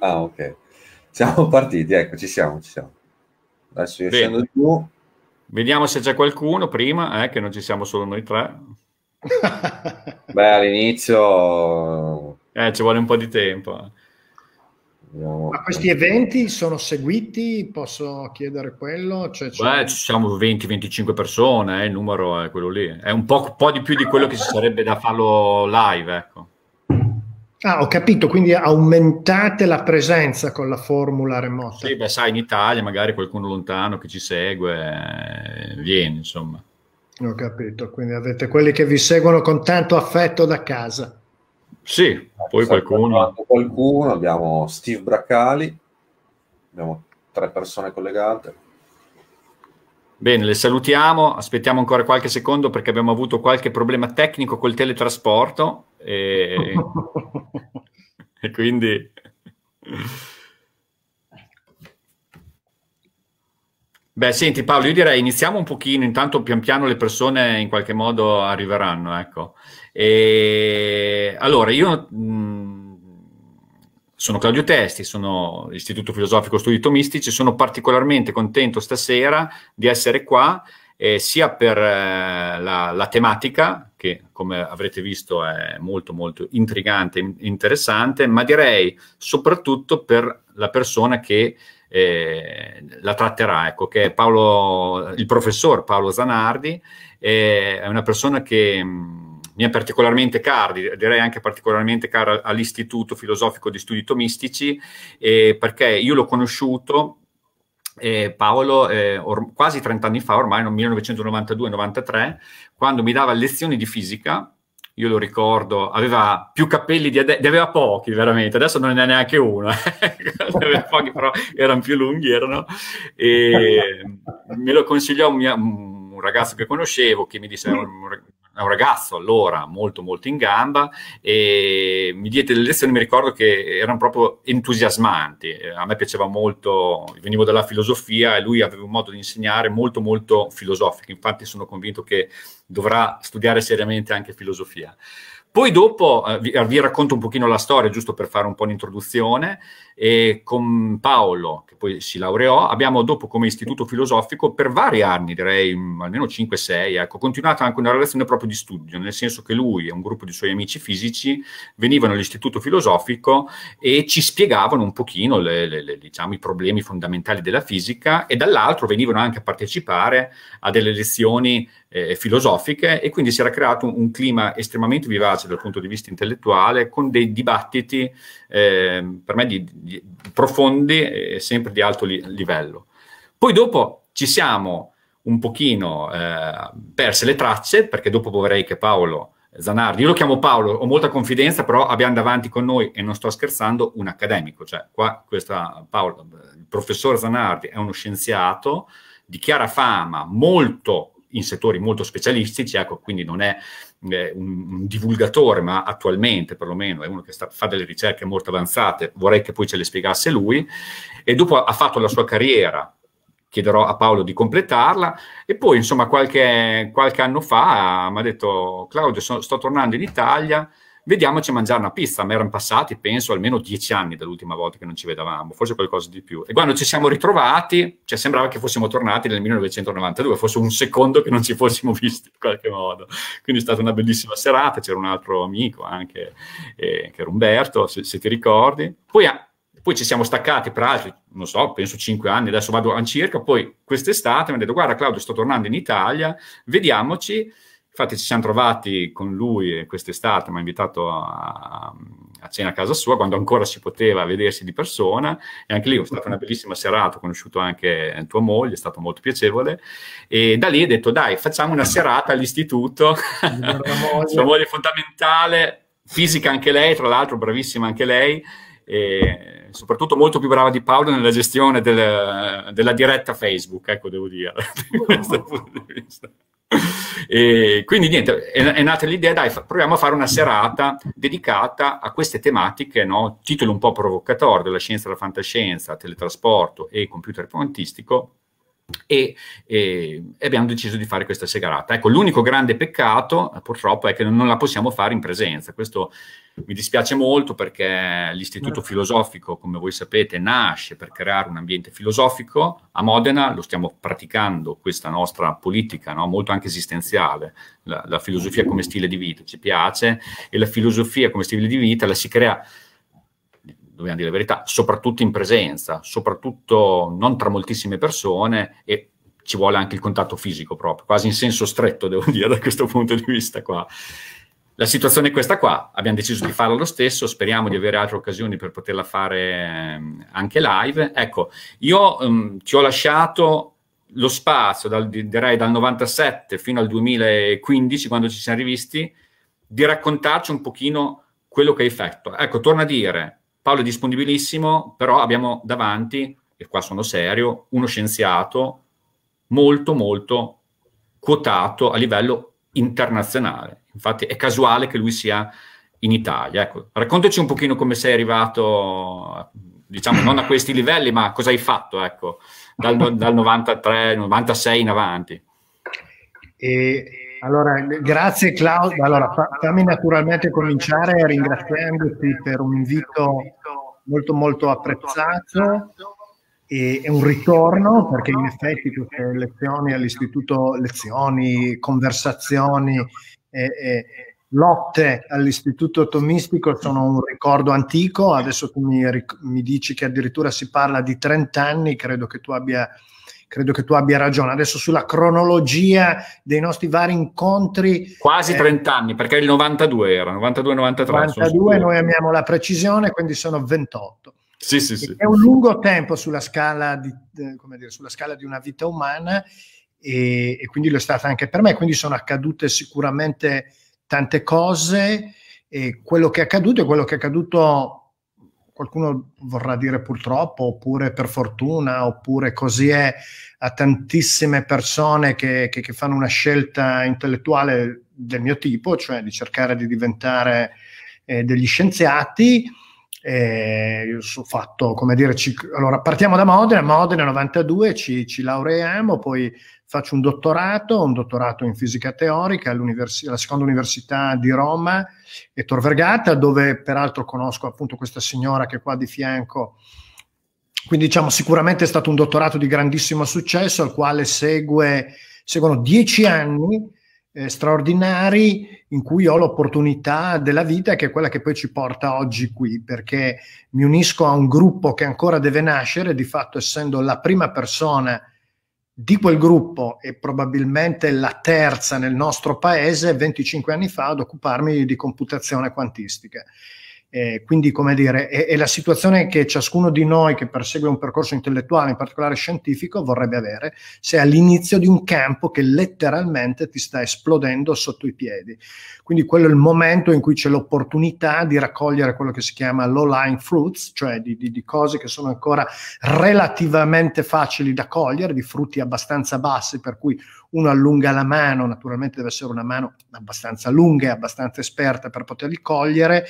ah, ok. Siamo partiti, ecco, ci siamo, ci siamo. Adesso io Bene. scendo giù. Vediamo se c'è qualcuno prima, eh, che non ci siamo solo noi tre. Beh, all'inizio... Eh, ci vuole un po' di tempo. Eh. Ma questi eventi sono seguiti? Posso chiedere quello? Cioè, Beh, ci siamo 20-25 persone, eh, il numero è quello lì. È un po', po', di più di quello che ci sarebbe da farlo live, ecco. Ah, ho capito, quindi aumentate la presenza con la formula remota. Sì, beh, sai, in Italia magari qualcuno lontano che ci segue eh, viene, insomma. Ho capito, quindi avete quelli che vi seguono con tanto affetto da casa. Sì, poi qualcuno... qualcuno. Abbiamo Steve Braccali, abbiamo tre persone collegate. Bene, le salutiamo, aspettiamo ancora qualche secondo perché abbiamo avuto qualche problema tecnico col teletrasporto e, e quindi... Beh, senti Paolo, io direi iniziamo un pochino, intanto pian piano le persone in qualche modo arriveranno, ecco. E... Allora, io mh, mm, sono Claudio Testi, sono Istituto Filosofico Studi Tomistici, sono particolarmente contento stasera di essere qua, eh, sia per eh, la, la tematica che come avrete visto è molto molto intrigante e interessante, ma direi soprattutto per la persona che eh, la tratterà, ecco, che è Paolo, il professor Paolo Zanardi, eh, è una persona che mh, mm, mi è particolarmente cara, direi anche particolarmente cara all'Istituto Filosofico di Studi Tomistici, eh, perché io l'ho conosciuto eh, Paolo eh, or- quasi 30 anni fa, ormai nel 1992-93, quando mi dava lezioni di fisica, io lo ricordo, aveva più capelli di adesso, ne aveva pochi veramente, adesso non ne ha neanche uno, aveva pochi però erano più lunghi, erano, e me lo consigliò un, mia, un ragazzo che conoscevo che mi disse, un ragazzo allora molto molto in gamba e mi diede delle lezioni, mi ricordo che erano proprio entusiasmanti, eh, a me piaceva molto, venivo dalla filosofia e lui aveva un modo di insegnare molto molto filosofico, infatti sono convinto che dovrà studiare seriamente anche filosofia. Poi dopo eh, vi, vi, racconto un pochino la storia, giusto per fare un po' l'introduzione e con Paolo, che poi si laureò, abbiamo dopo come istituto filosofico per vari anni, direi almeno 5-6, ecco, continuato anche una relazione proprio di studio, nel senso che lui e un gruppo di suoi amici fisici venivano all'istituto filosofico e ci spiegavano un pochino le, le, le, diciamo, i problemi fondamentali della fisica e dall'altro venivano anche a partecipare a delle lezioni eh, filosofiche e quindi si era creato un, un clima estremamente vivace dal punto di vista intellettuale con dei dibattiti eh, per me di, di profondi e sempre di alto li, livello. Poi dopo ci siamo un pochino eh, perse le tracce, perché dopo vorrei che Paolo Zanardi, io lo chiamo Paolo, ho molta confidenza, però abbiamo davanti con noi, e non sto scherzando, un accademico. Cioè, qua questa, Paolo, il professor Zanardi è uno scienziato di chiara fama, molto in settori molto specialistici, ecco, quindi non è eh, un, un, divulgatore, ma attualmente perlomeno è uno che sta, fa delle ricerche molto avanzate, vorrei che poi ce le spiegasse lui, e dopo ha fatto la sua carriera, chiederò a Paolo di completarla, e poi insomma qualche, qualche anno fa mi ha detto Claudio so, sto tornando in Italia, vediamoci a mangiare una pizza, ma erano passati, penso, almeno dieci anni dall'ultima volta che non ci vedevamo, forse qualcosa di più. E quando ci siamo ritrovati, cioè sembrava che fossimo tornati nel 1992, fosse un secondo che non ci fossimo visti in qualche modo. Quindi è stata una bellissima serata, c'era un altro amico anche, eh, che era Umberto, se, se ti ricordi. Poi, ah, poi, ci siamo staccati per altri, non so, penso cinque anni, adesso vado a circa. poi quest'estate mi hanno detto guarda Claudio sto tornando in Italia, vediamoci Infatti ci siamo trovati con lui quest'estate, mi ha invitato a, a, cena a casa sua, quando ancora si poteva vedersi di persona, e anche lì è stata una bellissima serata, ho conosciuto anche tua moglie, è stato molto piacevole, e da lì ho detto dai, facciamo una serata all'istituto, moglie. sua moglie è fondamentale, fisica anche lei, tra l'altro bravissima anche lei, e soprattutto molto più brava di Paolo nella gestione del, della diretta Facebook, ecco devo dire, da questo punto di vista e quindi niente, è, è nata l'idea, dai, proviamo a fare una serata dedicata a queste tematiche, no? titolo un po' provocatorio della scienza della fantascienza, teletrasporto e computer quantistico, e, e, abbiamo deciso di fare questa segarata. Ecco, l'unico grande peccato purtroppo è che non la possiamo fare in presenza. Questo mi dispiace molto perché l'istituto filosofico, come voi sapete, nasce per creare un ambiente filosofico a Modena, lo stiamo praticando questa nostra politica, no? molto anche esistenziale, la, la filosofia come stile di vita ci piace e la filosofia come stile di vita la si crea dobbiamo dire la verità, soprattutto in presenza, soprattutto non tra moltissime persone e ci vuole anche il contatto fisico proprio, quasi in senso stretto devo dire da questo punto di vista qua. La situazione è questa qua, abbiamo deciso di farla lo stesso, speriamo di avere altre occasioni per poterla fare ehm, anche live. Ecco, io um, ti ho lasciato lo spazio dal, direi dal 97 fino al 2015 quando ci siamo rivisti di raccontarci un pochino quello che hai fatto. Ecco, torna a dire, Paolo è disponibilissimo, però abbiamo davanti, e qua sono serio, uno scienziato molto molto quotato a livello internazionale. Infatti è casuale che lui sia in Italia. Ecco, raccontaci un pochino come sei arrivato, diciamo non a questi livelli, ma cosa hai fatto ecco, dal, dal 93, 96 in avanti. E allora, ecco, grazie Claudio. Allora, fammi naturalmente cominciare ringraziandoti per un invito molto molto apprezzato e un ritorno perché in effetti queste lezioni all'istituto, lezioni, conversazioni, eh, eh, lotte all'istituto tomistico sono un ricordo antico, adesso tu mi, mi dici che addirittura si parla di 30 anni, credo che tu abbia credo che tu abbia ragione. Adesso sulla cronologia dei nostri vari incontri. Quasi 30 eh, anni, perché il 92 era, 92-93. 92, noi amiamo la precisione, quindi sono 28. Sì, sì, sì. È un lungo tempo sulla scala di, eh, dire, sulla scala di una vita umana e, e, quindi lo è stata anche per me, quindi sono accadute sicuramente tante cose e quello che è accaduto è quello che è accaduto qualcuno vorrà dire purtroppo, oppure per fortuna, oppure così è a tantissime persone che, che, che fanno una scelta intellettuale del mio tipo, cioè di cercare di diventare eh, degli scienziati. Eh, io sono fatto, come dire, ci, allora partiamo da Modena, Modena 92, ci, ci, laureiamo, poi faccio un dottorato, un dottorato in fisica teorica alla seconda università di Roma e Tor Vergata, dove peraltro conosco appunto questa signora che è qua di fianco. Quindi diciamo sicuramente è stato un dottorato di grandissimo successo al quale segue, seguono dieci anni eh, straordinari in cui ho l'opportunità della vita che è quella che poi ci porta oggi qui, perché mi unisco a un gruppo che ancora deve nascere, di fatto essendo la prima persona di quel gruppo e probabilmente la terza nel nostro paese 25 anni fa ad occuparmi di computazione quantistica. Eh, quindi, come dire, è, è, la situazione che ciascuno di noi che persegue un percorso intellettuale, in particolare scientifico, vorrebbe avere se all'inizio di un campo che letteralmente ti sta esplodendo sotto i piedi. Quindi quello è il momento in cui c'è l'opportunità di raccogliere quello che si chiama low-lying fruits, cioè di, di, di cose che sono ancora relativamente facili da cogliere, di frutti abbastanza bassi per cui uno allunga la mano, naturalmente deve essere una mano abbastanza lunga e abbastanza esperta per poterli cogliere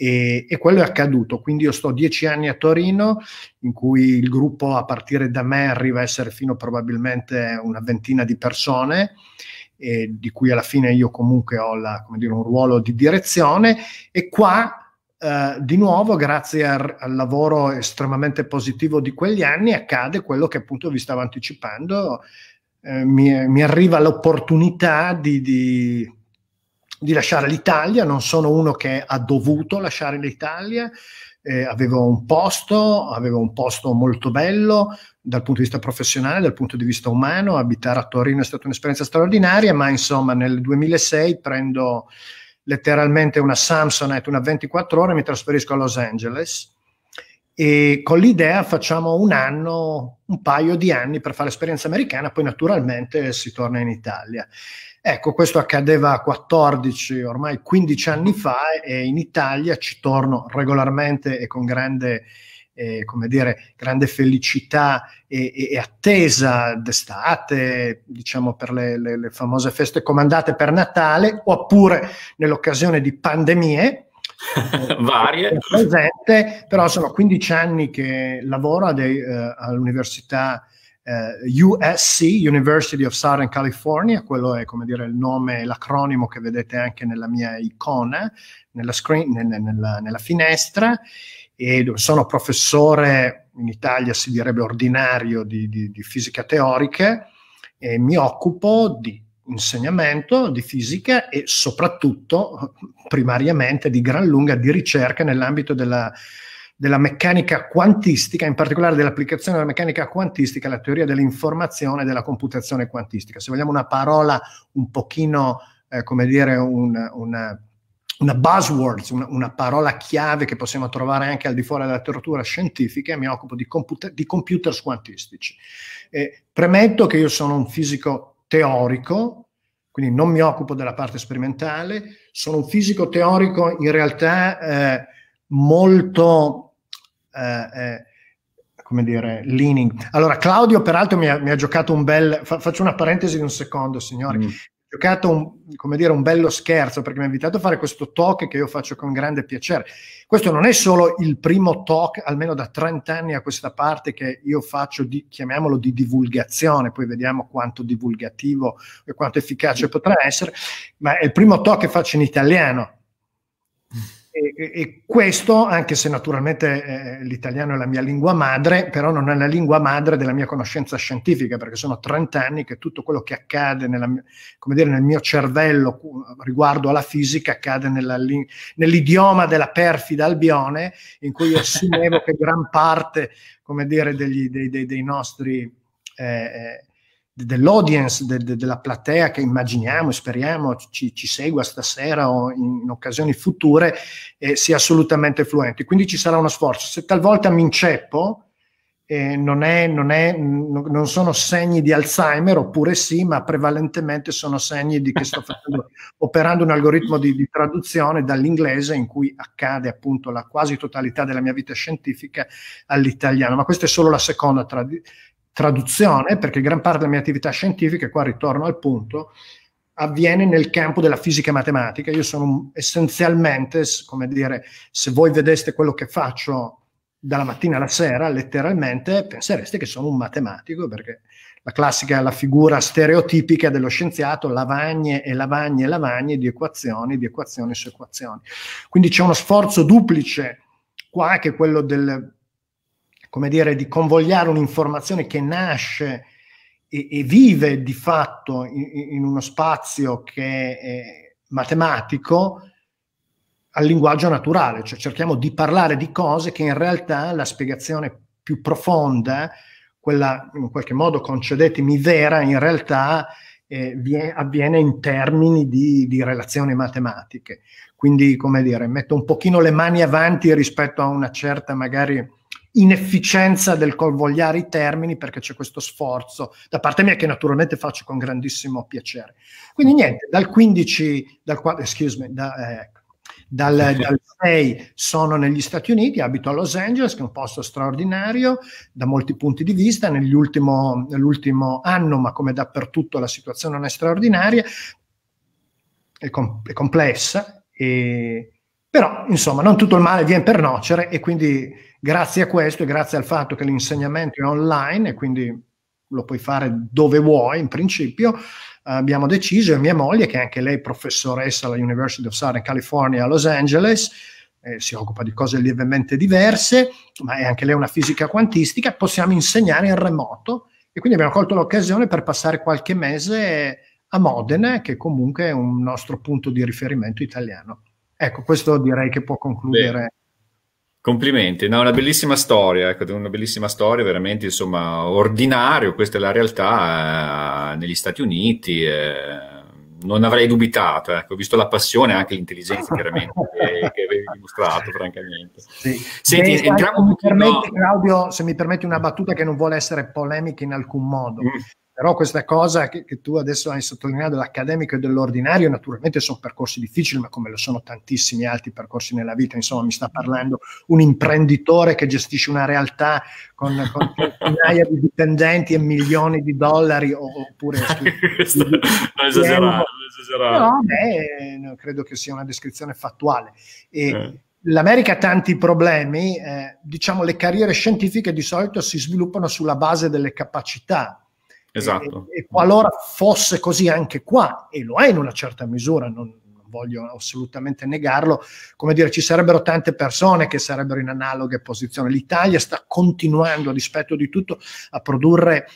e, e, quello è accaduto. Quindi io sto dieci anni a Torino in cui il gruppo a partire da me arriva a essere fino probabilmente una ventina di persone. di cui alla fine io comunque ho la, dire, un ruolo di direzione e qua Uh, di nuovo, grazie al, al, lavoro estremamente positivo di quegli anni, accade quello che appunto vi stavo anticipando, eh, mi, mi, arriva l'opportunità di, di, di, lasciare l'Italia, non sono uno che ha dovuto lasciare l'Italia, eh, avevo un posto, avevo un posto molto bello dal punto di vista professionale, dal punto di vista umano, abitare a Torino è stata un'esperienza straordinaria, ma insomma nel 2006 prendo letteralmente una Samsonite, una 24 ore, e mi trasferisco a Los Angeles e con l'idea facciamo un anno, un paio di anni per fare l'esperienza americana, poi naturalmente si torna in Italia. Ecco, questo accadeva 14, ormai 15 anni fa e in Italia ci torno regolarmente e con grande, eh, come dire, grande felicità e, e, e attesa d'estate, diciamo per le, le, le famose feste comandate per Natale, oppure nell'occasione di pandemie, eh, varie. Presente, però sono 15 anni che lavoro de, uh, eh, all'università uh, eh, USC, University of Southern California, quello è come dire il nome, l'acronimo che vedete anche nella mia icona, nella, screen, nel, nella, nella finestra, e sono professore, in Italia si direbbe ordinario di, di, di fisica teorica, e mi occupo di insegnamento di fisica e soprattutto primariamente di gran lunga di ricerca nell'ambito della, della meccanica quantistica, in particolare dell'applicazione della meccanica quantistica alla teoria dell'informazione e della computazione quantistica. Se vogliamo una parola un pochino, eh, come dire, un, una, una buzzword, una, una, parola chiave che possiamo trovare anche al di fuori della letteratura scientifica, mi occupo di, computer, di computers quantistici. Eh, premetto che io sono un fisico teorico, quindi non mi occupo della parte sperimentale, sono un fisico teorico in realtà eh, molto, eh, eh, come dire, leaning. Allora, Claudio peraltro mi ha, mi ha giocato un bel, fa, faccio una parentesi di un secondo, signori, mm giocato un, come dire, un bello scherzo perché mi ha invitato a fare questo talk che io faccio con grande piacere. Questo non è solo il primo talk, almeno da 30 anni a questa parte, che io faccio, di, chiamiamolo di divulgazione, poi vediamo quanto divulgativo e quanto efficace potrà essere, ma è il primo talk che faccio in italiano e, e, questo, anche se naturalmente eh, l'italiano è la mia lingua madre, però non è la lingua madre della mia conoscenza scientifica, perché sono 30 anni che tutto quello che accade nella, dire, nel mio cervello riguardo alla fisica accade nella, nell'idioma della perfida Albione, in cui assumevo che gran parte dire, degli, dei, dei, dei, nostri... Eh, eh dell'audience, de, de, della platea che immaginiamo e speriamo ci, ci, segua stasera o in, in occasioni future, eh, sia assolutamente fluente. Quindi ci sarà uno sforzo. Se talvolta mi inceppo, eh, non, è, non, è, non, sono segni di Alzheimer, oppure sì, ma prevalentemente sono segni di che sto facendo, operando un algoritmo di, di, traduzione dall'inglese in cui accade appunto la quasi totalità della mia vita scientifica all'italiano. Ma questa è solo la seconda trad- traduzione, perché gran parte della mia attività scientifica, e qua ritorno al punto, avviene nel campo della fisica e matematica. Io sono essenzialmente, come dire, se voi vedeste quello che faccio dalla mattina alla sera, letteralmente, pensereste che sono un matematico, perché la classica, la figura stereotipica dello scienziato, lavagne e lavagne e lavagne di equazioni, di equazioni su equazioni. Quindi c'è uno sforzo duplice qua, che è quello del come dire, di convogliare un'informazione che nasce e, e vive di fatto in, in, uno spazio che è matematico al linguaggio naturale, cioè cerchiamo di parlare di cose che in realtà la spiegazione più profonda, quella in qualche modo concedetemi vera, in realtà eh, viene, avviene in termini di, di, relazioni matematiche. Quindi, come dire, metto un pochino le mani avanti rispetto a una certa magari inefficienza del convogliare i termini perché c'è questo sforzo da parte mia che naturalmente faccio con grandissimo piacere. Quindi niente, dal 15, dal, excuse me, da, eh, ecco, dal, dal, 6 sono negli Stati Uniti, abito a Los Angeles, che è un posto straordinario da molti punti di vista, nell'ultimo anno, ma come dappertutto la situazione non è straordinaria, è, com- è complessa e però, insomma, non tutto il male viene per nocere e quindi grazie a questo e grazie al fatto che l'insegnamento è online e quindi lo puoi fare dove vuoi in principio, abbiamo deciso, e mia moglie, che è anche lei professoressa alla University of Southern California a Los Angeles, eh, si occupa di cose lievemente diverse, ma è anche lei una fisica quantistica, possiamo insegnare in remoto e quindi abbiamo colto l'occasione per passare qualche mese a Modena, che comunque è un nostro punto di riferimento italiano. Ecco, questo direi che può concludere. Beh. Complimenti, no, una bellissima storia, ecco, una bellissima storia veramente, insomma, ordinario, questa è la realtà eh, negli Stati Uniti, eh, non avrei dubitato, ecco, visto la passione e anche l'intelligenza chiaramente che, che avevi dimostrato, francamente. Sì. Senti, Beh, entriamo se, mi permetti, Claudio, se mi permetti una battuta che non vuole essere polemica in alcun modo. Mm però questa cosa che, che, tu adesso hai sottolineato dell'accademico e dell'ordinario, naturalmente sono percorsi difficili, ma come lo sono tantissimi altri percorsi nella vita, insomma mi sta parlando un imprenditore che gestisce una realtà con, con centinaia di dipendenti e milioni di dollari, oppure... Questo, di, non esagerare, non No, credo che sia una descrizione fattuale. E, eh l'America ha tanti problemi, eh, diciamo le carriere scientifiche di solito si sviluppano sulla base delle capacità Esatto. E, e, qualora fosse così anche qua, e lo è in una certa misura, non, non voglio assolutamente negarlo, come dire, ci sarebbero tante persone che sarebbero in analoghe posizioni. L'Italia sta continuando, a dispetto di tutto, a produrre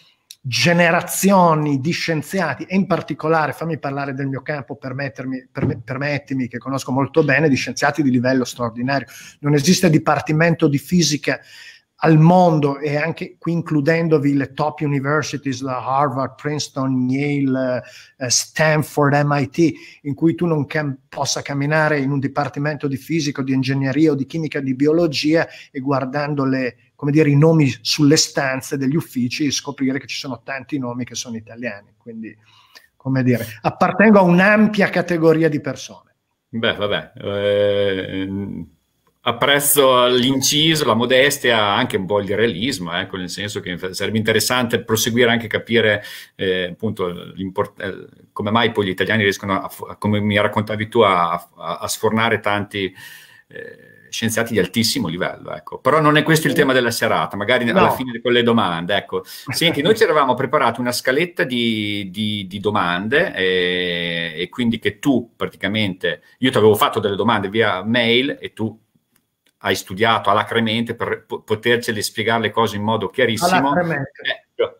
generazioni di scienziati, e in particolare, fammi parlare del mio campo, permettermi, per, permettimi, che conosco molto bene, di scienziati di livello straordinario. Non esiste dipartimento di fisica al mondo e anche qui includendovi le top universities da Harvard, Princeton, Yale, eh, Stanford, MIT, in cui tu non cam- possa camminare in un dipartimento di fisico, di ingegneria o di chimica, di biologia e guardando le, dire, i nomi sulle stanze degli uffici scoprire che ci sono tanti nomi che sono italiani. Quindi, come dire, appartengo a un'ampia categoria di persone. Beh, vabbè. Eh apprezzo l'inciso, la modestia, anche un po' il realismo, ecco, nel senso che sarebbe interessante proseguire anche a capire eh, appunto eh, come mai poi gli italiani riescono, a, come mi raccontavi tu, a, a, a sfornare tanti eh, scienziati di altissimo livello. Ecco. Però non è questo il tema della serata, magari no. alla fine con le domande. Ecco. Senti, noi ci eravamo preparati una scaletta di, di, di domande e, eh, e quindi che tu praticamente, io ti avevo fatto delle domande via mail e tu hai studiato alacremente per potercele spiegare le cose in modo chiarissimo. Eh, ecco.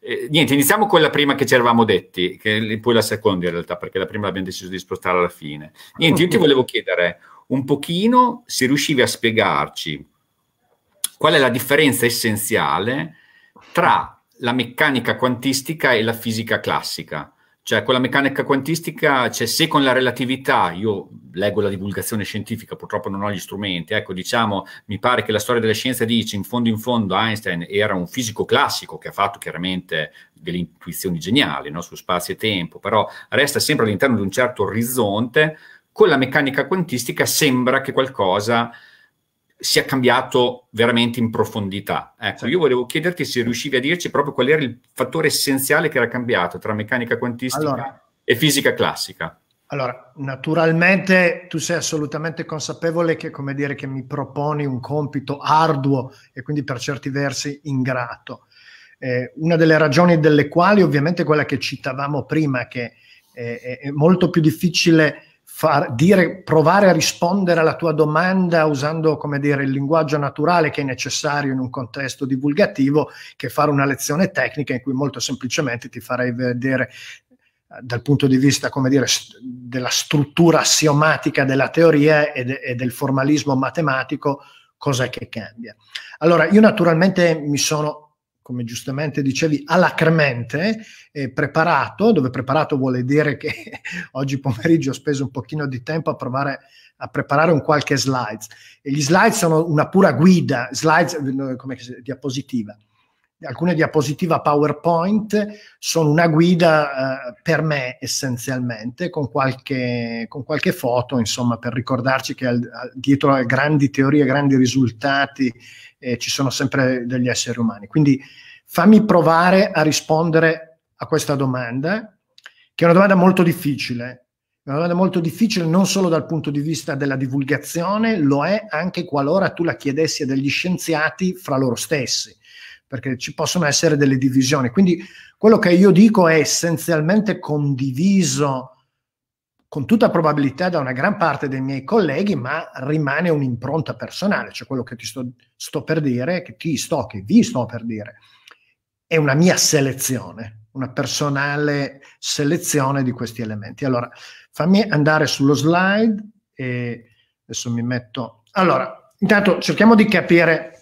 eh, niente, iniziamo con la prima che ci eravamo detti, che, poi la seconda in realtà, perché la prima l'abbiamo deciso di spostare alla fine. Niente, io ti volevo chiedere un pochino se riuscivi a spiegarci qual è la differenza essenziale tra la meccanica quantistica e la fisica classica cioè, con la meccanica quantistica, cioè, se con la relatività, io leggo la divulgazione scientifica, purtroppo non ho gli strumenti, ecco, diciamo, mi pare che la storia della scienza dice, in fondo in fondo, Einstein era un fisico classico che ha fatto chiaramente delle intuizioni geniali no? su spazio e tempo, però resta sempre all'interno di un certo orizzonte, con la meccanica quantistica sembra che qualcosa sia cambiato veramente in profondità. Ecco, certo. io volevo chiederti se riuscivi a dirci proprio qual era il fattore essenziale che era cambiato tra meccanica quantistica allora, e fisica classica. Allora, naturalmente tu sei assolutamente consapevole che, come dire, che mi proponi un compito arduo e quindi per certi versi ingrato. Eh, una delle ragioni delle quali ovviamente quella che citavamo prima, che eh, è molto più difficile far, dire, provare a rispondere alla tua domanda usando come dire, il linguaggio naturale che è necessario in un contesto divulgativo che fare una lezione tecnica in cui molto semplicemente ti farei vedere eh, dal punto di vista come dire, della struttura assiomatica della teoria e, de e del formalismo matematico, cos'è che cambia. Allora, io naturalmente mi sono come giustamente dicevi, alacremente eh, preparato, dove preparato vuole dire che oggi pomeriggio ho speso un pochino di tempo a provare a preparare un qualche slide. E gli slide sono una pura guida, slides eh, come diapositiva alcune diapositive PowerPoint sono una guida eh, per me essenzialmente, con qualche, con qualche, foto, insomma, per ricordarci che al, al, dietro a grandi teorie, grandi risultati eh, ci sono sempre degli esseri umani. Quindi fammi provare a rispondere a questa domanda, che è una domanda molto difficile. Una domanda molto difficile non solo dal punto di vista della divulgazione, lo è anche qualora tu la chiedessi a degli scienziati fra loro stessi perché ci possono essere delle divisioni. Quindi quello che io dico è essenzialmente condiviso con tutta probabilità da una gran parte dei miei colleghi, ma rimane un'impronta personale, cioè quello che ti sto, sto per dire, che ti sto, che vi sto per dire, è una mia selezione, una personale selezione di questi elementi. Allora, fammi andare sullo slide e adesso mi metto... Allora, intanto cerchiamo di capire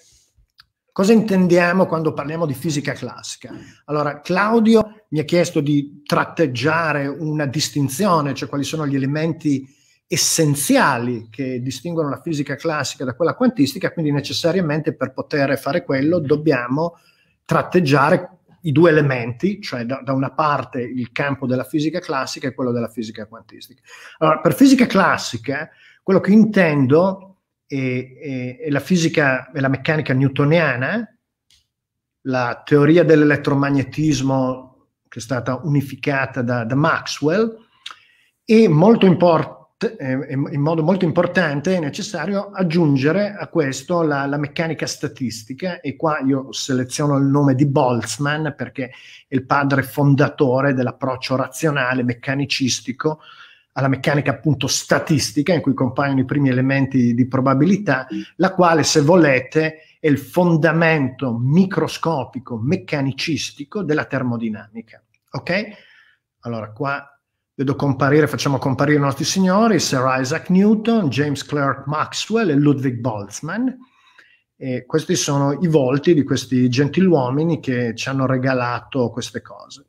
Cosa intendiamo quando parliamo di fisica classica? Allora, Claudio mi ha chiesto di tratteggiare una distinzione, cioè quali sono gli elementi essenziali che distinguono la fisica classica da quella quantistica, quindi necessariamente per poter fare quello dobbiamo tratteggiare i due elementi, cioè da, da, una parte il campo della fisica classica e quello della fisica quantistica. Allora, per fisica classica, quello che intendo e, e, e la fisica e la meccanica newtoniana, la teoria dell'elettromagnetismo che è stata unificata da, da Maxwell e molto importante in modo molto importante è necessario aggiungere a questo la, la, meccanica statistica e qua io seleziono il nome di Boltzmann perché è il padre fondatore dell'approccio razionale meccanicistico alla meccanica appunto statistica in cui compaiono i primi elementi di probabilità, la quale se volete è il fondamento microscopico, meccanicistico della termodinamica. Ok? Allora qua vedo comparire, facciamo comparire i nostri signori, Sir Isaac Newton, James Clerk Maxwell e Ludwig Boltzmann. E questi sono i volti di questi gentiluomini che ci hanno regalato queste cose.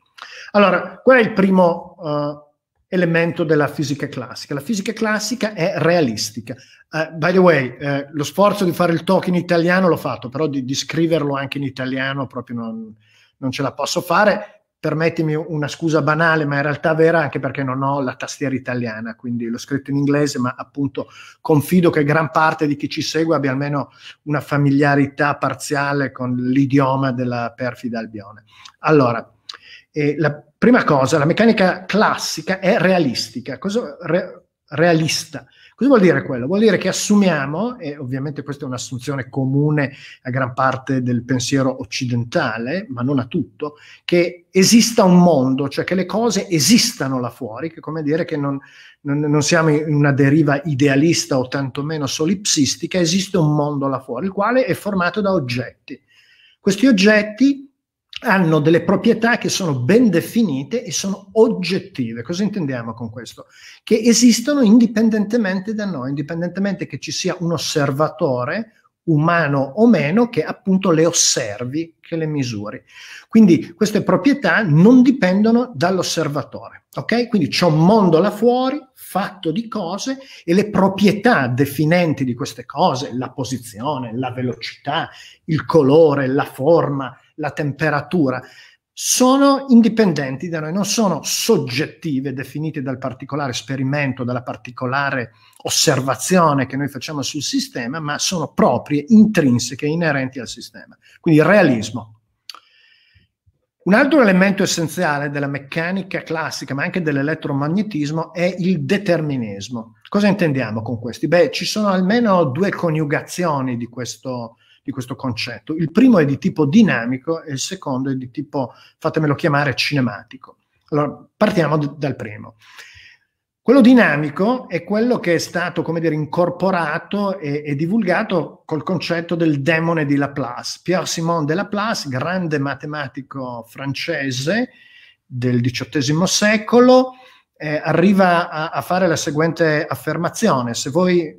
Allora, qual è il primo... Uh, elemento della fisica classica. La fisica classica è realistica. Uh, by the way, eh, lo sforzo di fare il talk in italiano l'ho fatto, però di, di scriverlo anche in italiano proprio non, non, ce la posso fare. Permettimi una scusa banale, ma in realtà vera, anche perché non ho la tastiera italiana, quindi l'ho scritto in inglese, ma appunto confido che gran parte di chi ci segue abbia almeno una familiarità parziale con l'idioma della perfida Albione. Allora, eh, la Prima cosa, la meccanica classica è realistica. Cosa, re, realista. Cosa vuol dire quello? Vuol dire che assumiamo, e ovviamente questa è un'assunzione comune a gran parte del pensiero occidentale, ma non a tutto, che esista un mondo, cioè che le cose esistano là fuori, che come dire che non, non, non siamo in una deriva idealista o tantomeno solipsistica, esiste un mondo là fuori, il quale è formato da oggetti. Questi oggetti hanno delle proprietà che sono ben definite e sono oggettive. Cosa intendiamo con questo? Che esistono indipendentemente da noi, indipendentemente che ci sia un osservatore umano o meno che appunto le osservi, che le misuri. Quindi queste proprietà non dipendono dall'osservatore, ok? Quindi c'è un mondo là fuori fatto di cose e le proprietà definenti di queste cose, la posizione, la velocità, il colore, la forma, la temperatura, sono indipendenti da noi, non sono soggettive, definite dal particolare esperimento, dalla particolare osservazione che noi facciamo sul sistema, ma sono proprie, intrinseche, inerenti al sistema. Quindi il realismo. Un altro elemento essenziale della meccanica classica, ma anche dell'elettromagnetismo, è il determinismo. Cosa intendiamo con questi? Beh, ci sono almeno due coniugazioni di questo, eh, di questo concetto. Il primo è di tipo dinamico e il secondo è di tipo, fatemelo chiamare, cinematico. Allora, partiamo d- dal primo. Quello dinamico è quello che è stato, come dire, incorporato e, e, divulgato col concetto del demone di Laplace. Pierre Simon de Laplace, grande matematico francese del XVIII secolo, eh, arriva a, a fare la seguente affermazione. Se voi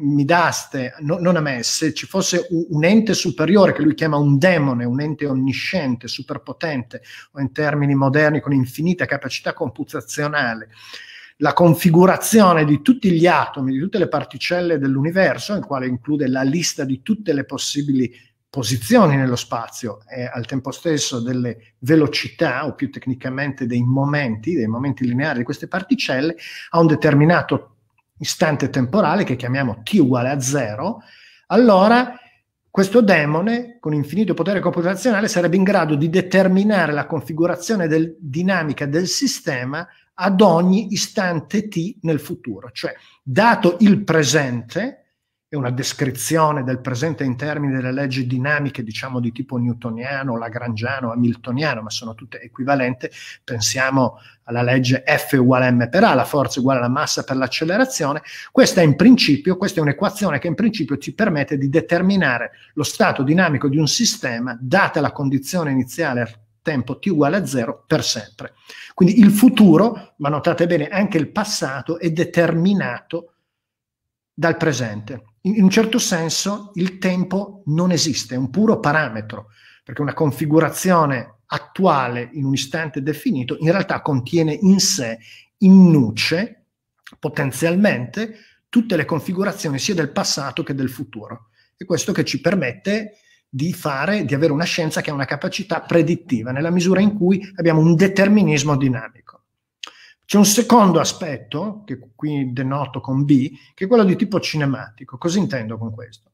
mi daste, no, non a me, se ci fosse un ente superiore che lui chiama un demone, un ente onnisciente, superpotente, o in termini moderni con infinita capacità computazionale, la configurazione di tutti gli atomi, di tutte le particelle dell'universo, il quale include la lista di tutte le possibili posizioni nello spazio e al tempo stesso delle velocità o più tecnicamente dei momenti, dei momenti lineari di queste particelle, a un determinato istante temporale che chiamiamo t uguale a zero, allora questo demone con infinito potere computazionale sarebbe in grado di determinare la configurazione del, dinamica del sistema ad ogni istante t nel futuro, cioè dato il presente, è una descrizione del presente in termini delle leggi dinamiche, diciamo di tipo newtoniano, lagrangiano, hamiltoniano, ma sono tutte equivalenti. Pensiamo alla legge F uguale m per A, la forza uguale alla massa per l'accelerazione. Questa, questa è un'equazione che in principio ci permette di determinare lo stato dinamico di un sistema data la condizione iniziale tempo t uguale a 0 per sempre. Quindi il futuro, ma notate bene anche il passato, è determinato dal presente in un certo senso il tempo non esiste, è un puro parametro, perché una configurazione attuale in un istante definito in realtà contiene in sé, in nuce, potenzialmente tutte le configurazioni sia del passato che del futuro. E questo che ci permette di fare, di avere una scienza che ha una capacità predittiva, nella misura in cui abbiamo un determinismo dinamico. C'è un secondo aspetto, che qui denoto con B, che è quello di tipo cinematico. Cosa intendo con questo?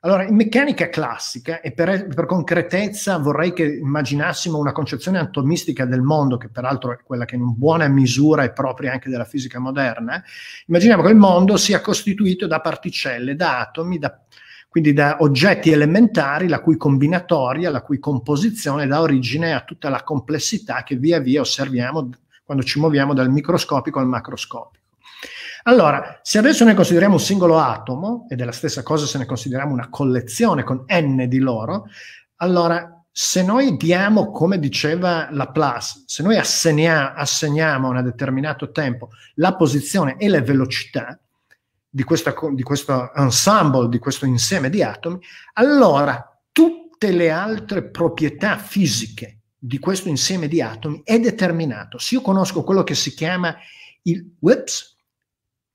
Allora, in meccanica classica, e per, per, concretezza vorrei che immaginassimo una concezione atomistica del mondo, che peraltro è quella che in buona misura è propria anche della fisica moderna, immaginiamo che il mondo sia costituito da particelle, da atomi, da, quindi da oggetti elementari, la cui combinatoria, la cui composizione dà origine a tutta la complessità che via via osserviamo quando ci muoviamo dal microscopico al macroscopico. Allora, se adesso noi consideriamo un singolo atomo, ed è la stessa cosa se ne consideriamo una collezione con n di loro, allora se noi diamo, come diceva Laplace, se noi assegna, assegniamo a un determinato tempo la posizione e la velocità di, questa, di questo ensemble, di questo insieme di atomi, allora tutte le altre proprietà fisiche di questo insieme di atomi è determinato. Se io conosco quello che si chiama il WIPS,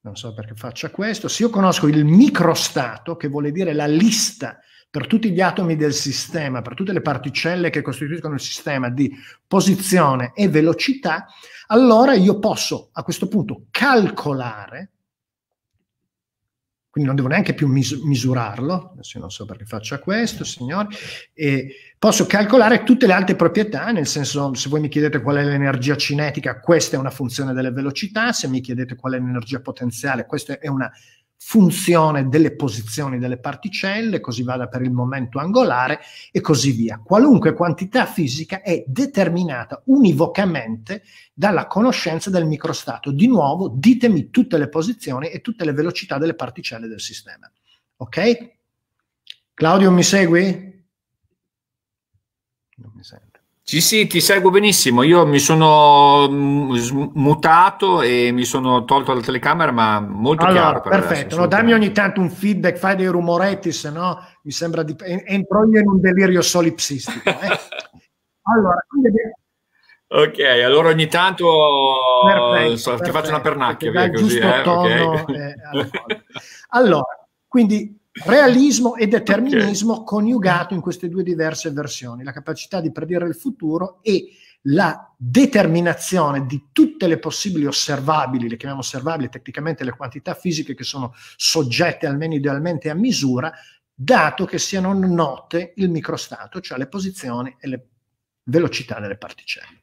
non so perché faccia questo, se io conosco il microstato, che vuole dire la lista per tutti gli atomi del sistema, per tutte le particelle che costituiscono il sistema di posizione e velocità, allora io posso a questo punto calcolare, quindi non devo neanche più mis- misurarlo, adesso non so perché faccia questo, signori, e posso calcolare tutte le altre proprietà, nel senso se voi mi chiedete qual è l'energia cinetica, questa è una funzione delle velocità, se mi chiedete qual è l'energia potenziale, questa è una funzione delle posizioni delle particelle, così vada per il momento angolare e così via. Qualunque quantità fisica è determinata univocamente dalla conoscenza del microstato. Di nuovo, ditemi tutte le posizioni e tutte le velocità delle particelle del sistema. Ok? Claudio, mi segui? non mi sembra. Sì, sì, ti seguo benissimo. Io mi sono mm, mutato e mi sono tolto dalla telecamera, ma molto allora, chiaro. perfetto, no, dammi ogni tanto un feedback, fai dei rumoretti, se no mi sembra di... entro io in un delirio solipsistico. Eh? allora, quindi... Ok, allora ogni tanto perfetto, so, perfetto, ti faccio una pernacchia, via, così. Eh? Okay. eh, allora, quindi Realismo e determinismo okay. coniugato in queste due diverse versioni, la capacità di predire il futuro e la determinazione di tutte le possibili osservabili, le chiamiamo osservabili tecnicamente le quantità fisiche che sono soggette almeno idealmente a misura, dato che siano note il microstato, cioè le posizioni e le velocità delle particelle.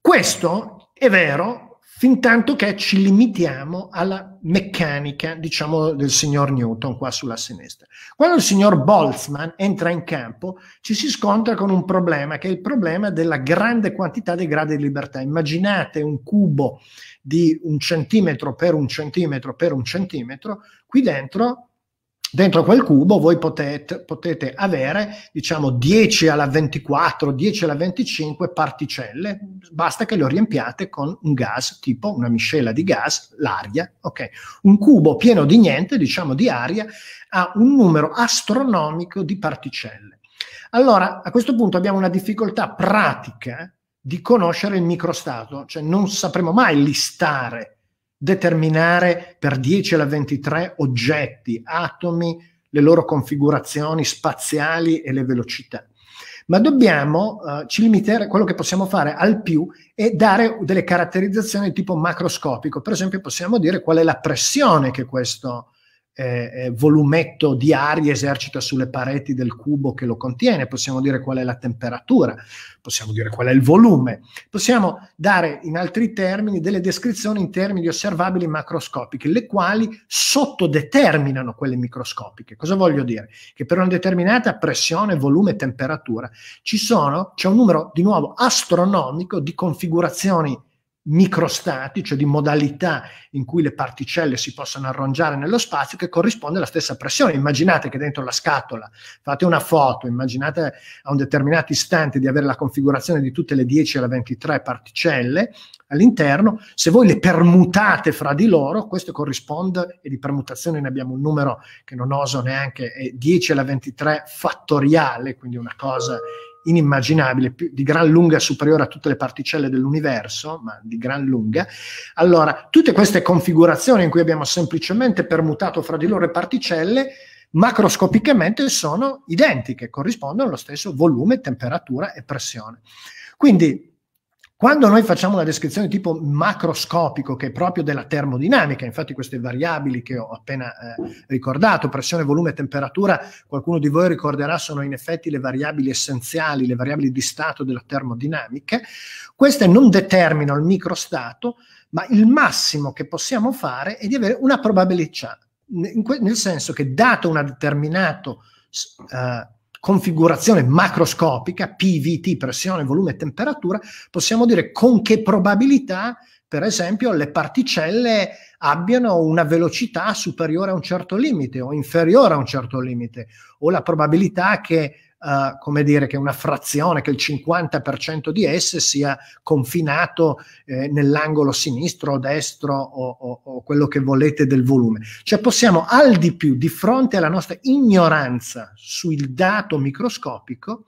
Questo è vero fin tanto che ci limitiamo alla meccanica, diciamo, del signor Newton qua sulla sinistra. Quando il signor Boltzmann entra in campo, ci si scontra con un problema, che è il problema della grande quantità dei gradi di libertà. Immaginate un cubo di un centimetro per un centimetro per un centimetro, qui dentro dentro quel cubo voi potete, potete, avere diciamo 10 alla 24, 10 alla 25 particelle, basta che lo riempiate con un gas, tipo una miscela di gas, l'aria, ok? Un cubo pieno di niente, diciamo di aria, ha un numero astronomico di particelle. Allora, a questo punto abbiamo una difficoltà pratica di conoscere il microstato, cioè non sapremo mai listare determinare per 10 alla 23 oggetti, atomi, le loro configurazioni spaziali e le velocità. Ma dobbiamo uh, ci limitare, quello che possiamo fare al più è dare delle caratterizzazioni di tipo macroscopico. Per esempio possiamo dire qual è la pressione che questo eh, eh, volumetto di aria esercita sulle pareti del cubo che lo contiene, possiamo dire qual è la temperatura, possiamo dire qual è il volume, possiamo dare in altri termini delle descrizioni in termini osservabili macroscopiche, le quali sottodeterminano quelle microscopiche. Cosa voglio dire? Che per una determinata pressione, volume e temperatura ci sono, c'è un numero di nuovo astronomico di configurazioni microstati, cioè di modalità in cui le particelle si possono arrangiare nello spazio che corrisponde alla stessa pressione. Immaginate che dentro la scatola fate una foto, immaginate a un determinato istante di avere la configurazione di tutte le 10 alla 23 particelle all'interno, se voi le permutate fra di loro, questo corrisponde, e di permutazione ne abbiamo un numero che non oso neanche, è 10 alla 23 fattoriale, quindi una cosa inimmaginabile, più, di gran lunga superiore a tutte le particelle dell'universo, ma di gran lunga. Allora, tutte queste configurazioni in cui abbiamo semplicemente permutato fra di loro le particelle, macroscopicamente sono identiche, corrispondono allo stesso volume, temperatura e pressione. Quindi quando noi facciamo una descrizione di tipo macroscopico, che è proprio della termodinamica, infatti queste variabili che ho appena eh, ricordato, pressione, volume e temperatura, qualcuno di voi ricorderà sono in effetti le variabili essenziali, le variabili di stato della termodinamica, queste non determinano il microstato, ma il massimo che possiamo fare è di avere una probabilità, nel senso che dato una determinata... Eh, configurazione macroscopica, PVT, pressione, volume e temperatura, possiamo dire con che probabilità, per esempio, le particelle abbiano una velocità superiore a un certo limite o inferiore a un certo limite, o la probabilità che Uh, come dire, che una frazione, che il 50% di esse sia confinato eh, nell'angolo sinistro o destro o, o, o, quello che volete del volume. Cioè possiamo al di più, di fronte alla nostra ignoranza sul dato microscopico,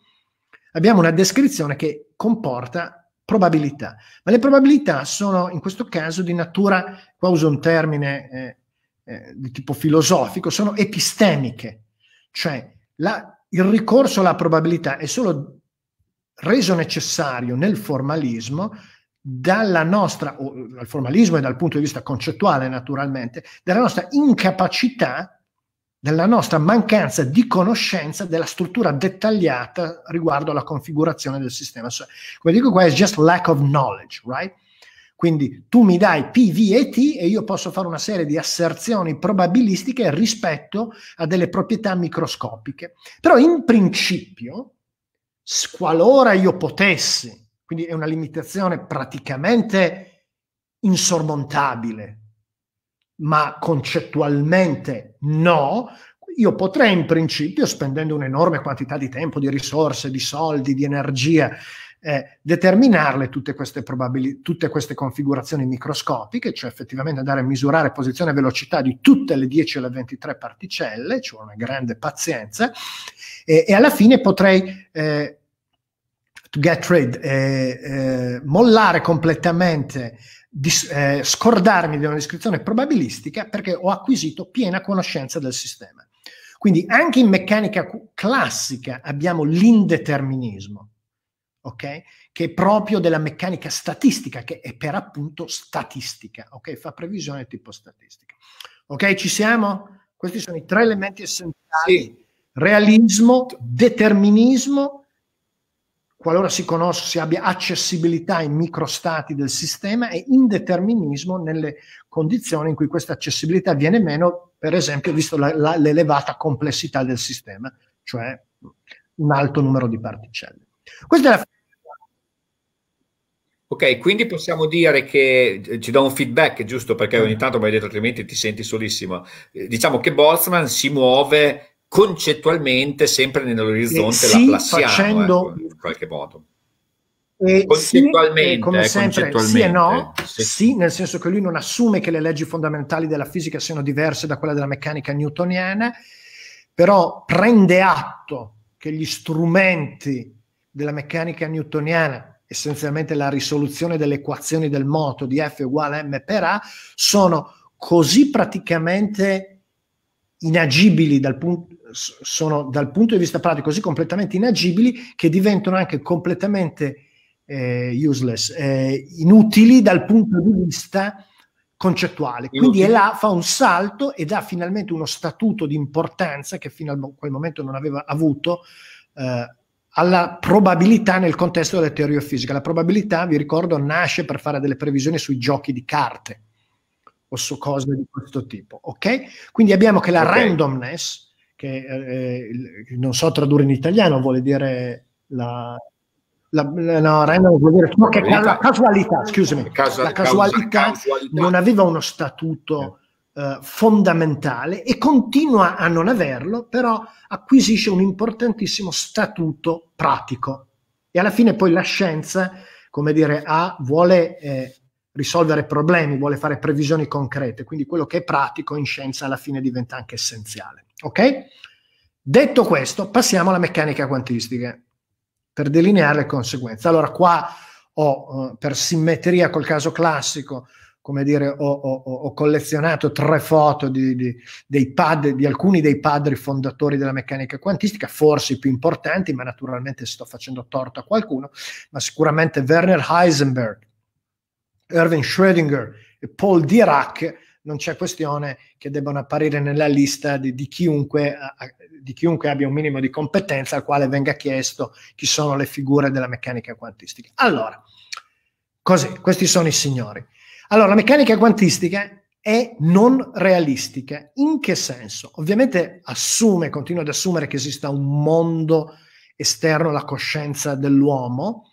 abbiamo una descrizione che comporta probabilità, ma le probabilità sono in questo caso di natura, qua uso un termine eh, eh, di tipo filosofico, sono epistemiche, cioè la il ricorso alla probabilità è solo reso necessario nel formalismo dalla nostra, dal formalismo e dal punto di vista concettuale naturalmente, dalla nostra incapacità, dalla nostra mancanza di conoscenza della struttura dettagliata riguardo alla configurazione del sistema. So, come dico qua, è just lack of knowledge, right? Quindi tu mi dai P, V e T e io posso fare una serie di asserzioni probabilistiche rispetto a delle proprietà microscopiche. Però in principio, qualora io potessi, quindi è una limitazione praticamente insormontabile, ma concettualmente no, io potrei in principio, spendendo un'enorme quantità di tempo, di risorse, di soldi, di energia, eh, determinarle tutte queste, probabili- tutte queste configurazioni microscopiche, cioè effettivamente andare a misurare posizione e velocità di tutte le 10 alle 23 particelle, ci cioè una grande pazienza, e, e alla fine potrei eh, get rid, eh, eh mollare completamente di, eh, scordarmi di una descrizione probabilistica perché ho acquisito piena conoscenza del sistema. Quindi anche in meccanica classica abbiamo l'indeterminismo okay? che è proprio della meccanica statistica, che è per appunto statistica, okay? fa previsione tipo statistica. Ok, ci siamo? Questi sono i tre elementi essenziali. Sì. Realismo, determinismo, qualora si conosca, si abbia accessibilità ai microstati del sistema e indeterminismo nelle condizioni in cui questa accessibilità viene meno, per esempio, visto la, la, l'elevata complessità del sistema, cioè un alto numero di particelle. Questa è la Ok, quindi possiamo dire che eh, ci do un feedback, giusto? Perché ogni mm. tanto mi hai detto altrimenti ti senti solissimo. Eh, diciamo che Boltzmann si muove concettualmente sempre nell'orizzonte eh, sì, laplassiano, facendo... eh, in qualche modo. Eh, concettualmente, sì, eh, come sempre, concettualmente. sì e no, sì. sì, nel senso che lui non assume che le leggi fondamentali della fisica siano diverse da quelle della meccanica newtoniana, però prende atto che gli strumenti della meccanica newtoniana essenzialmente la risoluzione delle equazioni del moto di F uguale a M per A, sono così praticamente inagibili dal, pun- dal punto di vista pratico, così completamente inagibili che diventano anche completamente eh, useless, eh, inutili dal punto di vista concettuale. Quindi Elà fa un salto e dà finalmente uno statuto di importanza che fino a quel momento non aveva avuto eh, alla probabilità nel contesto della teoria fisica. La probabilità, vi ricordo, nasce per fare delle previsioni sui giochi di carte o su cose di questo tipo, ok? Quindi abbiamo che la okay. randomness, che eh, non so tradurre in italiano, vuole dire la... La, la, no, random vuol dire no, che la casualità, scusami, Casa, la casualità, casualità, non aveva uno statuto eh, fondamentale e continua a non averlo, però acquisisce un importantissimo statuto pratico. E alla fine poi la scienza, come dire, ha, vuole eh, risolvere problemi, vuole fare previsioni concrete, quindi quello che è pratico in scienza alla fine diventa anche essenziale. Ok? Detto questo, passiamo alla meccanica quantistica per delineare le conseguenze. Allora, qua ho eh, per simmetria col caso classico come dire, ho, ho, ho collezionato tre foto di, di, dei pad, di alcuni dei padri fondatori della meccanica quantistica, forse i più importanti, ma naturalmente sto facendo torto a qualcuno, ma sicuramente Werner Heisenberg, Erwin Schrödinger e Paul Dirac non c'è questione che debbano apparire nella lista di, di, chiunque, di, chiunque, abbia un minimo di competenza al quale venga chiesto chi sono le figure della meccanica quantistica. Allora, così, questi sono i signori. Allora, la meccanica quantistica è non realistica. In che senso? Ovviamente assume, continua ad assumere che esista un mondo esterno alla coscienza dell'uomo,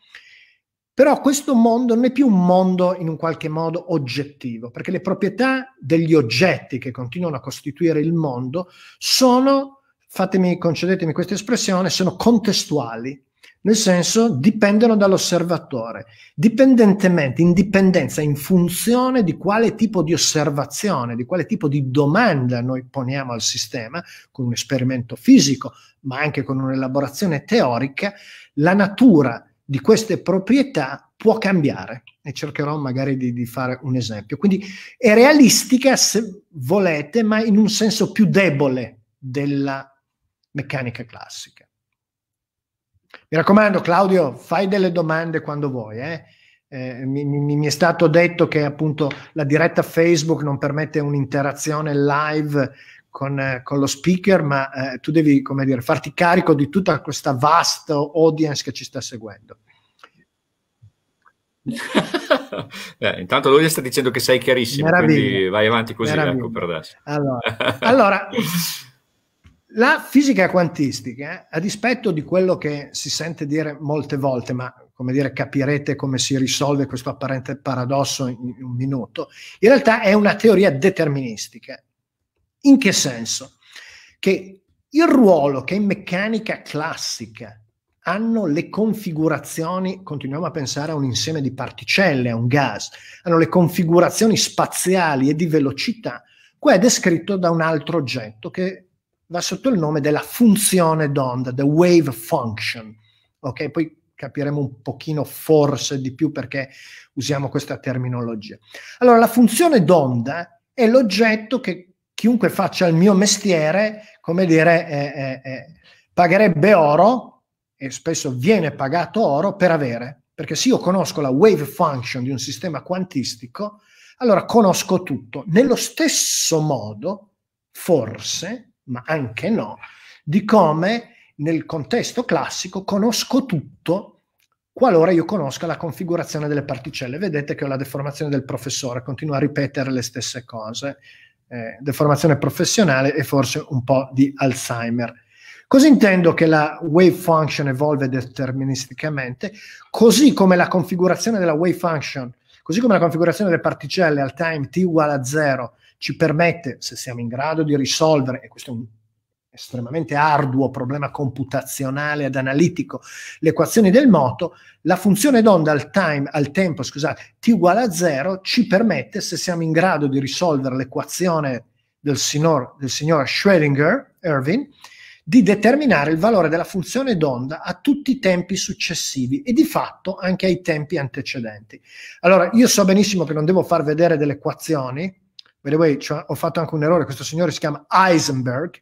però questo mondo non è più un mondo in un qualche modo oggettivo, perché le proprietà degli oggetti che continuano a costituire il mondo sono, fatemi, concedetemi questa espressione, sono contestuali nel senso dipendono dall'osservatore, dipendentemente, in dipendenza, in funzione di quale tipo di osservazione, di quale tipo di domanda noi poniamo al sistema, con un esperimento fisico, ma anche con un'elaborazione teorica, la natura di queste proprietà può cambiare e cercherò magari di, di fare un esempio. Quindi è realistica se volete, ma in un senso più debole della meccanica classica. Mi raccomando, Claudio, fai delle domande quando vuoi. Eh? Eh, mi, mi, mi, è stato detto che appunto la diretta Facebook non permette un'interazione live con, eh, con lo speaker, ma eh, tu devi come dire, farti carico di tutta questa vasta audience che ci sta seguendo. Beh, intanto lui sta dicendo che sei chiarissimo, Meraviglia. quindi vai avanti così ecco, per adesso. Allora, allora la fisica quantistica, a dispetto di quello che si sente dire molte volte, ma come dire, capirete come si risolve questo apparente paradosso in un minuto, in realtà è una teoria deterministica. In che senso? Che il ruolo che in meccanica classica hanno le configurazioni, continuiamo a pensare a un insieme di particelle, a un gas, hanno le configurazioni spaziali e di velocità, qua è descritto da un altro oggetto che va sotto il nome della funzione d'onda, the wave function. Ok, poi capiremo un pochino forse di più perché usiamo questa terminologia. Allora, la funzione d'onda è l'oggetto che chiunque faccia il mio mestiere, come dire, eh, eh, eh, pagherebbe oro, e spesso viene pagato oro, per avere. Perché se io conosco la wave function di un sistema quantistico, allora conosco tutto. Nello stesso modo, forse, ma anche no, di come nel contesto classico conosco tutto qualora io conosca la configurazione delle particelle. Vedete che ho la deformazione del professore, continuo a ripetere le stesse cose. Eh, deformazione professionale e forse un po' di Alzheimer. Cosa intendo che la wave function evolve deterministicamente? Così come la configurazione della wave function, così come la configurazione delle particelle al time t uguale a 0 ci permette, se siamo in grado di risolvere, e questo è un estremamente arduo problema computazionale ed analitico, le equazioni del moto, la funzione d'onda al, time, al tempo scusate, t uguale a zero ci permette, se siamo in grado di risolvere l'equazione del signor, del signor Schrödinger, Irving, di determinare il valore della funzione d'onda a tutti i tempi successivi e di fatto anche ai tempi antecedenti. Allora, io so benissimo che non devo far vedere delle equazioni, by the way, cioè, ho fatto anche un errore, questo signore si chiama Heisenberg,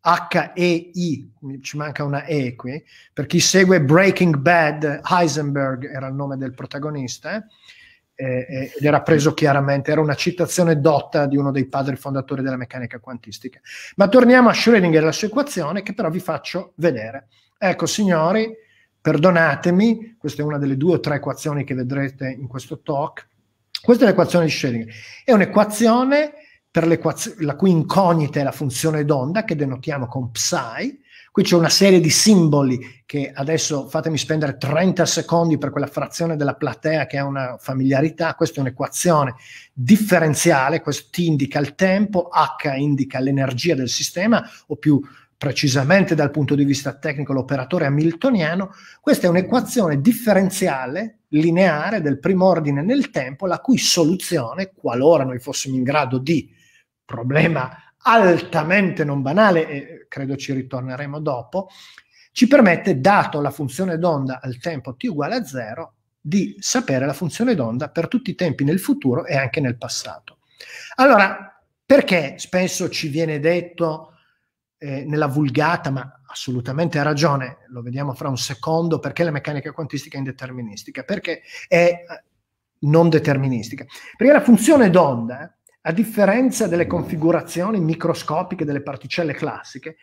H-E-I, ci manca una E qui, per chi segue Breaking Bad, Heisenberg era il nome del protagonista, eh, ed era preso chiaramente, era una citazione dotta di uno dei padri fondatori della meccanica quantistica. Ma torniamo a Schrödinger e alla sua equazione, che però vi faccio vedere. Ecco, signori, perdonatemi, questa è una delle due o tre equazioni che vedrete in questo talk, questa è l'equazione di Schrödinger. È un'equazione la cui incognita è la funzione d'onda, che denotiamo con psi. Qui c'è una serie di simboli che adesso fatemi spendere 30 secondi per quella frazione della platea che ha una familiarità. Questa è un'equazione differenziale, questo T indica il tempo, H indica l'energia del sistema, o più precisamente dal punto di vista tecnico l'operatore hamiltoniano, questa è un'equazione differenziale lineare del primo ordine nel tempo, la cui soluzione, qualora noi fossimo in grado di problema altamente non banale, e credo ci ritorneremo dopo, ci permette, dato la funzione d'onda al tempo t uguale a zero, di sapere la funzione d'onda per tutti i tempi nel futuro e anche nel passato. Allora, perché spesso ci viene detto eh, nella vulgata, ma assolutamente ha ragione, lo vediamo fra un secondo, perché la meccanica quantistica è indeterministica, perché è eh, non deterministica. Perché la funzione d'onda, eh, a differenza delle configurazioni microscopiche delle particelle classiche,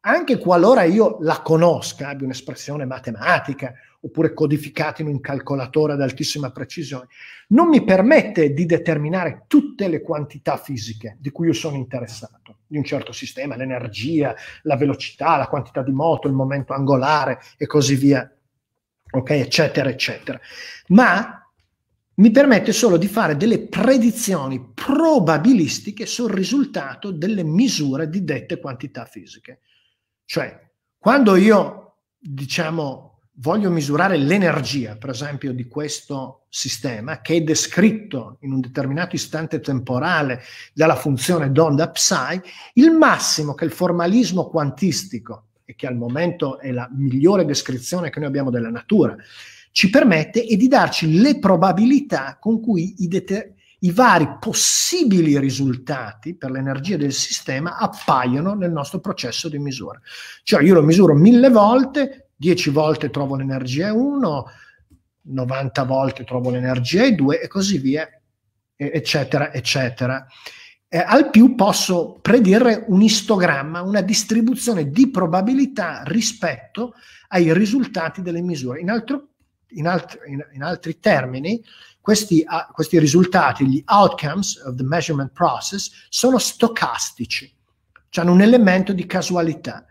anche qualora io la conosca, abbia un'espressione matematica oppure codificati in un calcolatore ad altissima precisione, non mi permette di determinare tutte le quantità fisiche di cui io sono interessato, di un certo sistema, l'energia, la velocità, la quantità di moto, il momento angolare e così via, okay? eccetera, eccetera. Ma mi permette solo di fare delle predizioni probabilistiche sul risultato delle misure di dette quantità fisiche. Cioè, quando io, diciamo, voglio misurare l'energia, per esempio, di questo sistema che è descritto in un determinato istante temporale dalla funzione d'onda psi, il massimo che il formalismo quantistico, e che al momento è la migliore descrizione che noi abbiamo della natura, ci permette è di darci le probabilità con cui i, deter- i vari possibili risultati per l'energia del sistema appaiono nel nostro processo di misura. Cioè io lo misuro mille volte, 10 volte trovo l'energia 1, 90 volte trovo l'energia 2 e così via, eccetera, eccetera. Eh, al più posso predire un istogramma, una distribuzione di probabilità rispetto ai risultati delle misure. In, altro, in, alt- in, in altri termini, questi, uh, questi, risultati, gli outcomes of the measurement process, sono stocastici, cioè hanno un elemento di casualità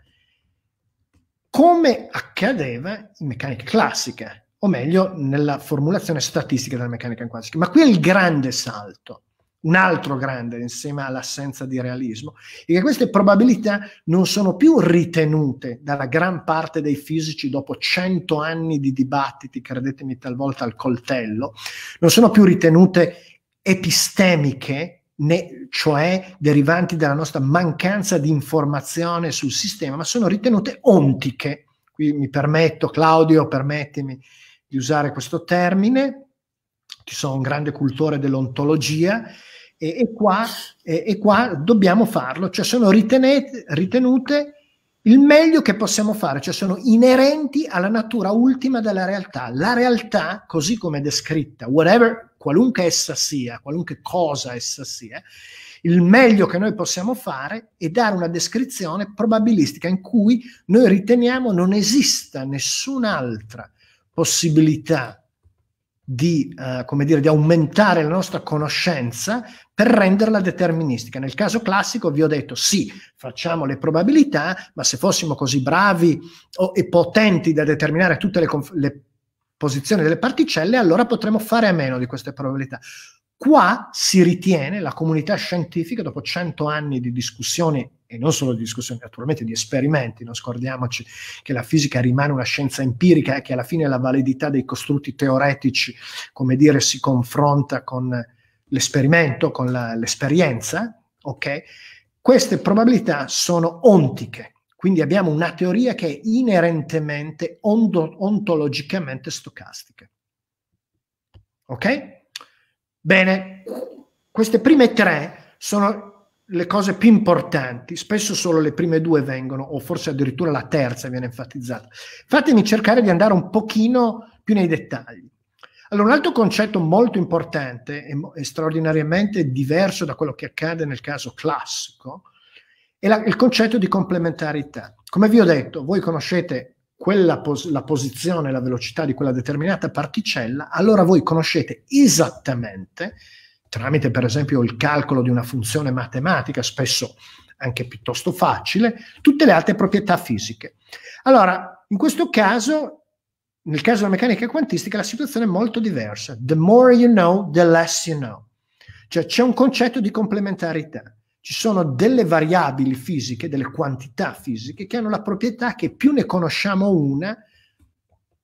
come accadeva in meccanica classica, o meglio nella formulazione statistica della meccanica quantistica. Ma qui è il grande salto, un altro grande insieme all'assenza di realismo, è che queste probabilità non sono più ritenute dalla gran parte dei fisici dopo cento anni di dibattiti, credetemi talvolta al coltello, non sono più ritenute epistemiche né, cioè derivanti dalla nostra mancanza di informazione sul sistema, ma sono ritenute ontiche. Qui mi permetto, Claudio, permettimi di usare questo termine, ci sono un grande cultore dell'ontologia e, e, qua, e, e qua, dobbiamo farlo, cioè sono ritenete, ritenute il meglio che possiamo fare, cioè sono inerenti alla natura ultima della realtà. La realtà, così come è descritta, whatever qualunque essa sia, qualunque cosa essa sia, il meglio che noi possiamo fare è dare una descrizione probabilistica in cui noi riteniamo non esista nessun'altra possibilità di, eh, come dire, di aumentare la nostra conoscenza per renderla deterministica. Nel caso classico vi ho detto sì, facciamo le probabilità, ma se fossimo così bravi o, e potenti da determinare tutte le, le posizione delle particelle, allora potremo fare a meno di queste probabilità. Qua si ritiene, la comunità scientifica, dopo cento anni di discussioni, e non solo di discussioni, naturalmente di esperimenti, non scordiamoci che la fisica rimane una scienza empirica e che alla fine la validità dei costrutti teoretici, come dire, si confronta con l'esperimento, con la, l'esperienza, ok? Queste probabilità sono ontiche, quindi abbiamo una teoria che è inerentemente, ondo- ontologicamente stocastica. Ok? Bene, queste prime tre sono le cose più importanti, spesso solo le prime due vengono, o forse addirittura la terza viene enfatizzata. Fatemi cercare di andare un pochino più nei dettagli. Allora, un altro concetto molto importante e, straordinariamente diverso da quello che accade nel caso classico, è la, il concetto di complementarità. Come vi ho detto, voi conoscete quella pos- la posizione, la velocità di quella determinata particella, allora voi conoscete esattamente, tramite per esempio il calcolo di una funzione matematica, spesso anche piuttosto facile, tutte le altre proprietà fisiche. Allora, in questo caso, nel caso della meccanica quantistica, la situazione è molto diversa. The more you know, the less you know. Cioè c'è un concetto di complementarità ci sono delle variabili fisiche, delle quantità fisiche che hanno la proprietà che più ne conosciamo una,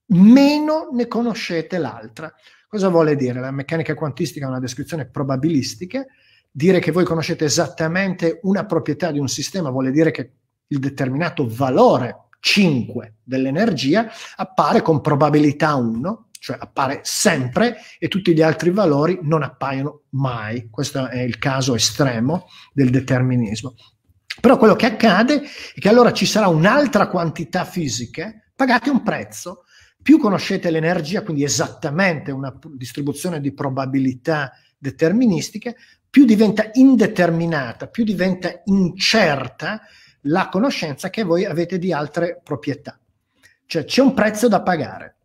meno ne conoscete l'altra. Cosa vuole dire? La meccanica quantistica è una descrizione probabilistica. Dire che voi conoscete esattamente una proprietà di un sistema vuole dire che il determinato valore 5 dell'energia appare con probabilità 1 cioè appare sempre e tutti gli altri valori non appaiono mai. Questo è il caso estremo del determinismo. Però quello che accade è che allora ci sarà un'altra quantità fisica, pagate un prezzo, più conoscete l'energia, quindi esattamente una distribuzione di probabilità deterministiche, più diventa indeterminata, più diventa incerta la conoscenza che voi avete di altre proprietà. Cioè c'è un prezzo da pagare.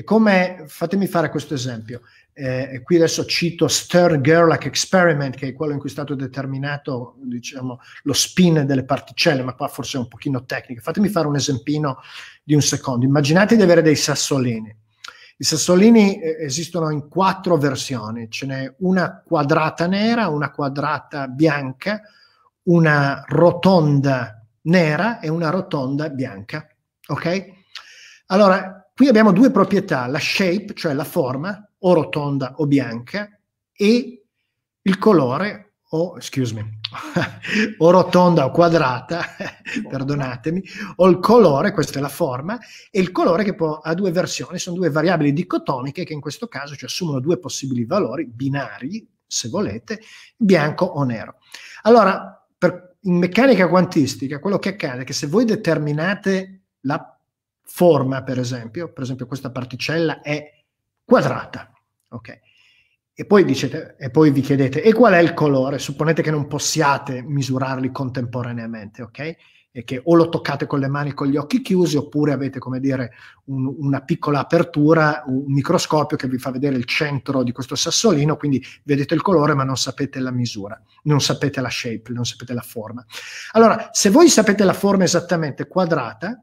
E come, fatemi fare questo esempio, eh, qui adesso cito Stern Gerlach Experiment, che è quello in cui è stato determinato diciamo, lo spin delle particelle, ma qua forse è un pochino tecnico. Fatemi fare un esempino di un secondo. Immaginate di avere dei sassolini. I sassolini eh, esistono in quattro versioni, ce n'è una quadrata nera, una quadrata bianca, una rotonda nera e una rotonda bianca. Ok? Allora, Qui abbiamo due proprietà, la shape, cioè la forma, o rotonda o bianca, e il colore, o, excuse me, o rotonda o quadrata, perdonatemi, o il colore, questa è la forma, e il colore che può, ha due versioni, sono due variabili dicotomiche che in questo caso ci cioè, assumono due possibili valori binari, se volete, bianco o nero. Allora, per, in meccanica quantistica, quello che accade è che se voi determinate la forma, per esempio, per esempio questa particella è quadrata, ok? E poi, dicete, e poi vi chiedete, e qual è il colore? Supponete che non possiate misurarli contemporaneamente, ok? E che o lo toccate con le mani con gli occhi chiusi, oppure avete, come dire, un, una piccola apertura, un microscopio che vi fa vedere il centro di questo sassolino, quindi vedete il colore ma non sapete la misura, non sapete la shape, non sapete la forma. Allora, se voi sapete la forma esattamente quadrata,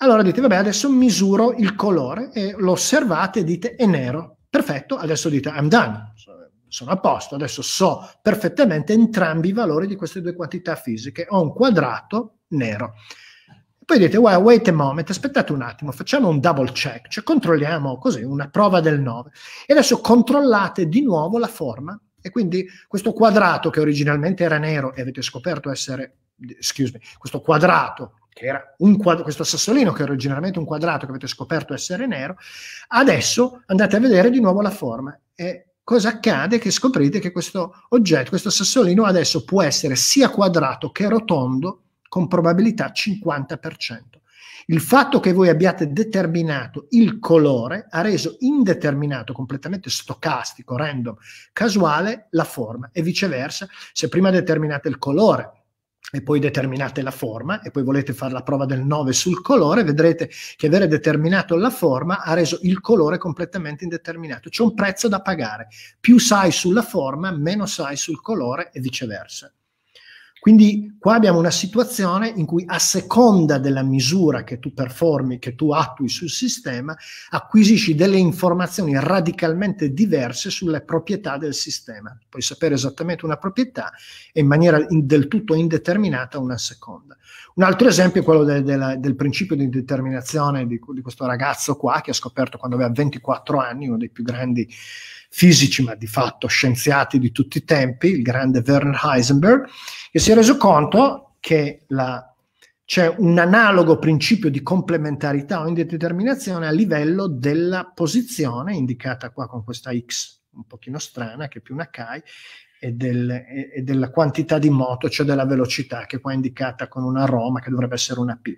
allora dite, vabbè, adesso misuro il colore e lo osservate e dite è nero. Perfetto, adesso dite I'm done, sono a posto, adesso so perfettamente entrambi i valori di queste due quantità fisiche. Ho un quadrato nero. Poi dite, well, wait a moment, aspettate un attimo, facciamo un double check, cioè controlliamo così una prova del 9. E adesso controllate di nuovo la forma e quindi questo quadrato che originalmente era nero e avete scoperto essere, scusami, questo quadrato che era un quadro, questo sassolino che era originariamente un quadrato che avete scoperto essere nero, adesso andate a vedere di nuovo la forma e cosa accade? Che scoprite che questo oggetto, questo sassolino adesso può essere sia quadrato che rotondo con probabilità 50%. Il fatto che voi abbiate determinato il colore ha reso indeterminato, completamente stocastico, random, casuale la forma e viceversa, se prima determinate il colore e poi determinate la forma e poi volete fare la prova del 9 sul colore, vedrete che avere determinato la forma ha reso il colore completamente indeterminato. C'è un prezzo da pagare. Più sai sulla forma, meno sai sul colore e viceversa. Quindi qua abbiamo una situazione in cui a seconda della misura che tu performi, che tu attui sul sistema, acquisisci delle informazioni radicalmente diverse sulle proprietà del sistema. Puoi sapere esattamente una proprietà e in maniera in del tutto indeterminata una seconda. Un altro esempio è quello de de del principio di determinazione di, di questo ragazzo qua che ha scoperto quando aveva 24 anni, uno dei più grandi fisici, ma di fatto scienziati di tutti i tempi, il grande Werner Heisenberg, che si è reso conto che la, c'è un analogo principio di complementarità o indeterminazione a livello della posizione, indicata qua con questa X un pochino strana, che è più una CAI, e, del, e, e, della quantità di moto, cioè della velocità, che qua è indicata con una Roma, che dovrebbe essere una P.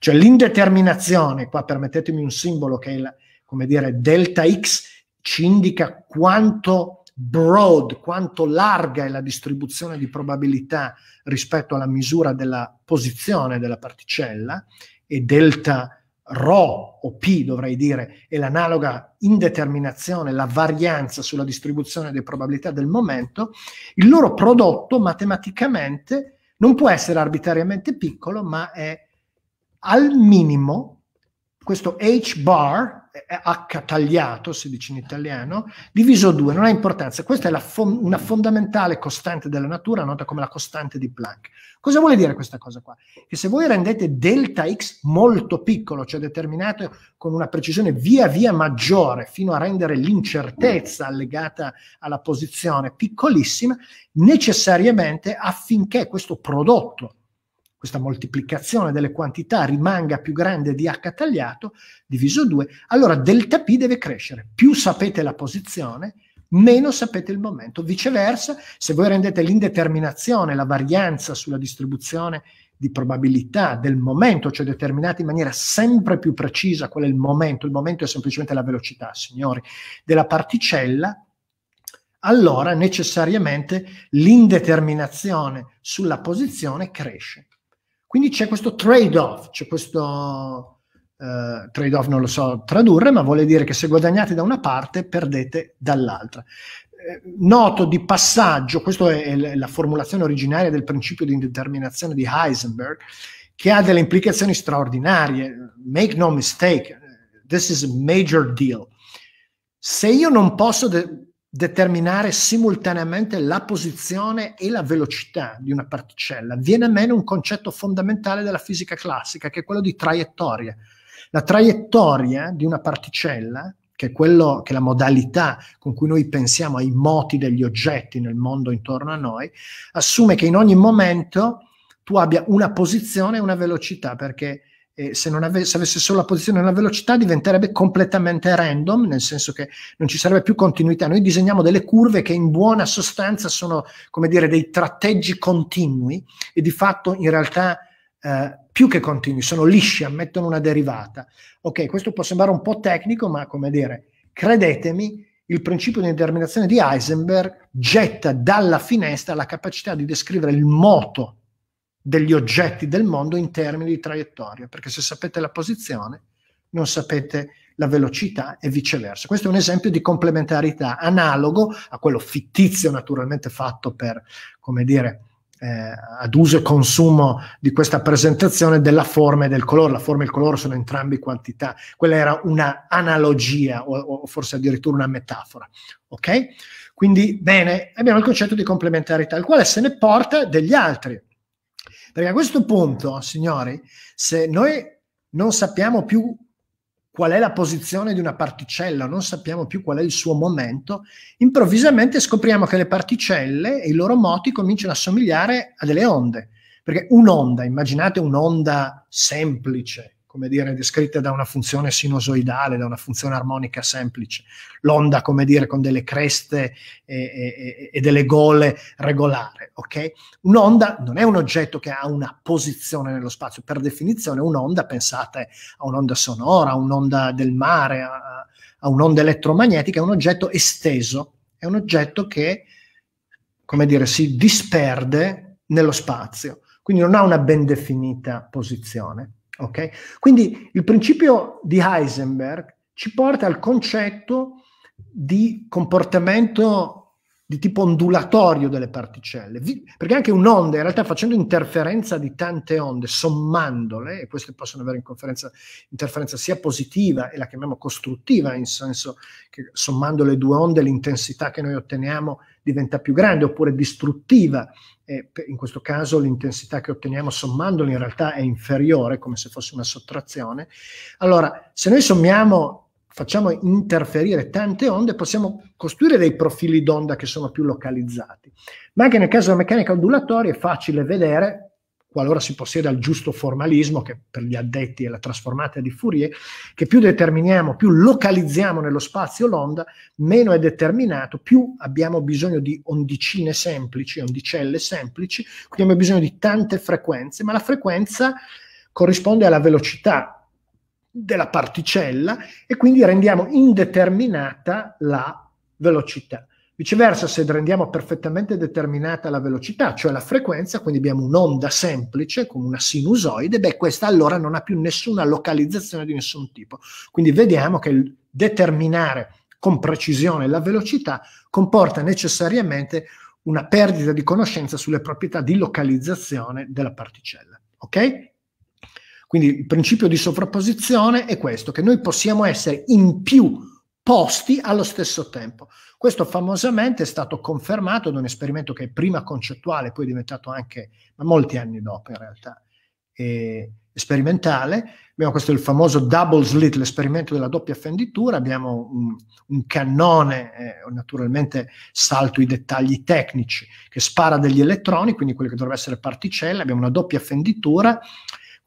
Cioè l'indeterminazione, qua permettetemi un simbolo che è, la, come dire, delta X, ci indica quanto broad, quanto larga è la distribuzione di probabilità rispetto alla misura della posizione della particella e delta ρ o P dovrei dire è l'analoga indeterminazione, la varianza sulla distribuzione delle probabilità del momento, il loro prodotto matematicamente non può essere arbitrariamente piccolo, ma è al minimo questo H bar H tagliato, si dice in italiano, diviso 2, non ha importanza. Questa è fo- una fondamentale costante della natura, nota come la costante di Planck. Cosa vuole dire questa cosa qua? Che se voi rendete delta x molto piccolo, cioè determinato con una precisione via via maggiore, fino a rendere l'incertezza legata alla posizione piccolissima, necessariamente affinché questo prodotto questa moltiplicazione delle quantità rimanga più grande di h tagliato diviso 2, allora delta p deve crescere. Più sapete la posizione, meno sapete il momento. Viceversa, se voi rendete l'indeterminazione, la varianza sulla distribuzione di probabilità del momento, cioè determinate in maniera sempre più precisa qual è il momento, il momento è semplicemente la velocità, signori, della particella, allora necessariamente l'indeterminazione sulla posizione cresce. Quindi c'è questo trade-off, c'è questo eh, trade-off, non lo so tradurre, ma vuole dire che se guadagnate da una parte perdete dall'altra. Eh, noto di passaggio, questa è, è la formulazione originaria del principio di indeterminazione di Heisenberg, che ha delle implicazioni straordinarie. Make no mistake, this is a major deal. Se io non posso de- determinare simultaneamente la posizione e la velocità di una particella. Viene a meno un concetto fondamentale della fisica classica, che è quello di traiettoria. La traiettoria di una particella, che è, quello, che è la modalità con cui noi pensiamo ai moti degli oggetti nel mondo intorno a noi, assume che in ogni momento tu abbia una posizione e una velocità, perché eh, se, ave- se, avesse solo la posizione e la velocità diventerebbe completamente random, nel senso che non ci sarebbe più continuità. Noi disegniamo delle curve che in buona sostanza sono, come dire, dei tratteggi continui e di fatto in realtà eh, più che continui, sono lisci, ammettono una derivata. Ok, questo può sembrare un po' tecnico, ma come dire, credetemi, il principio di determinazione di Heisenberg getta dalla finestra la capacità di descrivere il moto degli oggetti del mondo in termini di traiettoria, perché se sapete la posizione non sapete la velocità e viceversa. Questo è un esempio di complementarità analogo a quello fittizio naturalmente fatto per, come dire, eh, ad uso e consumo di questa presentazione della forma e del colore. La forma e il colore sono entrambi quantità. Quella era una analogia o, o forse addirittura una metafora. Ok? Quindi, bene, abbiamo il concetto di complementarità, il quale se ne porta degli altri perché a questo punto, signori, se noi non sappiamo più qual è la posizione di una particella, non sappiamo più qual è il suo momento, improvvisamente scopriamo che le particelle e i loro moti cominciano a somigliare a delle onde. Perché un'onda, immaginate un'onda semplice, come dire, descritte da una funzione sinusoidale, da una funzione armonica semplice, l'onda, come dire, con delle creste e, e, e delle gole regolare, ok? Un'onda non è un oggetto che ha una posizione nello spazio, per definizione un'onda, pensate a un'onda sonora, a un'onda del mare, a, a un'onda elettromagnetica, è un oggetto esteso, è un oggetto che, come dire, si disperde nello spazio, quindi non ha una ben definita posizione. Okay? Quindi il principio di Heisenberg ci porta al concetto di comportamento di tipo ondulatorio delle particelle, perché anche un'onda, in realtà facendo interferenza di tante onde, sommandole, e queste possono avere interferenza sia positiva e la chiamiamo costruttiva, in senso che sommando le due onde l'intensità che noi otteniamo diventa più grande, oppure distruttiva, e in questo caso l'intensità che otteniamo sommandole in realtà è inferiore, come se fosse una sottrazione. Allora, se noi sommiamo facciamo interferire tante onde, possiamo costruire dei profili d'onda che sono più localizzati. Ma anche nel caso della meccanica ondulatoria è facile vedere, qualora si possieda il giusto formalismo, che per gli addetti è la trasformata di Fourier, che più determiniamo, più localizziamo nello spazio l'onda, meno è determinato, più abbiamo bisogno di ondicine semplici, ondicelle semplici, quindi abbiamo bisogno di tante frequenze, ma la frequenza corrisponde alla velocità della particella e quindi rendiamo indeterminata la velocità. Viceversa, se rendiamo perfettamente determinata la velocità, cioè la frequenza, quindi abbiamo un'onda semplice con una sinusoide, beh, questa allora non ha più nessuna localizzazione di nessun tipo. Quindi vediamo che determinare con precisione la velocità comporta necessariamente una perdita di conoscenza sulle proprietà di localizzazione della particella. Ok? Quindi il principio di sovrapposizione è questo, che noi possiamo essere in più posti allo stesso tempo. Questo famosamente è stato confermato da un esperimento che è prima concettuale, poi è diventato anche, ma molti anni dopo in realtà, eh, sperimentale. Abbiamo questo il famoso double slit, l'esperimento della doppia fenditura, abbiamo un, un cannone, eh, naturalmente salto i dettagli tecnici, che spara degli elettroni, quindi quelle che dovrebbero essere particelle, abbiamo una doppia fenditura,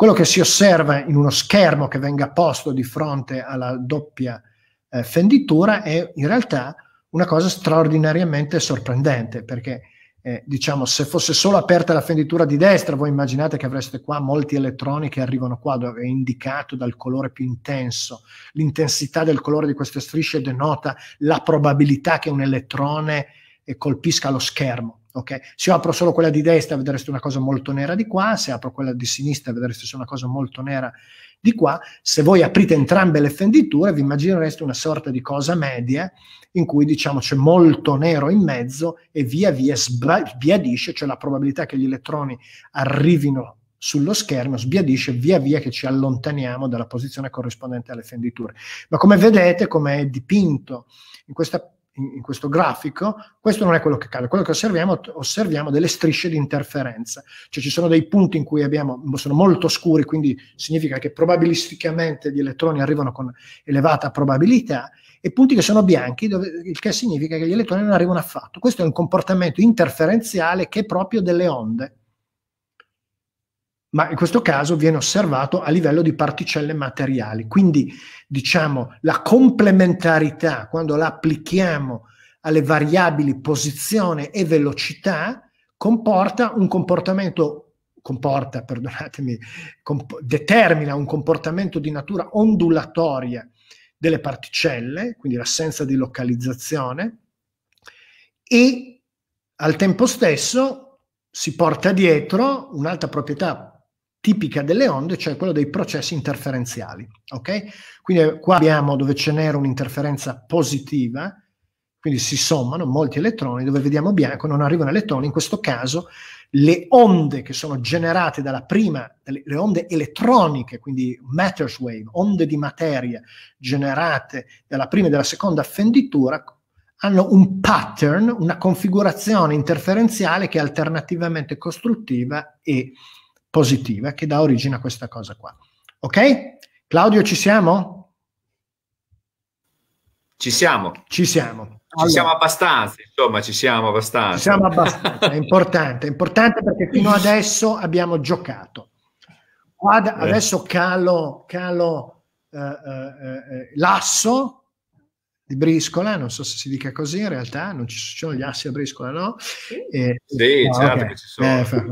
quello che si osserva in uno schermo che venga posto di fronte alla doppia eh, fenditura è in realtà una cosa straordinariamente sorprendente perché eh, diciamo se fosse solo aperta la fenditura di destra voi immaginate che avreste qua molti elettroni che arrivano qua dove è indicato dal colore più intenso l'intensità del colore di queste strisce denota la probabilità che un elettrone eh, colpisca lo schermo ok? Se apro solo quella di destra vedreste una cosa molto nera di qua, se apro quella di sinistra vedreste una cosa molto nera di qua. Se voi aprite entrambe le fenditure vi immaginereste una sorta di cosa media in cui diciamo c'è molto nero in mezzo e via via sbiadisce, cioè la probabilità che gli elettroni arrivino sullo schermo sbiadisce via via che ci allontaniamo dalla posizione corrispondente alle fenditure. Ma come vedete, come è dipinto in questa in, in, questo grafico, questo non è quello che cade, quello che osserviamo, osserviamo delle strisce di interferenza, cioè ci sono dei punti in cui abbiamo, sono molto scuri, quindi significa che probabilisticamente gli elettroni arrivano con elevata probabilità, e punti che sono bianchi, dove, il che significa che gli elettroni non arrivano affatto. Questo è un comportamento interferenziale che è proprio delle onde ma in questo caso viene osservato a livello di particelle materiali. Quindi, diciamo, la complementarità, quando la applichiamo alle variabili posizione e velocità, comporta un comportamento, comporta, perdonatemi, comp- determina un comportamento di natura ondulatoria delle particelle, quindi l'assenza di localizzazione, e al tempo stesso si porta dietro un'altra proprietà tipica delle onde, cioè quello dei processi interferenziali. Okay? Quindi eh, qua abbiamo dove ce n'era un'interferenza positiva, quindi si sommano molti elettroni, dove vediamo bianco non arrivano elettroni, in questo caso le onde che sono generate dalla prima, le onde elettroniche, quindi matters wave, onde di materia generate dalla prima e dalla seconda fenditura, hanno un pattern, una configurazione interferenziale che è alternativamente costruttiva e positiva che dà origine a questa cosa qua. Ok? Claudio, ci siamo? Ci siamo. Ci siamo. Allora. Ci siamo abbastanza, insomma, ci siamo abbastanza. Ci siamo abbastanza, è importante, è importante perché fino adesso abbiamo giocato. Ad, eh. adesso calo, calo eh, eh, eh, eh l'asso di briscola, non so se si dica così, in realtà non ci sono gli assi a briscola, no? E, sì, no, certo ah, okay. che ci sono. Eh, fa,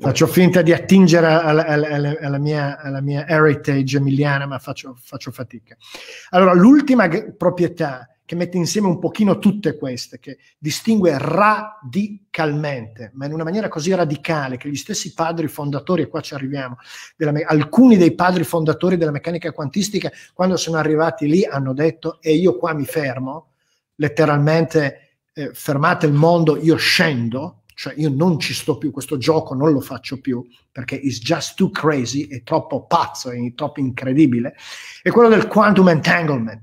faccio finta di attingere alla, alla, alla, mia, alla, mia, heritage emiliana, ma faccio, faccio fatica. Allora, l'ultima proprietà che mette insieme un pochino tutte queste, che distingue radicalmente, ma in una maniera così radicale che gli stessi padri fondatori, e qua ci arriviamo, me- alcuni dei padri fondatori della meccanica quantistica, quando sono arrivati lì hanno detto e io qua mi fermo, letteralmente eh, fermate il mondo, io scendo, cioè io non ci sto più, questo gioco non lo faccio più perché it's just too crazy, è troppo pazzo, è troppo incredibile, è quello del quantum entanglement,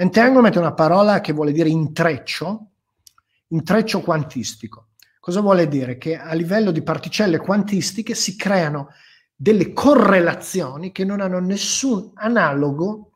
Entanglement è una parola che vuole dire intreccio, intreccio quantistico. Cosa vuole dire? Che a livello di particelle quantistiche si creano delle correlazioni che non hanno nessun analogo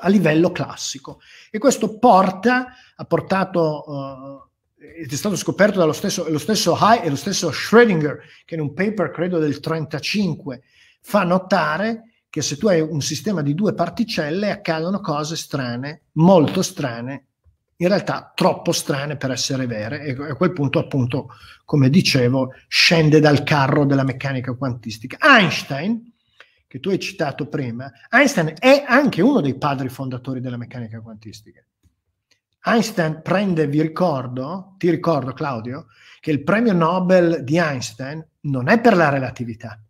a livello classico. E questo porta, ha portato, eh, ed è stato scoperto dallo stesso, lo stesso High e lo stesso Schrödinger, che in un paper, credo del 35, fa notare che se tu hai un sistema di due particelle accadono cose strane, molto strane, in realtà troppo strane per essere vere e a quel punto appunto, come dicevo, scende dal carro della meccanica quantistica. Einstein, che tu hai citato prima, Einstein è anche uno dei padri fondatori della meccanica quantistica. Einstein prende, vi ricordo, ti ricordo Claudio, che il premio Nobel di Einstein non è per la relatività,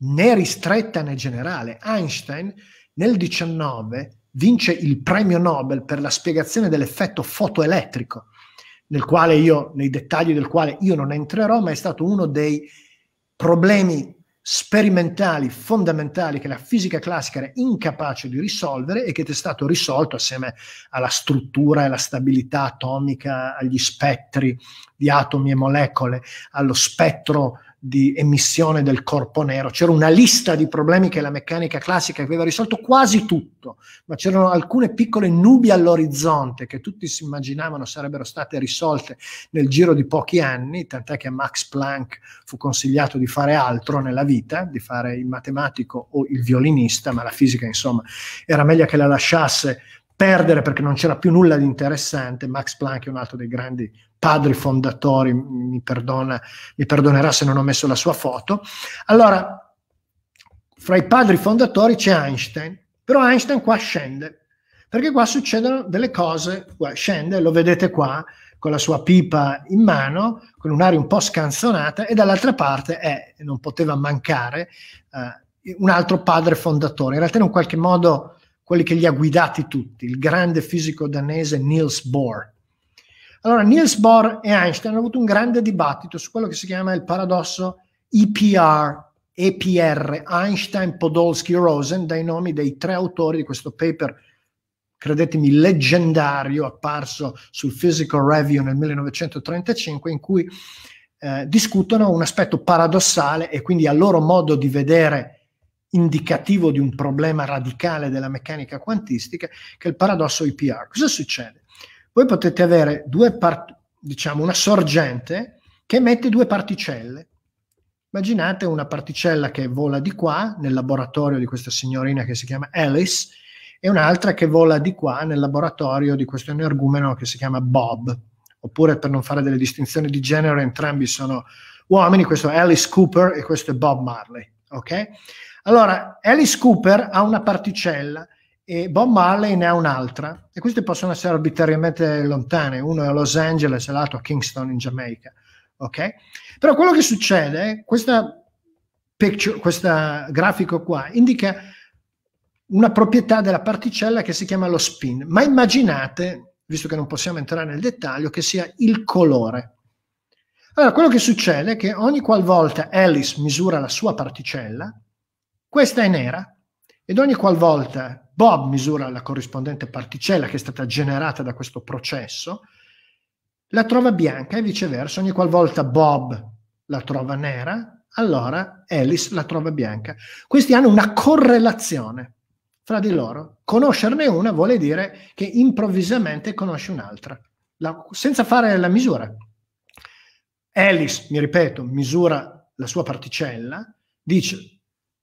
né ristretta né generale. Einstein nel 19 vince il premio Nobel per la spiegazione dell'effetto fotoelettrico, nel quale io, nei dettagli del quale io non entrerò, ma è stato uno dei problemi sperimentali fondamentali che la fisica classica era incapace di risolvere e che è stato risolto assieme alla struttura e alla stabilità atomica, agli spettri di atomi e molecole, allo spettro di emissione del corpo nero. C'era una lista di problemi che la meccanica classica aveva risolto quasi tutto, ma c'erano alcune piccole nubi all'orizzonte che tutti si immaginavano sarebbero state risolte nel giro di pochi anni, tant'è che a Max Planck fu consigliato di fare altro nella vita, di fare il matematico o il violinista, ma la fisica insomma era meglio che la lasciasse perdere perché non c'era più nulla di interessante. Max Planck è un altro dei grandi padri fondatori, mi, perdona, mi perdonerà se non ho messo la sua foto. Allora, fra i padri fondatori c'è Einstein, però Einstein qua scende, perché qua succedono delle cose, qua scende, lo vedete qua, con la sua pipa in mano, con un'aria un po' scanzonata, e dall'altra parte è, non poteva mancare, eh, un altro padre fondatore. In realtà, in un qualche modo, quelli che li ha guidati tutti, il grande fisico danese Niels Bohr, allora, Niels Bohr e Einstein hanno avuto un grande dibattito su quello che si chiama il paradosso EPR, EPR, Einstein, Podolsky, Rosen, dai nomi dei tre autori di questo paper, credetemi, leggendario, apparso sul Physical Review nel 1935, in cui eh, discutono un aspetto paradossale e quindi a loro modo di vedere indicativo di un problema radicale della meccanica quantistica, che è il paradosso EPR. Cosa succede? voi potete avere due part- diciamo una sorgente che emette due particelle. Immaginate una particella che vola di qua nel laboratorio di questa signorina che si chiama Alice e un'altra che vola di qua nel laboratorio di questo energumeno che si chiama Bob. Oppure per non fare delle distinzioni di genere, entrambi sono uomini, questo è Alice Cooper e questo è Bob Marley. Ok? Allora, Alice Cooper ha una particella e Bob Marley ne ha un'altra e queste possono essere arbitrariamente lontane, uno è a Los Angeles e l'altro a Kingston in Giamaica, ok? Però quello che succede, questo grafico qua indica una proprietà della particella che si chiama lo spin, ma immaginate, visto che non possiamo entrare nel dettaglio, che sia il colore. Allora, quello che succede è che ogni qualvolta Alice misura la sua particella, questa è nera, ed ogni qualvolta Bob misura la corrispondente particella che è stata generata da questo processo, la trova bianca e viceversa, ogni qualvolta Bob la trova nera, allora Alice la trova bianca. Questi hanno una correlazione fra di loro. Conoscerne una vuole dire che improvvisamente conosci un'altra, la, senza fare la misura. Alice, mi ripeto, misura la sua particella, dice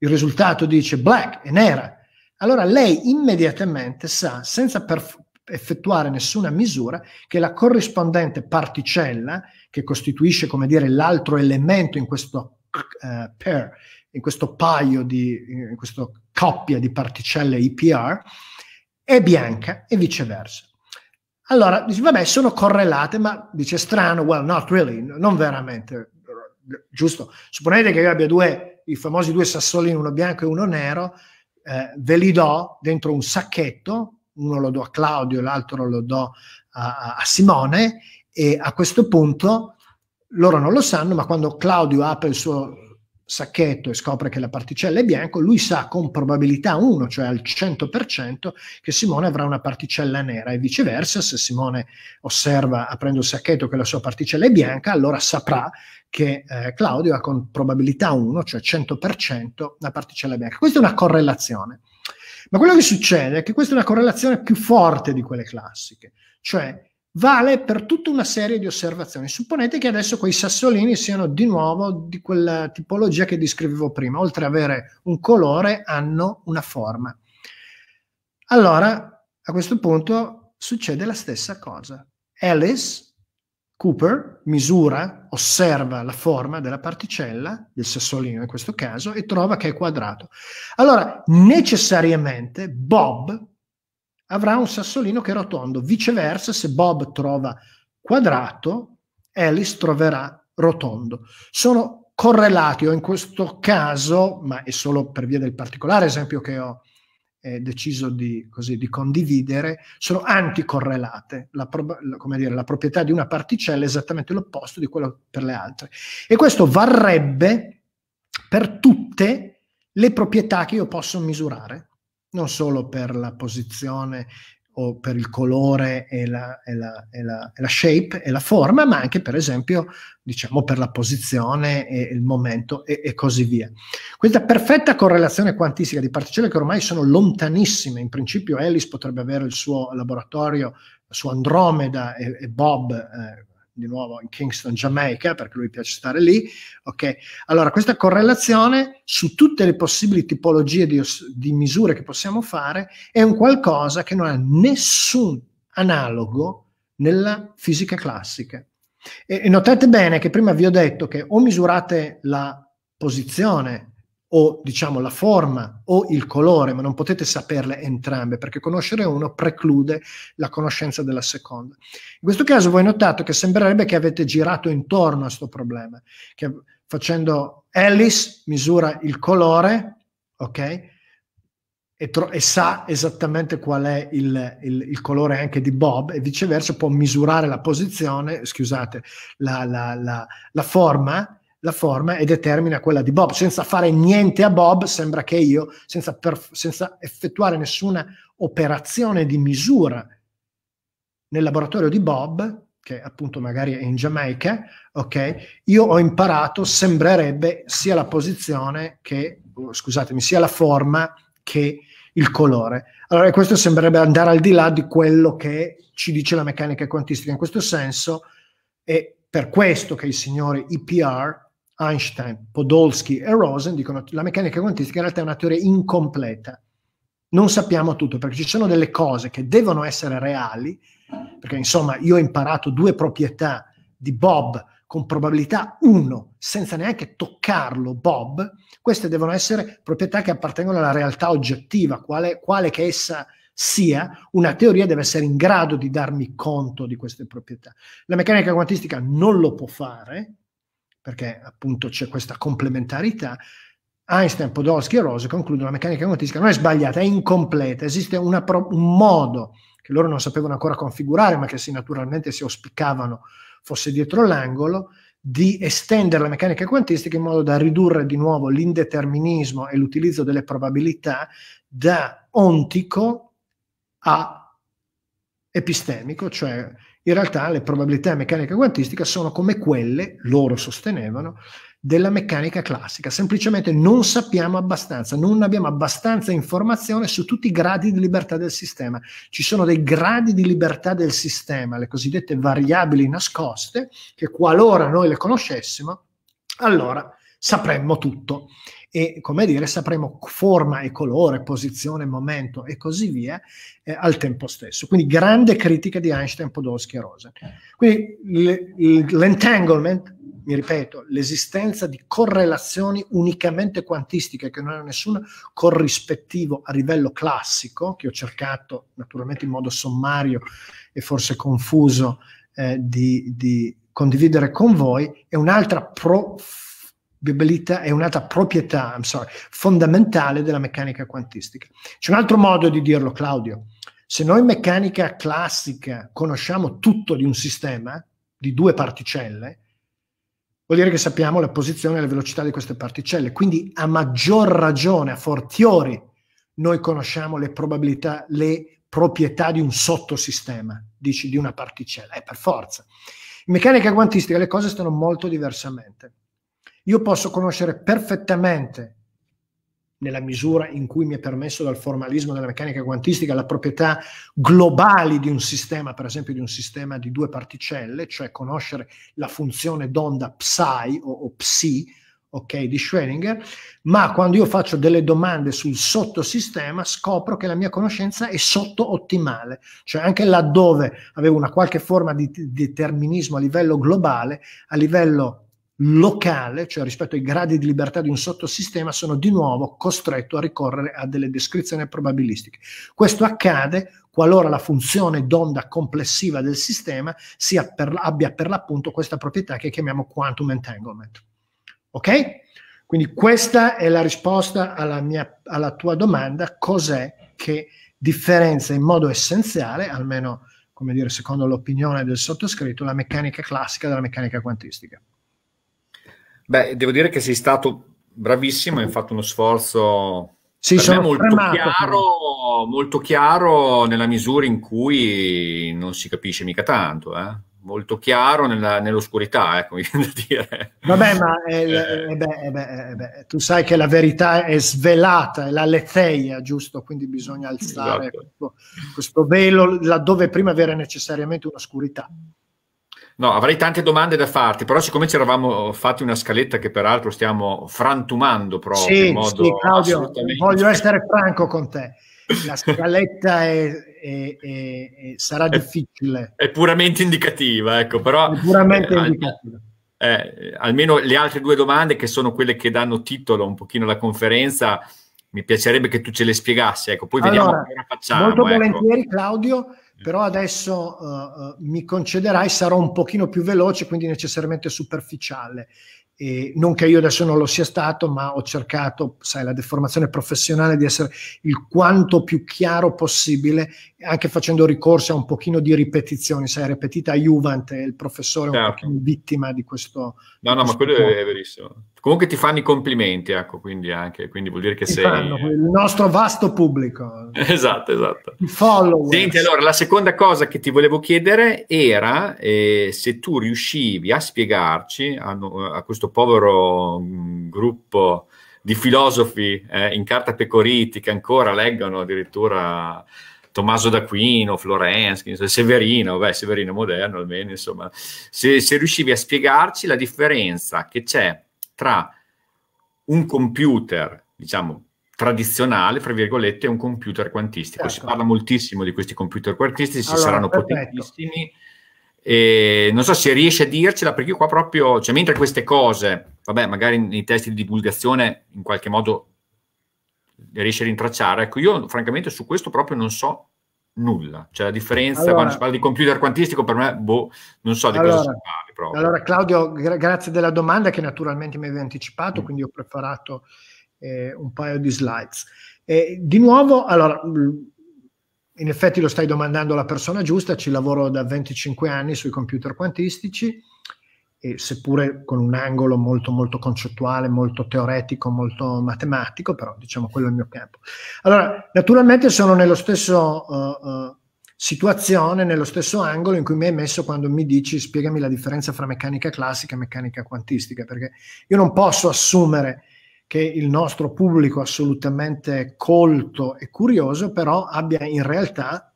il risultato dice black, è nera, allora lei immediatamente sa, senza perf- effettuare nessuna misura, che la corrispondente particella, che costituisce, come dire, l'altro elemento in questo uh, pair, in questo paio di, in questa coppia di particelle IPR, è bianca e viceversa. Allora, dice, vabbè, sono correlate, ma dice strano, well, not really, non veramente, giusto? Supponete che io abbia due i famosi due sassolini, uno bianco e uno nero, eh, ve li do dentro un sacchetto, uno lo do a Claudio, l'altro lo do a, a Simone e a questo punto loro non lo sanno, ma quando Claudio apre il suo sacchetto e scopre che la particella è bianca, lui sa con probabilità 1, cioè al 100%, che Simone avrà una particella nera e viceversa, se Simone osserva aprendo il sacchetto che la sua particella è bianca, allora saprà che eh, Claudio ha con probabilità 1, cioè 100%, una particella bianca. Questa è una correlazione. Ma quello che succede è che questa è una correlazione più forte di quelle classiche, cioè vale per tutta una serie di osservazioni. Supponete che adesso quei sassolini siano di nuovo di quella tipologia che descrivevo prima, oltre ad avere un colore hanno una forma. Allora, a questo punto succede la stessa cosa. Alice Cooper misura, osserva la forma della particella, del sassolino in questo caso, e trova che è quadrato. Allora, necessariamente Bob avrà un sassolino che è rotondo. Viceversa, se Bob trova quadrato, Alice troverà rotondo. Sono correlati, o in questo caso, ma è solo per via del particolare esempio che ho eh, deciso di, così, di, condividere, sono anticorrelate. La, pro- la, dire, la proprietà di una particella è esattamente l'opposto di quella per le altre. E questo varrebbe per tutte le proprietà che io posso misurare non solo per la posizione o per il colore e la, e, la, e, la, e la, shape e la forma, ma anche per esempio diciamo per la posizione e il momento e, così via. Questa perfetta correlazione quantistica di particelle che ormai sono lontanissime, in principio Ellis potrebbe avere il suo laboratorio su Andromeda e, Bob eh, di nuovo in Kingston, Jamaica, perché lui piace stare lì. Okay. Allora, questa correlazione su tutte le possibili tipologie di, di misure che possiamo fare è un qualcosa che non ha nessun analogo nella fisica classica. E, e notate bene che prima vi ho detto che o misurate la posizione o diciamo la forma o il colore, ma non potete saperle entrambe perché conoscere uno preclude la conoscenza della seconda. In questo caso voi notate che sembrerebbe che avete girato intorno a questo problema, che facendo Alice misura il colore, ok? E, e sa esattamente qual è il, il, il, colore anche di Bob e viceversa può misurare la posizione, scusate, la, la, la, la forma la forma e determina quella di Bob. Senza fare niente a Bob, sembra che io, senza, perf- senza effettuare nessuna operazione di misura nel laboratorio di Bob, che appunto magari è in Giamaica, ok? Io ho imparato, sembrerebbe, sia la posizione che, oh, scusatemi, sia la forma che il colore. Allora, questo sembrerebbe andare al di là di quello che ci dice la meccanica quantistica in questo senso, è per questo che i signori IPR Einstein, Podolsky e Rosen dicono che la meccanica quantistica in realtà è una teoria incompleta. Non sappiamo tutto perché ci sono delle cose che devono essere reali, perché insomma io ho imparato due proprietà di Bob con probabilità 1, senza neanche toccarlo Bob, queste devono essere proprietà che appartengono alla realtà oggettiva, quale, quale che essa sia, una teoria deve essere in grado di darmi conto di queste proprietà. La meccanica quantistica non lo può fare, perché appunto c'è questa complementarità. Einstein, Podolsky e Rose concludono la meccanica quantistica non è sbagliata, è incompleta, esiste pro- un modo che loro non sapevano ancora configurare, ma che si, naturalmente si auspicavano fosse dietro l'angolo, di estendere la meccanica quantistica in modo da ridurre di nuovo l'indeterminismo e l'utilizzo delle probabilità da ontico a epistemico, cioè in realtà le probabilità di meccanica quantistica sono come quelle, loro sostenevano, della meccanica classica. Semplicemente non sappiamo abbastanza, non abbiamo abbastanza informazione su tutti i gradi di libertà del sistema. Ci sono dei gradi di libertà del sistema, le cosiddette variabili nascoste, che qualora noi le conoscessimo, allora sapremmo tutto. E come dire, sapremo forma e colore, posizione, momento e così via eh, al tempo stesso. Quindi grande critica di Einstein, Podolsky e Rosen. Quindi l'entanglement, mi ripeto, l'esistenza di correlazioni unicamente quantistiche che non hanno nessun corrispettivo a livello classico, che ho cercato naturalmente in modo sommario e forse confuso eh, di, di condividere con voi, è un'altra profondità viabilità è un'altra proprietà, sorry, fondamentale della meccanica quantistica. C'è un altro modo di dirlo, Claudio. Se noi in meccanica classica conosciamo tutto di un sistema, di due particelle, vuol dire che sappiamo la posizione e la velocità di queste particelle. Quindi a maggior ragione, a fortiori, noi conosciamo le probabilità, le proprietà di un sottosistema, dici di una particella, è per forza. In meccanica quantistica le cose stanno molto diversamente. Io posso conoscere perfettamente, nella misura in cui mi è permesso dal formalismo della meccanica quantistica, la proprietà globali di un sistema, per esempio di un sistema di due particelle, cioè conoscere la funzione d'onda psi o, o psi, ok, di Schrödinger, ma quando io faccio delle domande sul sottosistema scopro che la mia conoscenza è sottoottimale, cioè anche laddove avevo una qualche forma di determinismo a livello globale, a livello locale, cioè rispetto ai gradi di libertà di un sottosistema, sono di nuovo costretto a ricorrere a delle descrizioni probabilistiche. Questo accade qualora la funzione d'onda complessiva del sistema per, abbia per l'appunto questa proprietà che chiamiamo quantum entanglement. Ok? Quindi questa è la risposta alla, mia, alla tua domanda, cos'è che differenzia in modo essenziale, almeno come dire, secondo l'opinione del sottoscritto, la meccanica classica dalla meccanica quantistica. Beh, devo dire che sei stato bravissimo, hai fatto uno sforzo sì, sono molto, chiaro, molto chiaro nella misura in cui non si capisce mica tanto, eh? molto chiaro nella, nell'oscurità, ecco, mi viene da dire. Vabbè, ma eh, eh, beh, eh, beh, eh, beh, tu sai che la verità è svelata, è la letheia, giusto? Quindi bisogna alzare esatto. questo, questo velo laddove prima era necessariamente un'oscurità. No, avrei tante domande da farti, però siccome ci eravamo fatti una scaletta che peraltro stiamo frantumando proprio sì, in modo sì, Claudio, assolutamente... voglio essere franco con te. La scaletta è, è, è, sarà difficile. È puramente indicativa, ecco, però... È puramente eh, indicativa. Eh, almeno le altre due domande che sono quelle che danno titolo un pochino alla conferenza, mi piacerebbe che tu ce le spiegassi, ecco, poi allora, vediamo cosa facciamo. Molto ecco. volentieri Claudio, Mm. però adesso uh, uh, mi concederai, sarò un pochino più veloce, quindi necessariamente superficiale. E non che io adesso non lo sia stato, ma ho cercato, sai, la deformazione professionale di essere il quanto più chiaro possibile, anche facendo ricorso a un pochino di ripetizioni, sai, ripetita a Juvent, il professore è certo. un po' vittima di questo. No, no, questo ma quello punto. è verissimo. Comunque ti fanno i complimenti, ecco, quindi anche, quindi vuol dire che ti sei... Fanno, il nostro vasto pubblico. esatto, esatto. I follower. Senti, allora, la seconda cosa che ti volevo chiedere era eh, se tu riuscivi a spiegarci a, a questo povero mm, gruppo di filosofi eh, in carta pecoriti che ancora leggono addirittura Tommaso d'Aquino, Florence, Severino, beh, Severino moderno almeno, insomma, se, se riuscivi a spiegarci la differenza che c'è tra un computer, diciamo, tradizionale, fra virgolette, e un computer quantistico. Ecco. Si certo. parla moltissimo di questi computer quantistici, allora, saranno perfetto. potentissimi, e non so se riesce a dircela perché io qua proprio, cioè mentre queste cose, vabbè, magari nei testi di divulgazione in qualche modo riesce a rintracciare, ecco, io francamente su questo proprio non so nulla, cioè la differenza allora, quando si parla di computer quantistico per me, boh, non so di allora, cosa si parli proprio. Allora Claudio, gra- grazie della domanda che naturalmente mi avevi anticipato, mm. quindi ho preparato eh, un paio di slides. Eh, di nuovo, allora, in effetti lo stai domandando alla persona giusta, ci lavoro da 25 anni sui computer quantistici e seppure con un angolo molto molto concettuale, molto teoretico, molto matematico, però diciamo quello è il mio campo. Allora, naturalmente sono nello stesso uh, uh, situazione, nello stesso angolo in cui mi hai messo quando mi dici spiegami la differenza fra meccanica classica e meccanica quantistica, perché io non posso assumere che il nostro pubblico assolutamente colto e curioso però abbia in realtà,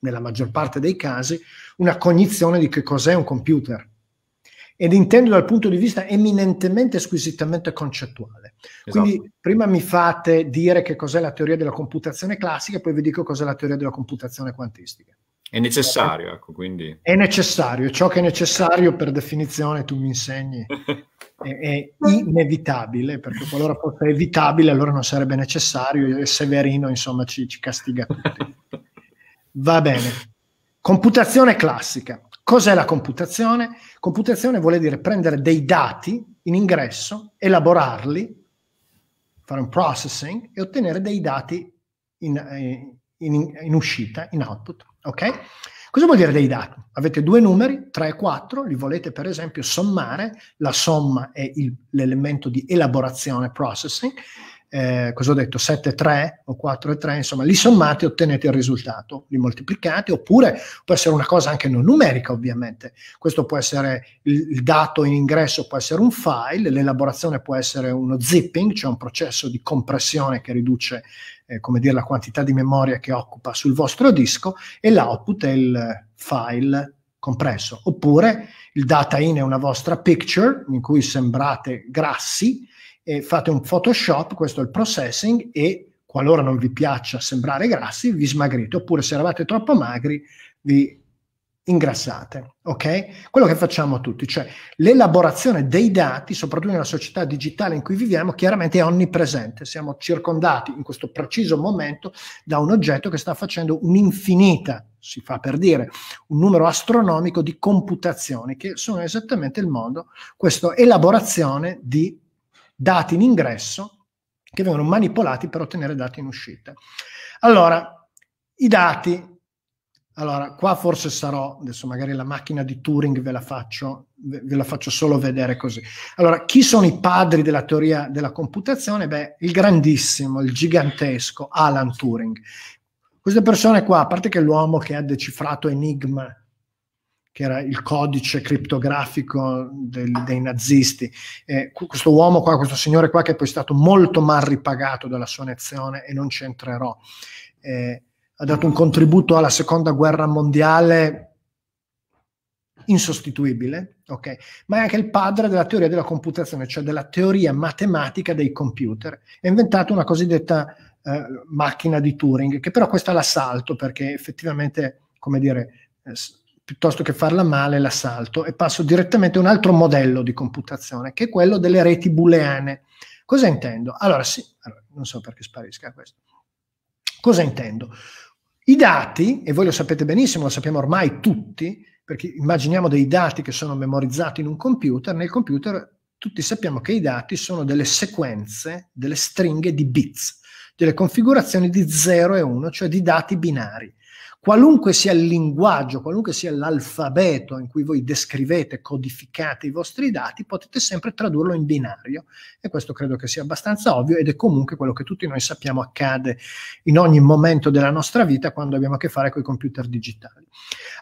nella maggior parte dei casi, una cognizione di che cos'è un computer. Ed intendo dal punto di vista eminentemente, squisitamente concettuale. Esatto. Quindi prima mi fate dire che cos'è la teoria della computazione classica, poi vi dico cos'è la teoria della computazione quantistica. È necessario, ecco, quindi... È necessario, ciò che è necessario per definizione tu mi insegni è, inevitabile, perché qualora fosse evitabile allora non sarebbe necessario e Severino insomma ci, ci castiga tutti. Va bene. Computazione classica. Cos'è la computazione? Computazione vuol dire prendere dei dati in ingresso, elaborarli, fare un processing e ottenere dei dati in, eh, in, in uscita, in output. Ok? Cosa vuol dire dei dati? Avete due numeri, 3 e 4, li volete per esempio sommare, la somma è il, l'elemento di elaborazione, processing, eh, cosa ho detto, 7 e 3 o 4 e 3, insomma, li sommate e ottenete il risultato, li moltiplicate, oppure può essere una cosa anche non numerica, ovviamente. Questo può essere il, il dato in ingresso, può essere un file, l'elaborazione può essere uno zipping, cioè un processo di compressione che riduce eh, come dire, la quantità di memoria che occupa sul vostro disco e l'output è il file compresso. Oppure il data in è una vostra picture in cui sembrate grassi, e fate un Photoshop, questo è il processing e qualora non vi piaccia sembrare grassi vi smagrite. Oppure se eravate troppo magri vi ingrassate, ok? Quello che facciamo tutti, cioè l'elaborazione dei dati, soprattutto nella società digitale in cui viviamo, chiaramente è onnipresente, siamo circondati in questo preciso momento da un oggetto che sta facendo un'infinita, si fa per dire, un numero astronomico di computazioni che sono esattamente il mondo, questa elaborazione di dati in ingresso che vengono manipolati per ottenere dati in uscita. Allora, i dati allora, qua forse sarò, adesso magari la macchina di Turing ve la faccio, ve la faccio solo vedere così. Allora, chi sono i padri della teoria della computazione? Beh, il grandissimo, il gigantesco Alan Turing. Queste persone qua, a parte che l'uomo che ha decifrato Enigma, che era il codice criptografico del, dei nazisti, eh, questo uomo qua, questo signore qua che è poi stato molto mal ripagato dalla sua nazione e non c'entrerò. Eh, ha dato un contributo alla seconda guerra mondiale insostituibile, okay? ma è anche il padre della teoria della computazione, cioè della teoria matematica dei computer. Ha inventato una cosiddetta eh, macchina di Turing, che però questa la salto perché effettivamente, come dire, eh, piuttosto che farla male, la salto e passo direttamente a un altro modello di computazione, che è quello delle reti booleane. Cosa intendo? Allora, sì, allora, non so perché sparisca questo. Cosa intendo? I dati, e voi lo sapete benissimo, lo sappiamo ormai tutti, perché immaginiamo dei dati che sono memorizzati in un computer, nel computer tutti sappiamo che i dati sono delle sequenze, delle stringhe di bits, delle configurazioni di 0 e 1, cioè di dati binari. Qualunque sia il linguaggio, qualunque sia l'alfabeto in cui voi descrivete, codificate i vostri dati, potete sempre tradurlo in binario e questo credo che sia abbastanza ovvio ed è comunque quello che tutti noi sappiamo accade in ogni momento della nostra vita quando abbiamo a che fare con i computer digitali.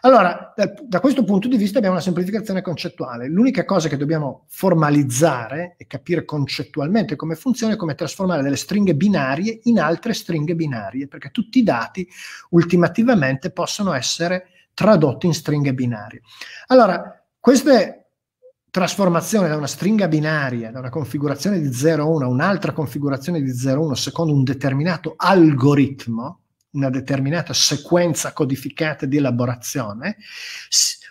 Allora, da, da, questo punto di vista abbiamo una semplificazione concettuale. L'unica cosa che dobbiamo formalizzare e capire concettualmente come funziona è come trasformare delle stringhe binarie in altre stringhe binarie, perché tutti i dati ultimativamente possono essere tradotti in stringhe binarie. Allora, queste trasformazione da una stringa binaria, da una configurazione di 0-1 a un'altra configurazione di 0-1 secondo un determinato algoritmo, una determinata sequenza codificata di elaborazione,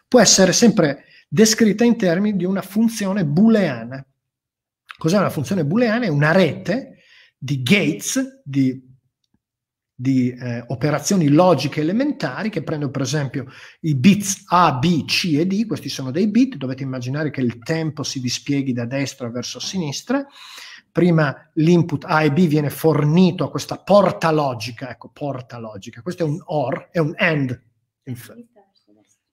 può essere sempre descritta in termini di una funzione booleana. Cos'è una funzione booleana? È una rete di gates, di, di eh, operazioni logiche elementari che prendo per esempio i bits A, B, C e D, questi sono dei bit, dovete immaginare che il tempo si dispieghi da destra verso sinistra, prima l'input A e B viene fornito a questa porta logica, ecco, porta logica, questo è un OR, è un AND,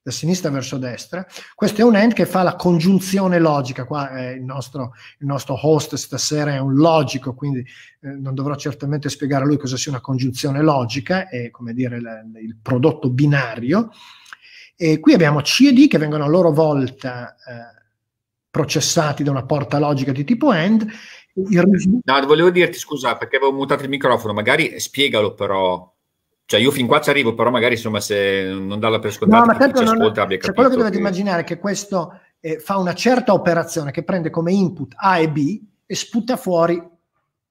da sinistra verso destra, questo è un AND che fa la congiunzione logica, qua è eh, il, nostro, il nostro host stasera è un logico, quindi eh, non dovrò certamente spiegare a lui cosa sia una congiunzione logica, è come dire la, il prodotto binario, e qui abbiamo C e D che vengono a loro volta... Eh, processati da una porta logica di tipo AND il... No, volevo dirti scusa perché avevo mutato il microfono, magari spiegalo però. Cioè io fin qua ci arrivo, però magari insomma se non darla per scontato no, ma chi ci non... ascolta abbia cioè, quello che dovete che... immaginare è che questo eh, fa una certa operazione che prende come input A e B e sputa fuori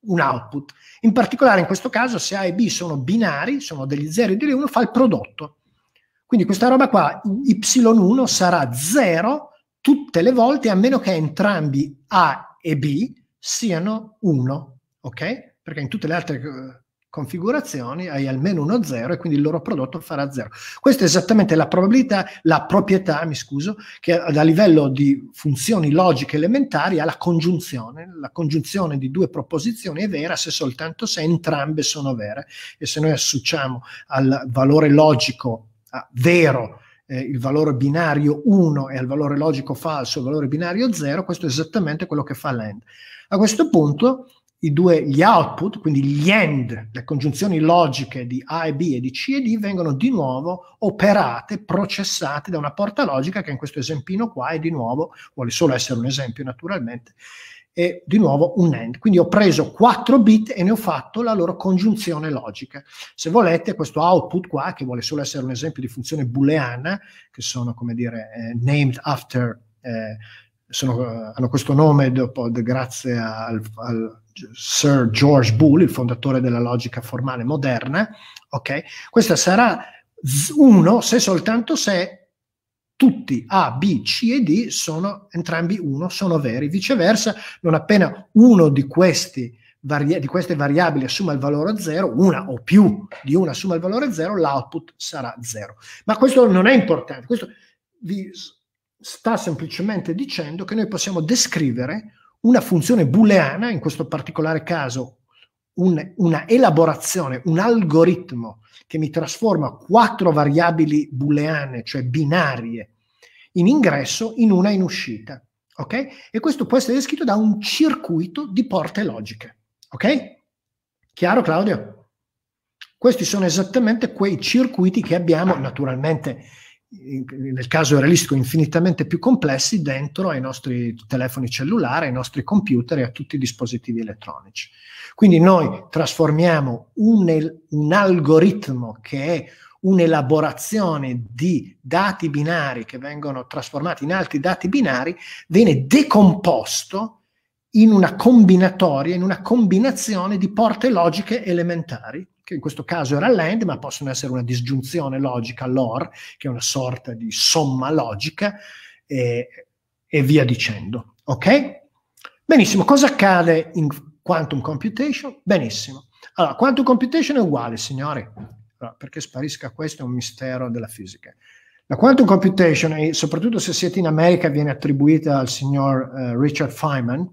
un output. In particolare in questo caso se A e B sono binari, sono degli 0 e degli 1, fa il prodotto. Quindi questa roba qua, y1 sarà 0 tutte le volte a meno che entrambi A e B siano 1, ok? Perché in tutte le altre eh, configurazioni hai almeno uno 0 e quindi il loro prodotto farà 0. Questa è esattamente la probabilità, la proprietà, mi scuso, che a livello di funzioni logiche elementari ha la congiunzione. La congiunzione di due proposizioni è vera se soltanto se entrambe sono vere e se noi associamo al valore logico a, vero eh, il valore binario 1 e al valore logico falso il valore binario 0, questo è esattamente quello che fa l'end. A questo punto due, gli output, quindi gli end, le congiunzioni logiche di A e B e di C e D vengono di nuovo operate, processate da una porta logica che in questo esempino qua è di nuovo, vuole solo essere un esempio naturalmente, è di nuovo un end. Quindi ho preso 4 bit e ne ho fatto la loro congiunzione logica. Se volete, questo output qua, che vuole solo essere un esempio di funzione booleana, che sono, come dire, eh, named after eh, sono, eh, hanno questo nome Leopold grazie al, al, Sir George Bull, il fondatore della logica formale moderna. Okay? Questa sarà 1 se soltanto se tutti A, B, C e D sono entrambi 1, sono veri. Viceversa, non appena uno di questi di queste variabili assuma il valore 0, una o più di una assuma il valore 0, l'output sarà 0. Ma questo non è importante, questo vi sta semplicemente dicendo che noi possiamo descrivere una funzione booleana, in questo particolare caso un, una elaborazione, un algoritmo che mi trasforma quattro variabili booleane, cioè binarie, in ingresso in una in uscita. Okay? E questo può essere descritto da un circuito di porte logiche. Ok? Chiaro Claudio? Questi sono esattamente quei circuiti che abbiamo, naturalmente nel caso realistico infinitamente più complessi dentro ai nostri telefoni cellulari, ai nostri computer e a tutti i dispositivi elettronici. Quindi noi trasformiamo un, un algoritmo che è un'elaborazione di dati binari che vengono trasformati in altri dati binari, viene decomposto in una combinatoria, in una combinazione di porte logiche elementari che in questo caso era land, ma possono essere una disgiunzione logica lor, che è una sorta di somma logica, e, e via dicendo. Ok? Benissimo, cosa accade in quantum computation? Benissimo. Allora, quantum computation è uguale, signori. Allora, perché sparisca questo è un mistero della fisica. La quantum computation, soprattutto se siete in America, viene attribuita al signor eh, Richard Feynman,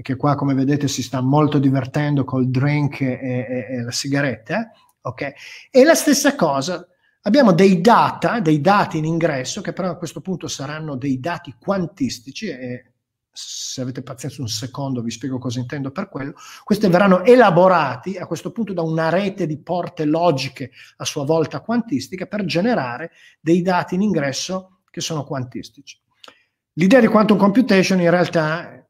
che qua come vedete si sta molto divertendo col drink e, e, e la sigaretta, eh? ok? E la stessa cosa, abbiamo dei data, dei dati in ingresso, che però a questo punto saranno dei dati quantistici, e se avete pazienza un secondo vi spiego cosa intendo per quello, questi verranno elaborati a questo punto da una rete di porte logiche a sua volta quantistiche per generare dei dati in ingresso che sono quantistici. L'idea di quantum computation in realtà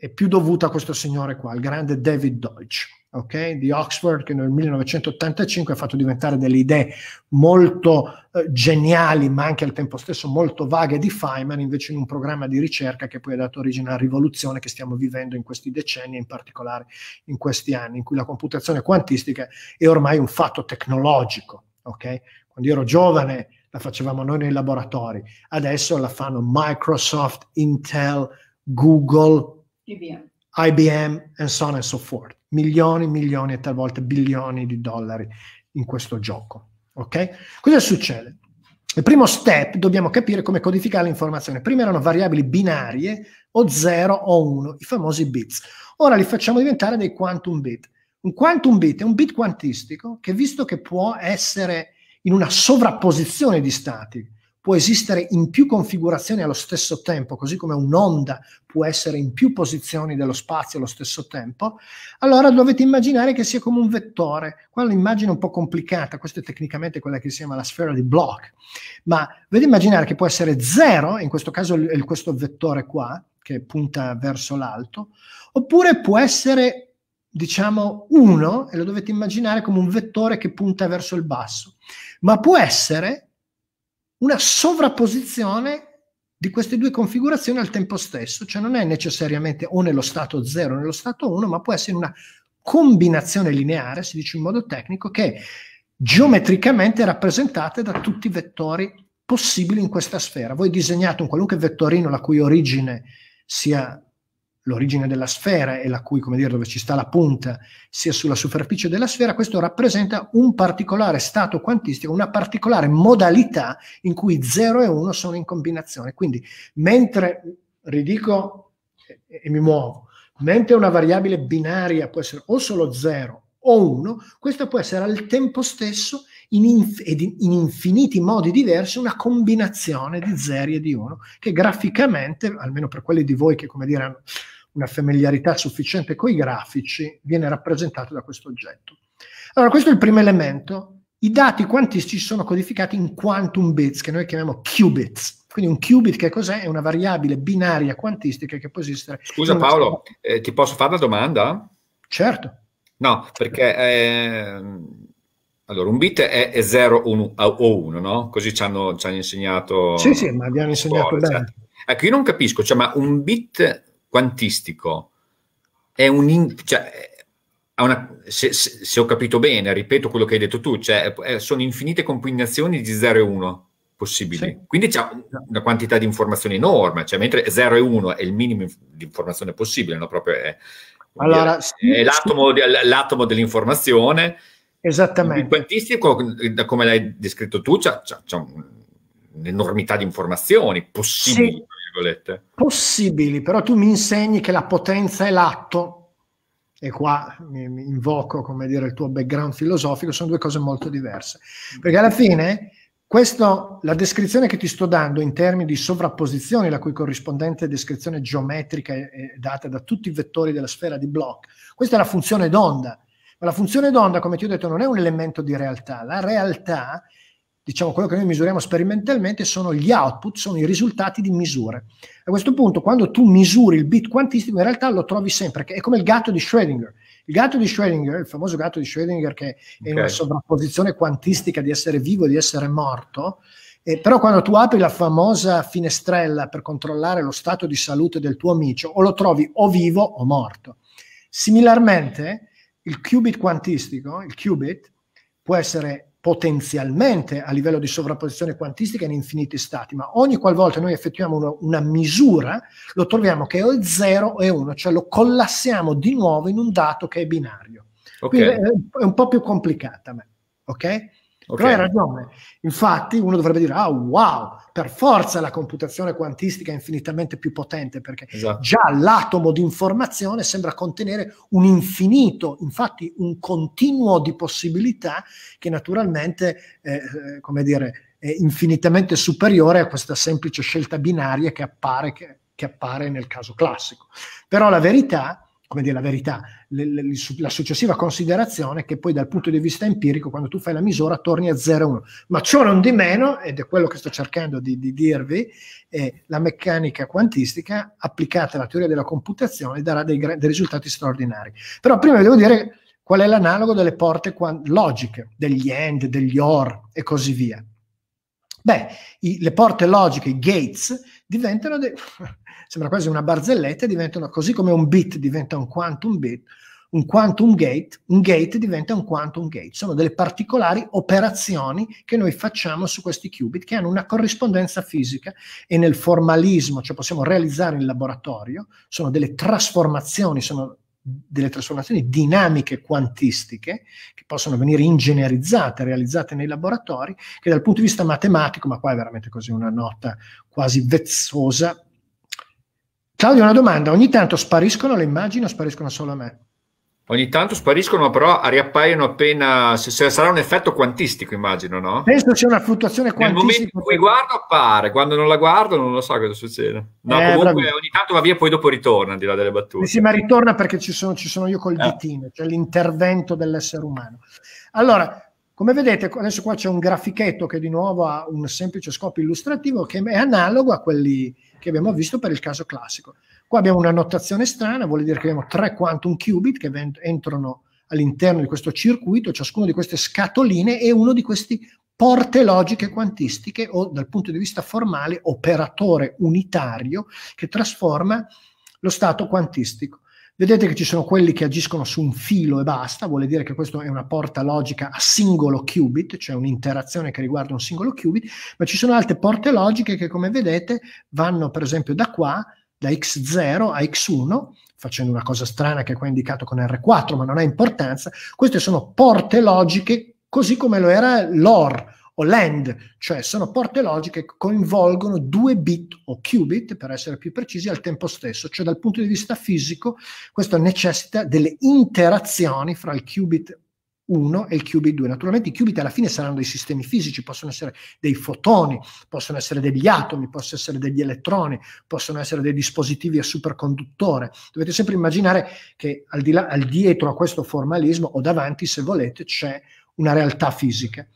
è più dovuta a questo signore qua, il grande David Deutsch, okay? di Oxford, che nel 1985 ha fatto diventare delle idee molto eh, geniali, ma anche al tempo stesso molto vaghe di Feynman, invece in un programma di ricerca che poi ha dato origine alla rivoluzione che stiamo vivendo in questi decenni, in particolare in questi anni, in cui la computazione quantistica è ormai un fatto tecnologico. Okay? Quando io ero giovane la facevamo noi nei laboratori, adesso la fanno Microsoft, Intel, Google, IBM. IBM e so on and so forth. Milioni, milioni e talvolta bilioni di dollari in questo gioco. Ok? Cosa succede? Il primo step dobbiamo capire come codificare l'informazione. Prima erano variabili binarie o 0 o 1, i famosi bits. Ora li facciamo diventare dei quantum bit. Un quantum bit è un bit quantistico che, visto che può essere in una sovrapposizione di stati, può esistere in più configurazioni allo stesso tempo, così come un'onda può essere in più posizioni dello spazio allo stesso tempo, allora dovete immaginare che sia come un vettore. Qua l'immagine è un po' complicata, questa è tecnicamente quella che si chiama la sfera di Bloch, ma dovete immaginare che può essere zero, in questo caso è questo vettore qua, che punta verso l'alto, oppure può essere diciamo 1 e lo dovete immaginare come un vettore che punta verso il basso, ma può essere una sovrapposizione di queste due configurazioni al tempo stesso, cioè non è necessariamente o nello stato 0 o nello stato 1, ma può essere una combinazione lineare, si dice in modo tecnico, che è geometricamente rappresentata da tutti i vettori possibili in questa sfera. Voi disegnate un qualunque vettorino la cui origine sia l'origine della sfera e la cui, come dire, dove ci sta la punta sia sulla superficie della sfera, questo rappresenta un particolare stato quantistico, una particolare modalità in cui 0 e 1 sono in combinazione. Quindi, mentre ridico e, e mi muovo, mentre una variabile binaria può essere o solo 0 o 1, questa può essere al tempo stesso in, inf- in infiniti modi diversi una combinazione di 0 e di 1 che graficamente, almeno per quelli di voi che come dire hanno una familiarità sufficiente con i grafici, viene rappresentato da questo oggetto. Allora, questo è il primo elemento. I dati quantistici sono codificati in quantum bits, che noi chiamiamo qubits. Quindi un qubit che cos'è? È una variabile binaria quantistica che può esistere. Scusa Paolo, eh, ti posso fare una domanda? Certo. No, perché eh, allora un bit è, 0 o 1, no? Così ci hanno, ci hanno, insegnato. Sì, sì, ma abbiamo insegnato bene. Certo. Ecco, io non capisco, cioè, ma un bit quantistico è un... In, cioè, una, se, se, se, ho capito bene, ripeto quello che hai detto tu, cioè, sono infinite combinazioni di 0 e 1 possibili. Sì. Quindi c'è una quantità di informazioni enorme, cioè, mentre 0 e 1 è il minimo di informazione possibile, no? Proprio è, allora, è, sì, l'atomo, sì. l'atomo, dell'informazione. Esattamente. Il quantistico, come l'hai descritto tu, c'è, c'è un'enormità di informazioni possibili virgolette. Possibili, però tu mi insegni che la potenza è l'atto, e qua mi, invoco, come dire, il tuo background filosofico, sono due cose molto diverse. Perché alla fine... Questo, la descrizione che ti sto dando in termini di sovrapposizioni, la cui corrispondente descrizione geometrica è, data da tutti i vettori della sfera di Bloch, questa è la funzione d'onda. Ma la funzione d'onda, come ti ho detto, non è un elemento di realtà. La realtà è diciamo quello che noi misuriamo sperimentalmente sono gli output, sono i risultati di misure. A questo punto, quando tu misuri il bit quantistico, in realtà lo trovi sempre, che è come il gatto di Schrödinger. Il gatto di Schrödinger, il famoso gatto di Schrödinger che è in una sovrapposizione quantistica di essere vivo e di essere morto, eh, però quando tu apri la famosa finestrella per controllare lo stato di salute del tuo amico, o lo trovi o vivo o morto. Similarmente, il qubit quantistico, il qubit, può essere potenzialmente a livello di sovrapposizione quantistica in infiniti stati, ma ogni qualvolta noi effettuiamo una, una misura lo troviamo che è o 0 o 1, cioè lo collassiamo di nuovo in un dato che è binario. Okay. Quindi è un po' più complicata, ma, ok? Okay. Però hai ragione. Infatti, uno dovrebbe dire: Ah, wow, per forza la computazione quantistica è infinitamente più potente perché esatto. già l'atomo di informazione sembra contenere un infinito, infatti, un continuo di possibilità che naturalmente, eh, eh come dire, è infinitamente superiore a questa semplice scelta binaria che appare, che, che appare nel caso classico. Però la verità è come dire, la verità, la successiva considerazione che poi dal punto di vista empirico, quando tu fai la misura, torni a 0,1. Ma ciò non di meno, ed è quello che sto cercando di, di dirvi, eh, la meccanica quantistica applicata alla teoria della computazione darà dei, dei risultati straordinari. Però prima vi devo dire qual è l'analogo delle porte logiche, degli AND, degli OR e così via. Beh, i, le porte logiche, i gates, diventano... De- sembra quasi una barzelletta, diventano così come un bit diventa un quantum bit, un quantum gate, un gate diventa un quantum gate. Sono delle particolari operazioni che noi facciamo su questi qubit che hanno una corrispondenza fisica e nel formalismo, cioè possiamo realizzare in laboratorio, sono delle trasformazioni, sono delle trasformazioni dinamiche quantistiche che possono venire ingegnerizzate, realizzate nei laboratori, che dal punto di vista matematico, ma qua è veramente così una nota quasi vezzosa, Claudio, una domanda. Ogni tanto spariscono le immagini o spariscono solo a me? Ogni tanto spariscono, però riappaiono appena. Se sarà un effetto quantistico, immagino, no? Penso sia una fluttuazione quantistica. Nel momento in cui guardo, appare, quando non la guardo, non lo so cosa succede. No, eh, comunque bravo. ogni tanto va via, poi dopo ritorna, al di là delle battute. Sì, ma ritorna perché ci sono, ci sono io col eh. ditino, cioè l'intervento dell'essere umano. Allora, come vedete, adesso qua c'è un grafichetto che di nuovo ha un semplice scopo illustrativo che è analogo a quelli che abbiamo visto per il caso classico. Qua abbiamo una notazione strana, vuol dire che abbiamo tre quantum qubit che entrano all'interno di questo circuito, ciascuno di queste scatoline è uno di questi porte logiche quantistiche o dal punto di vista formale operatore unitario che trasforma lo stato quantistico. Vedete che ci sono quelli che agiscono su un filo e basta, vuol dire che questa è una porta logica a singolo qubit, cioè un'interazione che riguarda un singolo qubit, ma ci sono altre porte logiche che, come vedete, vanno per esempio da qua, da x0 a x1, facendo una cosa strana che qua è indicato con R4, ma non ha importanza. Queste sono porte logiche, così come lo era l'OR, o land, cioè sono porte logiche che coinvolgono due bit o qubit, per essere più precisi, al tempo stesso, cioè dal punto di vista fisico questo necessita delle interazioni fra il qubit 1 e il qubit 2. Naturalmente i qubit alla fine saranno dei sistemi fisici, possono essere dei fotoni, possono essere degli atomi, possono essere degli elettroni, possono essere dei dispositivi a superconduttore. Dovete sempre immaginare che al, di là, al dietro a questo formalismo o davanti, se volete, c'è una realtà fisica.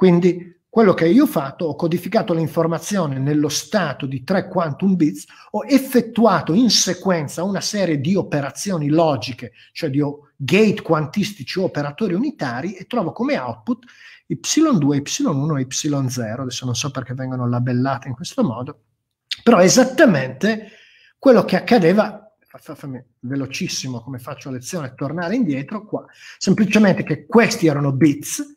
Quindi quello che io ho fatto, ho codificato l'informazione nello stato di tre quantum bits, ho effettuato in sequenza una serie di operazioni logiche, cioè di gate quantistici o operatori unitari, e trovo come output y2, y1 e y0, adesso non so perché vengono labellate in questo modo, però è esattamente quello che accadeva, fammi velocissimo come faccio a lezione, tornare indietro qua, semplicemente che questi erano bits,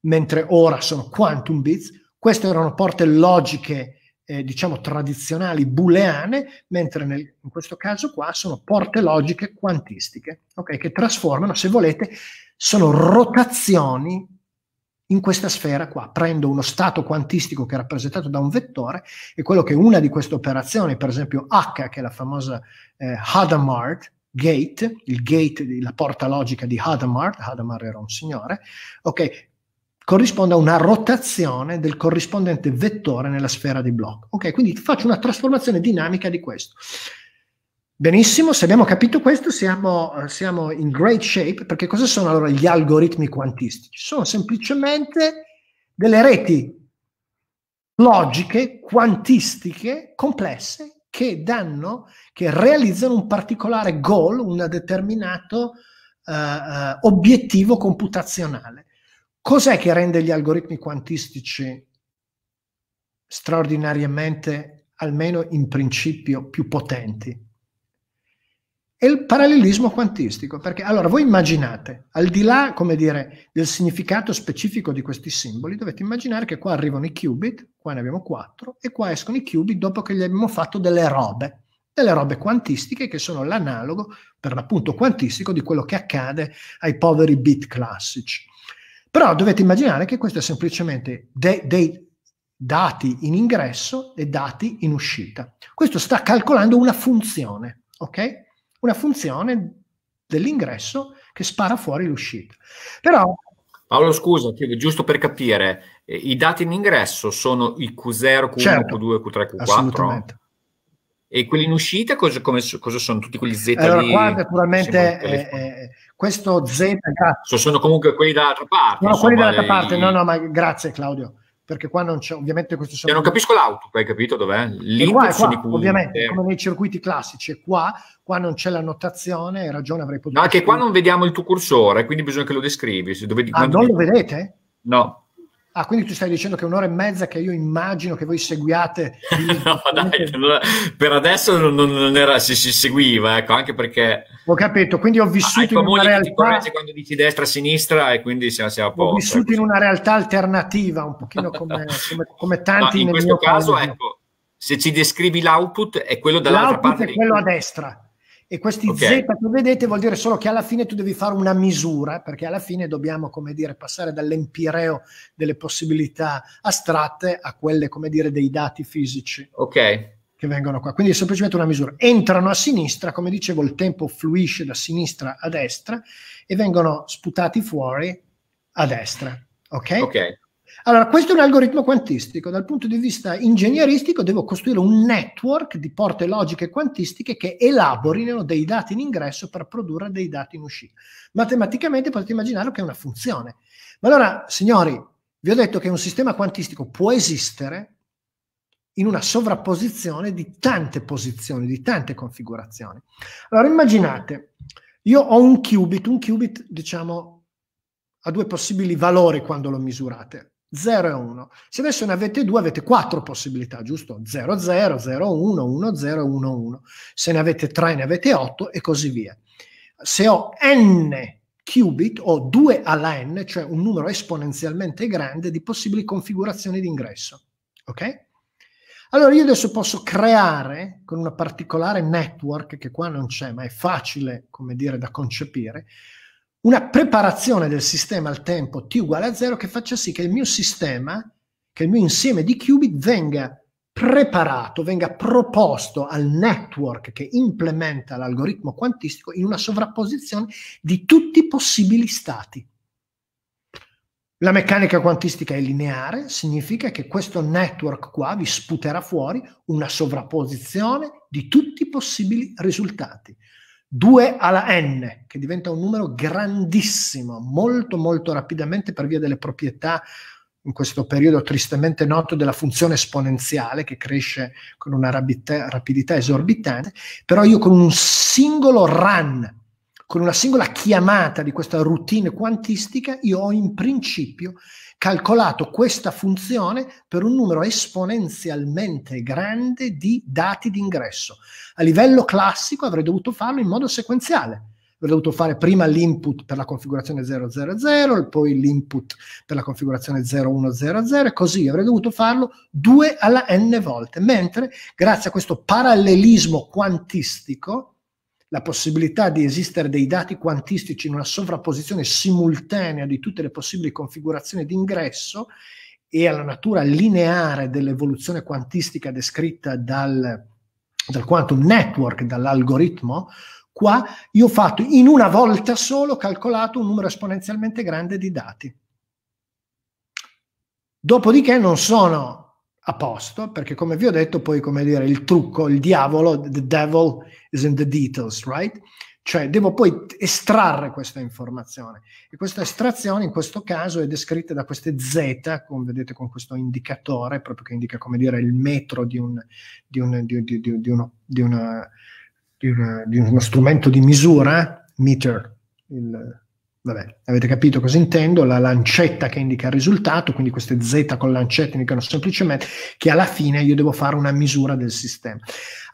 mentre ora sono quantum bits. Queste erano porte logiche, eh, diciamo, tradizionali, booleane, mentre nel, in questo caso qua sono porte logiche quantistiche, okay? che trasformano, se volete, sono rotazioni in questa sfera qua. Prendo uno stato quantistico che è rappresentato da un vettore e quello che una di queste operazioni, per esempio H, che è la famosa eh, Hadamard, gate, il gate, la porta logica di Hadamard, Hadamard era un signore, ok, corrisponde a una rotazione del corrispondente vettore nella sfera di blocco. Ok, quindi faccio una trasformazione dinamica di questo. Benissimo, se abbiamo capito questo siamo, eh, siamo, in great shape, perché cosa sono allora gli algoritmi quantistici? Sono semplicemente delle reti logiche, quantistiche, complesse, che danno, che realizzano un particolare goal, un determinato uh, obiettivo computazionale. Cos'è che rende gli algoritmi quantistici straordinariamente, almeno in principio, più potenti? È il parallelismo quantistico, perché allora voi immaginate, al di là, come dire, del significato specifico di questi simboli, dovete immaginare che qua arrivano i qubit, qua ne abbiamo quattro, e qua escono i qubit dopo che gli abbiamo fatto delle robe, delle robe quantistiche che sono l'analogo, per l'appunto quantistico, di quello che accade ai poveri bit classici. Però dovete immaginare che questo è semplicemente de- dei dati in ingresso e dati in uscita. Questo sta calcolando una funzione, ok? Una funzione dell'ingresso che spara fuori l'uscita. Però Paolo, scusa, giusto per capire, eh, i dati in ingresso sono i Q0, Q1, certo, Q2, Q3, Q4. E quelli in uscita cosa, come, cosa sono? Tutti quegli Z allora, lì? Qua naturalmente eh, eh, questo Z, grazie. Sono comunque quelli dall'altra parte. No, quelli dall'altra lei... parte, no, no, ma grazie Claudio, perché qua non c'è, ovviamente questo... Sono... Io non capisco l'auto, hai capito dov'è? L'input sono qua, ovviamente, eh. come nei circuiti classici, è qua, qua non c'è la notazione, hai ragione, avrei potuto... ma anche qua non vediamo il tuo cursore, quindi bisogna che lo descrivi. Dove... Ah, non lo vedete? No. Ah, quindi tu stai dicendo che un'ora e mezza che io immagino che voi seguiate. no, dai, per adesso non, non era, si, si, seguiva, ecco, anche perché. Ho capito, quindi ho ah, vissuto in una realtà. Ti quando dici destra-sinistra e quindi siamo, siamo a posto. Ho vissuto in ecco. una realtà alternativa, un pochino come, come, come tanti no, in questo caso, paese. ecco, se ci descrivi l'output è quello dall'altra l'output parte. L'output è quello a destra. E questi okay. Z che vedete vuol dire solo che alla fine tu devi fare una misura, perché alla fine dobbiamo, come dire, passare dall'empireo delle possibilità astratte a quelle, come dire, dei dati fisici. Ok. Che vengono qua. Quindi è semplicemente una misura. Entrano a sinistra, come dicevo, il tempo fluisce da sinistra a destra e vengono sputati fuori a destra. Ok? Ok. Allora, questo è un algoritmo quantistico. Dal punto di vista ingegneristico, devo costruire un network di porte logiche quantistiche che elaborino dei dati in ingresso per produrre dei dati in uscita. Matematicamente potete immaginare che è una funzione. Ma allora, signori, vi ho detto che un sistema quantistico può esistere in una sovrapposizione di tante posizioni, di tante configurazioni. Allora, immaginate, io ho un qubit, un qubit, diciamo, ha due possibili valori quando lo misurate 0 e 1. Se adesso ne avete 2 avete 4 possibilità, giusto? 0 0, 0 1, 1 0, 1 1. Se ne avete 3 ne avete 8 e così via. Se ho n qubit o 2 alla n, cioè un numero esponenzialmente grande di possibili configurazioni di ingresso, ok? Allora io adesso posso creare con una particolare network che qua non c'è, ma è facile, come dire, da concepire, una preparazione del sistema al tempo t uguale a 0 che faccia sì che il mio sistema, che il mio insieme di qubit venga preparato, venga proposto al network che implementa l'algoritmo quantistico in una sovrapposizione di tutti i possibili stati. La meccanica quantistica è lineare, significa che questo network qua vi sputerà fuori una sovrapposizione di tutti i possibili risultati. 2 alla n, che diventa un numero grandissimo, molto molto rapidamente per via delle proprietà in questo periodo tristemente noto della funzione esponenziale che cresce con una rapidità, rapidità esorbitante, però io con un singolo run, con una singola chiamata di questa routine quantistica, io ho in principio calcolato questa funzione per un numero esponenzialmente grande di dati d'ingresso. A livello classico avrei dovuto farlo in modo sequenziale. Avrei dovuto fare prima l'input per la configurazione 000, poi l'input per la configurazione 0100 e così avrei dovuto farlo 2 alla n volte, mentre grazie a questo parallelismo quantistico la possibilità di esistere dei dati quantistici in una sovrapposizione simultanea di tutte le possibili configurazioni di ingresso e alla natura lineare dell'evoluzione quantistica descritta dal, dal quantum network, dall'algoritmo, qua io ho fatto in una volta solo calcolato un numero esponenzialmente grande di dati. Dopodiché non sono a posto, perché come vi ho detto, poi come dire, il trucco, il diavolo, the devil is in the details, right? Cioè devo poi estrarre questa informazione e questa estrazione in questo caso è descritta da queste Z, come vedete con questo indicatore, proprio che indica come dire il metro di, un, di, un, di, di, di uno, una, una, uno strumento di misura, meter, il, vabbè, avete capito cosa intendo, la lancetta che indica il risultato, quindi queste Z con lancetta indicano semplicemente che alla fine io devo fare una misura del sistema.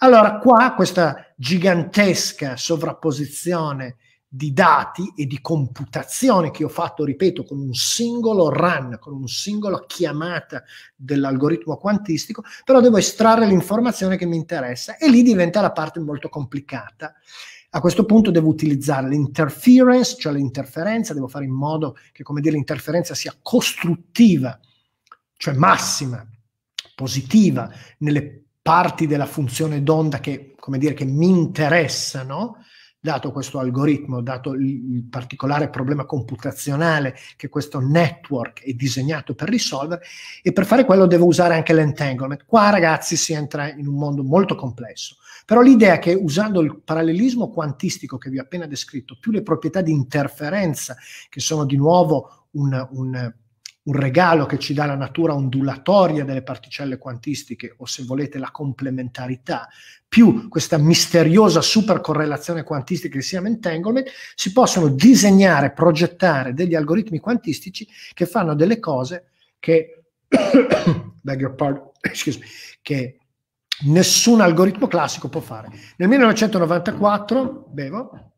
Allora, qua questa gigantesca sovrapposizione di dati e di computazione che ho fatto, ripeto, con un singolo run, con una singola chiamata dell'algoritmo quantistico, però devo estrarre l'informazione che mi interessa e lì diventa la parte molto complicata a questo punto devo utilizzare l'interference, cioè l'interferenza, devo fare in modo che, come dire, l'interferenza sia costruttiva, cioè massima, positiva, nelle parti della funzione d'onda che, come dire, che mi interessano, dato questo algoritmo, dato il particolare problema computazionale che questo network è disegnato per risolvere, e per fare quello devo usare anche l'entanglement. Qua ragazzi si entra in un mondo molto complesso, però l'idea è che usando il parallelismo quantistico che vi ho appena descritto, più le proprietà di interferenza, che sono di nuovo un, un un regalo che ci dà la natura ondulatoria delle particelle quantistiche, o se volete la complementarità, più questa misteriosa supercorrelazione quantistica che si chiama entanglement, si possono disegnare, progettare degli algoritmi quantistici che fanno delle cose che, pardon, me, che nessun algoritmo classico può fare. Nel 1994, bevo,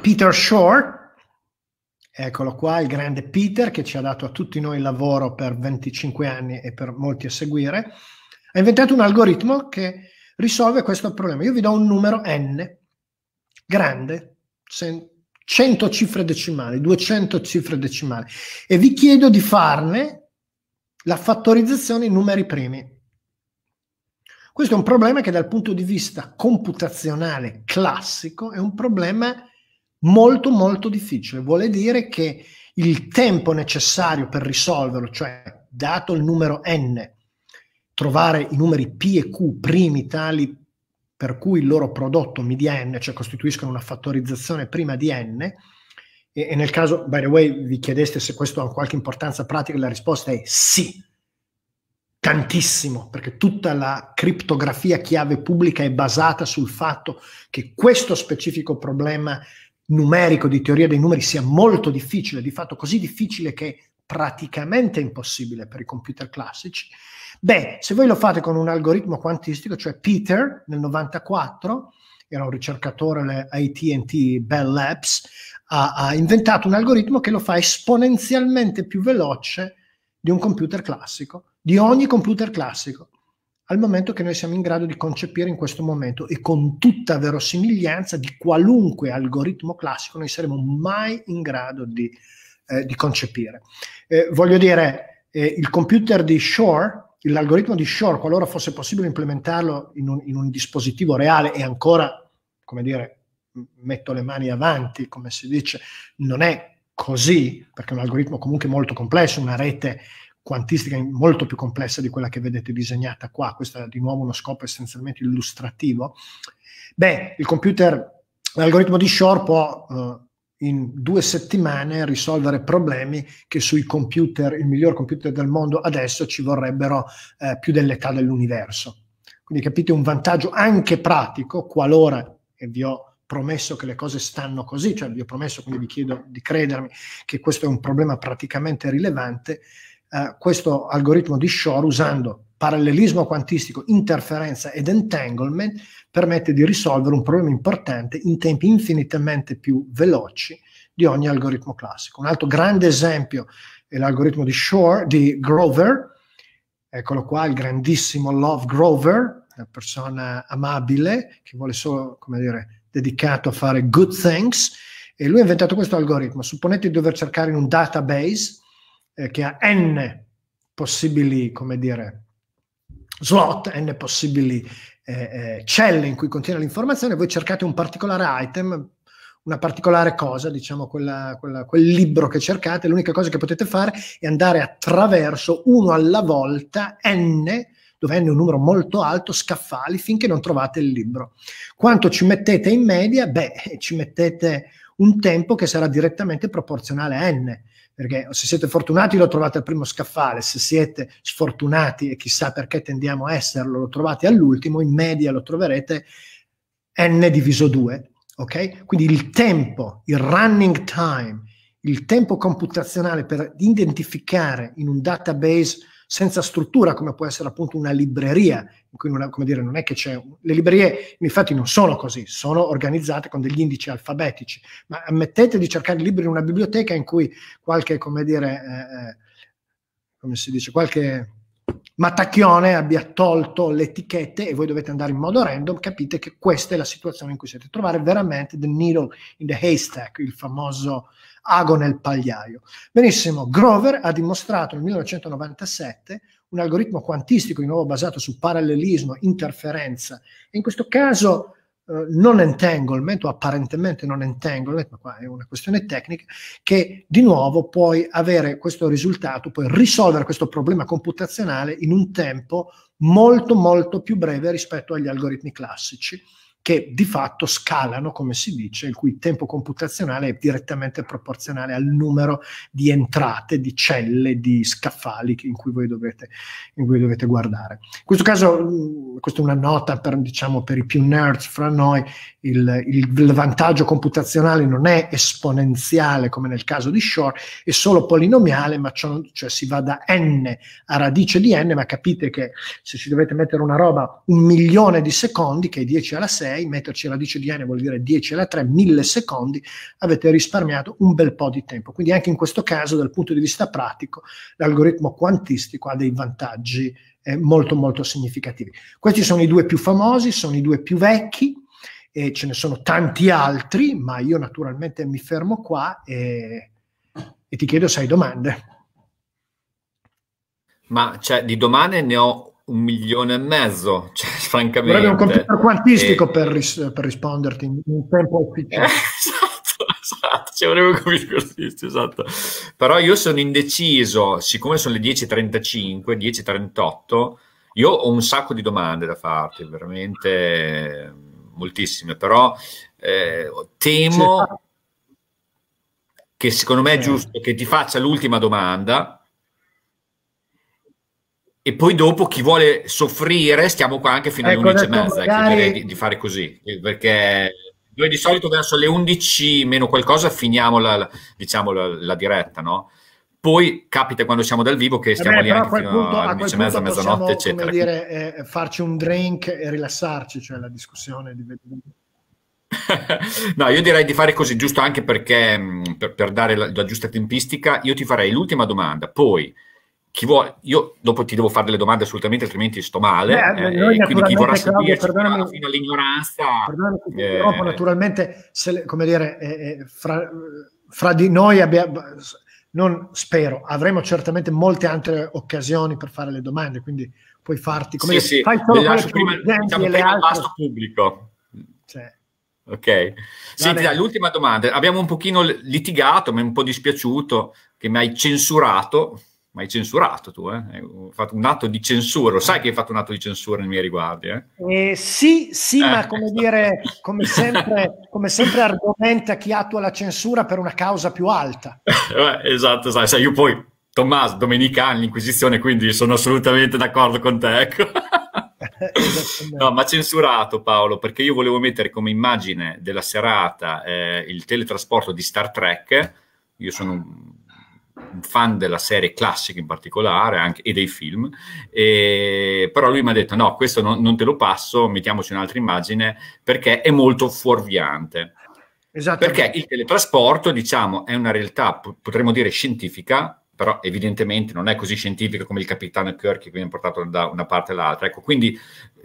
Peter Short, Eccolo qua, il grande Peter che ci ha dato a tutti noi il lavoro per 25 anni e per molti a seguire, ha inventato un algoritmo che risolve questo problema. Io vi do un numero n, grande, 100 cifre decimali, 200 cifre decimali, e vi chiedo di farne la fattorizzazione in numeri primi. Questo è un problema che dal punto di vista computazionale classico è un problema molto molto difficile. Vuole dire che il tempo necessario per risolverlo, cioè dato il numero n, trovare i numeri p e q primi tali per cui il loro prodotto media n, cioè costituiscono una fattorizzazione prima di n, e, e nel caso, by the way, vi chiedeste se questo ha qualche importanza pratica, la risposta è sì, tantissimo, perché tutta la criptografia chiave pubblica è basata sul fatto che questo specifico problema numerico, di teoria dei numeri sia molto difficile, di fatto così difficile che praticamente impossibile per i computer classici, beh, se voi lo fate con un algoritmo quantistico, cioè Peter nel 94, era un ricercatore AT&T Bell Labs, ha, ha inventato un algoritmo che lo fa esponenzialmente più veloce di un computer classico, di ogni computer classico al momento che noi siamo in grado di concepire in questo momento e con tutta verosimiglianza di qualunque algoritmo classico noi saremo mai in grado di, eh, di concepire. Eh, voglio dire, eh, il computer di Shore, l'algoritmo di Shore, qualora fosse possibile implementarlo in un, in un dispositivo reale e ancora, come dire, metto le mani avanti, come si dice, non è così, perché è un algoritmo comunque molto complesso, una rete quantistica molto più complessa di quella che vedete disegnata qua, questo è di nuovo uno scopo essenzialmente illustrativo, beh, il computer, l'algoritmo di Shor può eh, in due settimane risolvere problemi che sui computer, il miglior computer del mondo adesso ci vorrebbero eh, più dell'età dell'universo. Quindi capite un vantaggio anche pratico qualora, e vi ho promesso che le cose stanno così, cioè vi ho promesso, quindi vi chiedo di credermi che questo è un problema praticamente rilevante, eh, questo algoritmo di Shore usando parallelismo quantistico, interferenza ed entanglement permette di risolvere un problema importante in tempi infinitamente più veloci di ogni algoritmo classico. Un altro grande esempio è l'algoritmo di Shore, di Grover, eccolo qua, il grandissimo Love Grover, una persona amabile che vuole solo, come dire, dedicato a fare good things, e lui ha inventato questo algoritmo. Supponete di dover cercare in un database eh, che ha n possibili, come dire, slot, n possibili eh, eh, celle in cui contiene l'informazione, voi cercate un particolare item, una particolare cosa, diciamo quella, quella, quel libro che cercate, l'unica cosa che potete fare è andare attraverso uno alla volta n, dove n è un numero molto alto, scaffali, finché non trovate il libro. Quanto ci mettete in media? Beh, ci mettete un tempo che sarà direttamente proporzionale a n perché se siete fortunati lo trovate al primo scaffale, se siete sfortunati e chissà perché tendiamo a esserlo, lo trovate all'ultimo, in media lo troverete n diviso 2, ok? Quindi il tempo, il running time, il tempo computazionale per identificare in un database senza struttura come può essere appunto una libreria, in cui non è, come dire, non è che c'è... Un... Le librerie infatti non sono così, sono organizzate con degli indici alfabetici, ma ammettete di cercare libri in una biblioteca in cui qualche, come dire, eh, eh come si dice, qualche Matacchione abbia tolto le etichette e voi dovete andare in modo random, capite che questa è la situazione in cui siete. Trovare veramente the needle in the haystack, il famoso ago nel pagliaio. Benissimo, Grover ha dimostrato nel 1997 un algoritmo quantistico di nuovo basato su parallelismo, interferenza, in questo caso eh, non entanglement o apparentemente non entanglement, ma qua è una questione tecnica, che di nuovo puoi avere questo risultato, puoi risolvere questo problema computazionale in un tempo molto molto più breve rispetto agli algoritmi classici che di fatto scalano, come si dice, il cui tempo computazionale è direttamente proporzionale al numero di entrate, di celle, di scaffali in cui voi dovete, cui dovete guardare. In questo caso, mm, questa è una nota per, diciamo, per i più nerds fra noi, il, il, vantaggio computazionale non è esponenziale come nel caso di Shore, è solo polinomiale, ma cioè si va da n a radice di n, ma capite che se ci dovete mettere una roba un milione di secondi, che è 10 alla 6, 6, metterci radice di n vuol dire 10 alla 3, millisecondi, avete risparmiato un bel po' di tempo. Quindi anche in questo caso, dal punto di vista pratico, l'algoritmo quantistico ha dei vantaggi eh, molto molto significativi. Questi sono i due più famosi, sono i due più vecchi, e ce ne sono tanti altri, ma io naturalmente mi fermo qua e, e ti chiedo se hai domande. Ma cioè, di domande ne ho un milione e mezzo, cioè, francamente. Vorrebbe un computer quantistico e... per, ris- per, risponderti in, in tempo efficace. Eh, esatto, esatto, ci vorrebbe un esatto. Però io sono indeciso, siccome sono le 10.35, 10.38, io ho un sacco di domande da farti, veramente moltissime, però eh, temo... C'è. Che secondo me è eh. giusto che ti faccia l'ultima domanda, e poi dopo chi vuole soffrire, stiamo qua anche fino alle ecco, 11 e mezza, ecco, di, fare così, perché noi di solito verso le 11 meno qualcosa finiamo la, la diciamo la, la, diretta, no? Poi capita quando siamo dal vivo che eh stiamo eh lì anche fino punto, alle 11 e mezza, mezzanotte, eccetera. Come dire, eh, farci un drink e rilassarci, cioè la discussione di... no, io direi di fare così, giusto anche perché mh, mm, per, per, dare la, la giusta tempistica, io ti farei l'ultima domanda, poi chi vuole, io dopo ti devo fare delle domande assolutamente, altrimenti sto male. Beh, eh, quindi chi vorrà seguirci Claudio, fino all'ignoranza. Eh, naturalmente, se, come dire, eh, eh, fra, fra, di noi abbiamo. Non spero, avremo certamente molte altre occasioni per fare le domande, quindi puoi farti come sì, dire, sì, fai solo lascio prima, diciamo, prima altre... il vasto pubblico. Cioè. Ok, senti, dai, l'ultima domanda. Abbiamo un pochino litigato, mi è un po' dispiaciuto che mi hai censurato ma hai censurato tu, eh? hai fatto un atto di censura, lo sai che hai fatto un atto di censura nei miei riguardi? Eh? Eh, sì, sì, ma eh. come dire, come sempre, come sempre argomenta chi attua la censura per una causa più alta. Eh, esatto, sai, sai, io poi, Tommaso, Domenica, l'Inquisizione, quindi sono assolutamente d'accordo con te, ecco. no, ma censurato Paolo perché io volevo mettere come immagine della serata eh, il teletrasporto di Star Trek. Io sono un un fan della serie classica in particolare anche, e dei film, e, però lui mi ha detto no, questo non, non te lo passo, mettiamoci un'altra immagine perché è molto fuorviante. Perché il teletrasporto, diciamo, è una realtà, potremmo dire, scientifica, però evidentemente non è così scientifica come il capitano Kirk che viene portato da una parte all'altra. Ecco, quindi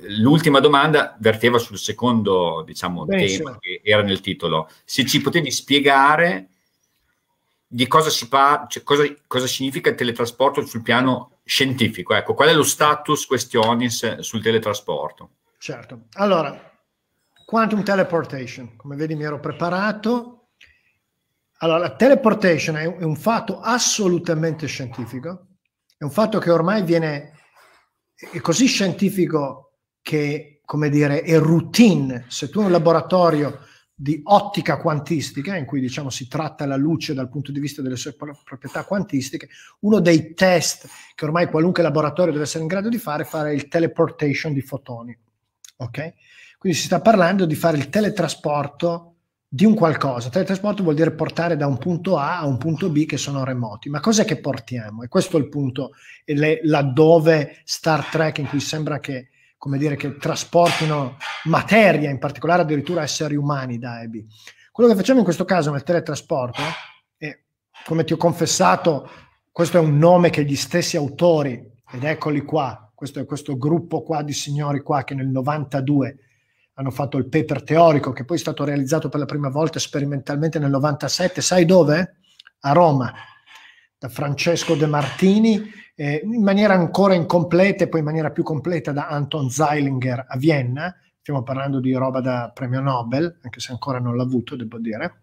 l'ultima domanda verteva sul secondo, diciamo, Benissimo. tema che era nel titolo. Se ci potevi spiegare di cosa si parla, cioè cosa, cosa, significa il teletrasporto sul piano scientifico. Ecco, qual è lo status questionis sul teletrasporto? Certo. Allora, quantum teleportation, come vedi mi ero preparato. Allora, la teleportation è un, è un fatto assolutamente scientifico, è un fatto che ormai viene è così scientifico che, come dire, è routine. Se tu in un laboratorio di ottica quantistica, in cui diciamo, si tratta la luce dal punto di vista delle sue proprietà quantistiche, uno dei test che ormai qualunque laboratorio deve essere in grado di fare è fare il teleportation di fotoni. Okay? Quindi si sta parlando di fare il teletrasporto di un qualcosa. Teletrasporto vuol dire portare da un punto A a un punto B che sono remoti. Ma cos'è che portiamo? E questo è il punto, e le, laddove Star Trek, in cui sembra che come dire, che trasportino materia, in particolare addirittura esseri umani da A Quello che facciamo in questo caso nel teletrasporto, e come ti ho confessato, questo è un nome che gli stessi autori, ed eccoli qua, questo è questo gruppo qua di signori qua che nel 92 hanno fatto il paper teorico che poi è stato realizzato per la prima volta sperimentalmente nel 97, sai dove? A Roma, da Francesco De Martini eh, in maniera ancora incompleta e poi in maniera più completa da Anton Zeilinger a Vienna, stiamo parlando di roba da premio Nobel, anche se ancora non l'ha avuto, devo dire,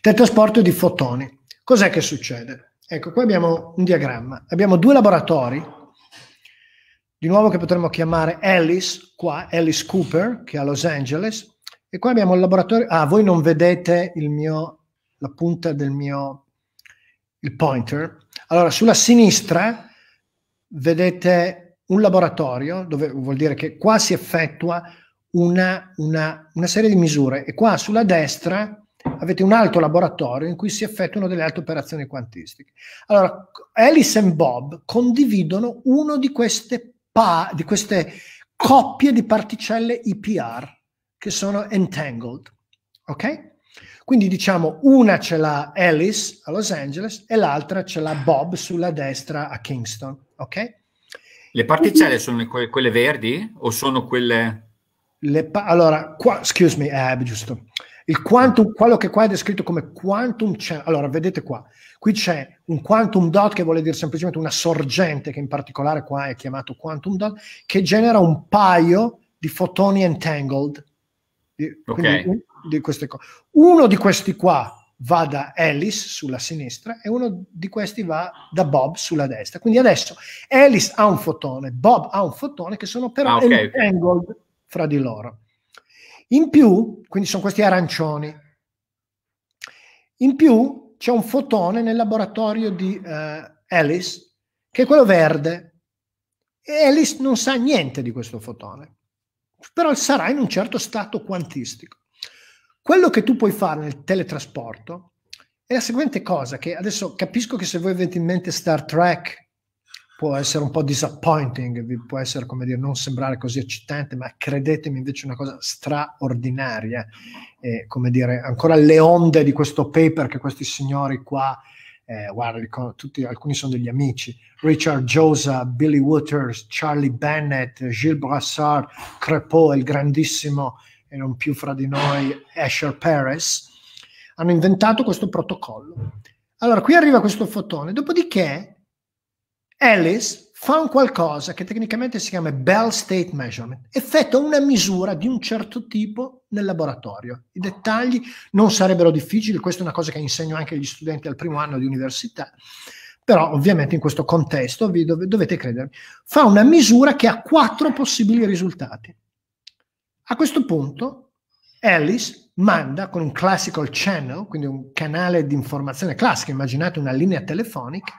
del trasporto di fotoni. Cos'è che succede? Ecco, qua abbiamo un diagramma, abbiamo due laboratori, di nuovo che potremmo chiamare Alice, qua, Alice Cooper, che è a Los Angeles, e qua abbiamo il laboratorio, ah, voi non vedete mio, la punta del mio, il pointer, allora, sulla sinistra vedete un laboratorio, dove vuol dire che qua si effettua una, una, una serie di misure e qua sulla destra avete un altro laboratorio in cui si effettuano delle altre operazioni quantistiche. Allora, Alice e Bob condividono uno di queste, pa, di queste coppie di particelle IPR che sono entangled, ok? Quindi diciamo una ce l'ha Alice a Los Angeles e l'altra ce l'ha Bob sulla destra a Kingston, ok? Le particelle sono que- quelle verdi o sono quelle... Pa- allora, qua, scusami, me, eh, giusto. Il quantum, quello che qua è descritto come quantum, c'è, allora vedete qua, qui c'è un quantum dot che vuole dire semplicemente una sorgente, che in particolare qua è chiamato quantum dot, che genera un paio di fotoni entangled. Okay. Un, di queste cose. Uno di questi qua va da Alice sulla sinistra e uno di questi va da Bob sulla destra. Quindi adesso Alice ha un fotone, Bob ha un fotone che sono però ah, okay, entangled fra di loro. In più, quindi sono questi arancioni. In più c'è un fotone nel laboratorio di uh, eh, Ellis che è quello verde e Ellis non sa niente di questo fotone, però sarà in un certo stato quantistico. Quello che tu puoi fare nel teletrasporto è la seguente cosa, che adesso capisco che se voi avete in mente Star Trek può essere un po' disappointing, può essere come dire non sembrare così eccitante, ma credetemi invece una cosa straordinaria, eh, come dire ancora le onde di questo paper che questi signori qua, eh, guarda, tutti, alcuni sono degli amici, Richard Josa, Billy Waters, Charlie Bennett, Gilles Brassard, Crepeau, il grandissimo e non più fra di noi Asher Paris, hanno inventato questo protocollo. Allora, qui arriva questo fotone, dopodiché Alice fa un qualcosa che tecnicamente si chiama Bell State Measurement, effettua una misura di un certo tipo nel laboratorio. I dettagli non sarebbero difficili, questa è una cosa che insegno anche agli studenti al primo anno di università, però ovviamente in questo contesto vi dov- dovete credermi. Fa una misura che ha quattro possibili risultati. A questo punto Alice manda con un classical channel, quindi un canale di informazione classica, immaginate una linea telefonica,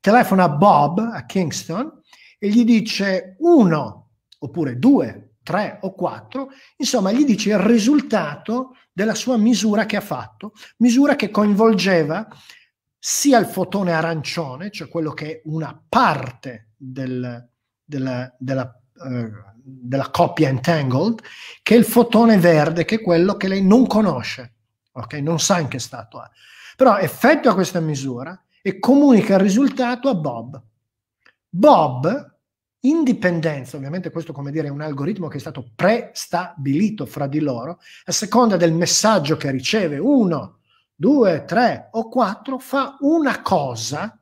telefona a Bob a Kingston e gli dice uno, oppure due, tre o quattro, insomma gli dice il risultato della sua misura che ha fatto, misura che coinvolgeva sia il fotone arancione, cioè quello che è una parte del, della, della eh, della coppia Entangled, che è il fotone verde, che è quello che lei non conosce, okay? non sa in che stato è. Però effettua questa misura e comunica il risultato a Bob. Bob, in dipendenza, ovviamente questo come dire è un algoritmo che è stato prestabilito fra di loro, a seconda del messaggio che riceve uno, due, tre o quattro, fa una cosa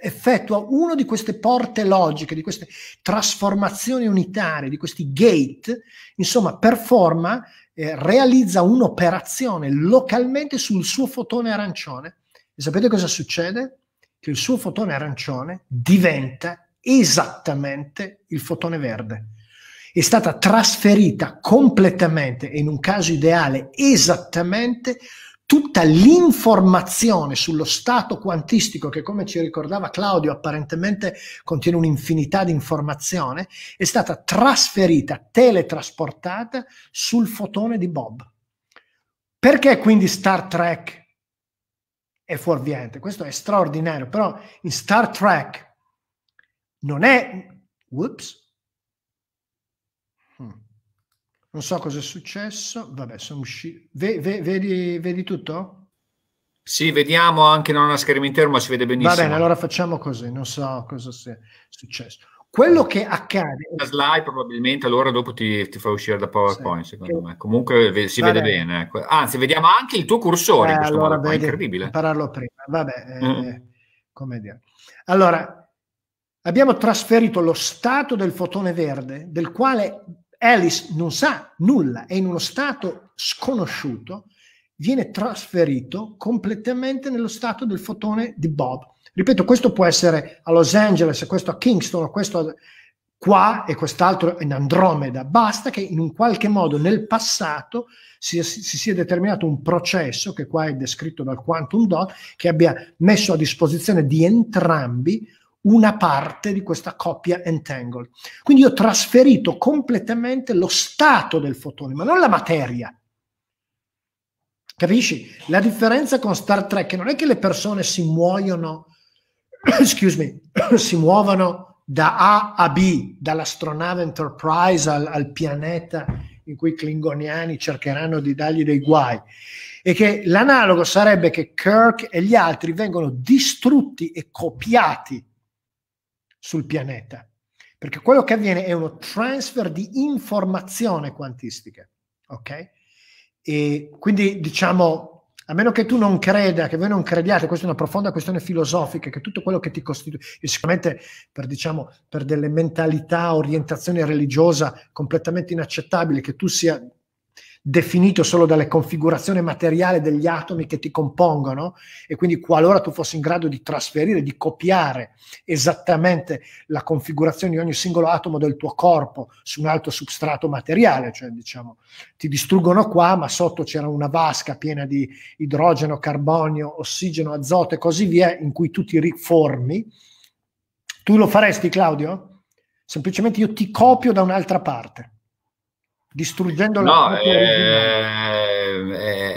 effettua una di queste porte logiche, di queste trasformazioni unitarie, di questi gate, insomma, performa, eh, realizza un'operazione localmente sul suo fotone arancione. E sapete cosa succede? Che il suo fotone arancione diventa esattamente il fotone verde. È stata trasferita completamente e in un caso ideale esattamente tutta l'informazione sullo stato quantistico che, come ci ricordava Claudio, apparentemente contiene un'infinità di informazione, è stata trasferita, teletrasportata sul fotone di Bob. Perché quindi Star Trek è fuorviante? Questo è straordinario, però in Star Trek non è... Whoops, non so cosa è successo, vabbè, sono uscito. Ve, ve, vedi, vedi, tutto? Sì, vediamo anche non a schermo interno, ma si vede benissimo. Va bene, allora facciamo così, non so cosa sia successo. Quello che accade... La slide probabilmente allora dopo ti, ti fa uscire da PowerPoint, sì, secondo me. Comunque si vabbè. vede bene. Ecco. Anzi, vediamo anche il tuo cursore. Eh, allora, vedi, è incredibile. Parlarlo prima, vabbè, mm. eh, come dire. Allora, abbiamo trasferito lo stato del fotone verde, del quale Alice non sa nulla, è in uno stato sconosciuto, viene trasferito completamente nello stato del fotone di Bob. Ripeto, questo può essere a Los Angeles, questo a Kingston, questo qua e quest'altro in Andromeda. Basta che in un qualche modo nel passato si, si sia determinato un processo, che qua è descritto dal quantum dot, che abbia messo a disposizione di entrambi una parte di questa coppia entangled. Quindi io ho trasferito completamente lo stato del fotone, ma non la materia. Capisci? La differenza con Star Trek non è che le persone si muoiono, excuse me, si muovono da A a B, dall'astronave Enterprise al, al pianeta in cui i klingoniani cercheranno di dargli dei guai e che l'analogo sarebbe che Kirk e gli altri vengono distrutti e copiati sul pianeta, perché quello che avviene è uno transfer di informazione quantistica, ok? E quindi diciamo, a meno che tu non creda, che voi non crediate, questa è una profonda questione filosofica, che tutto quello che ti costituisce, sicuramente per, diciamo, per delle mentalità, orientazione religiosa completamente inaccettabile, che tu sia definito solo dalle configurazioni materiali degli atomi che ti compongono e quindi qualora tu fossi in grado di trasferire, di copiare esattamente la configurazione di ogni singolo atomo del tuo corpo su un altro substrato materiale, cioè diciamo ti distruggono qua ma sotto c'era una vasca piena di idrogeno, carbonio, ossigeno, azoto e così via in cui tu ti riformi, tu lo faresti Claudio? Semplicemente io ti copio da un'altra parte distruggendo la no, è,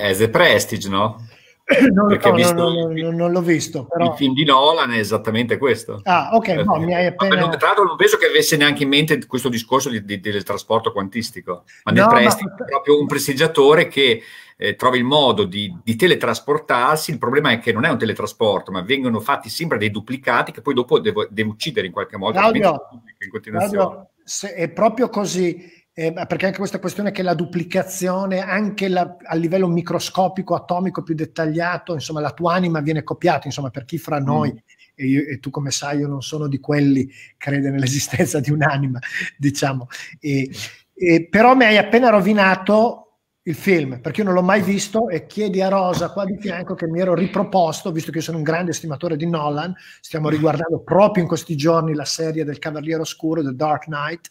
è The Prestige, no? non, lo, no, no, no, non l'ho visto. Però... Il film di Nolan è esattamente questo. Ah, ok. No, eh, mi hai appena... non, tra l'altro, non penso che avesse neanche in mente questo discorso di, di, del trasporto quantistico, ma nel prestito ma... è proprio un prestigiatore che eh, trova il modo di, di, teletrasportarsi. Il problema è che non è un teletrasporto, ma vengono fatti sempre dei duplicati che poi dopo devo, devo uccidere in qualche modo. Claudio, in continuazione. Claudio, è proprio così eh, perché anche questa questione che la duplicazione, anche la, a livello microscopico, atomico più dettagliato, insomma, la tua anima viene copiata, insomma, per chi fra mm. noi, mm. e, io, e, tu come sai, io non sono di quelli che crede nell'esistenza di un'anima, diciamo. E, e, però mi hai appena rovinato il film, perché io non l'ho mai visto e chiedi a Rosa qua di fianco che mi ero riproposto, visto che io sono un grande stimatore di Nolan, stiamo riguardando proprio in questi giorni la serie del Cavaliere Oscuro, The Dark Knight,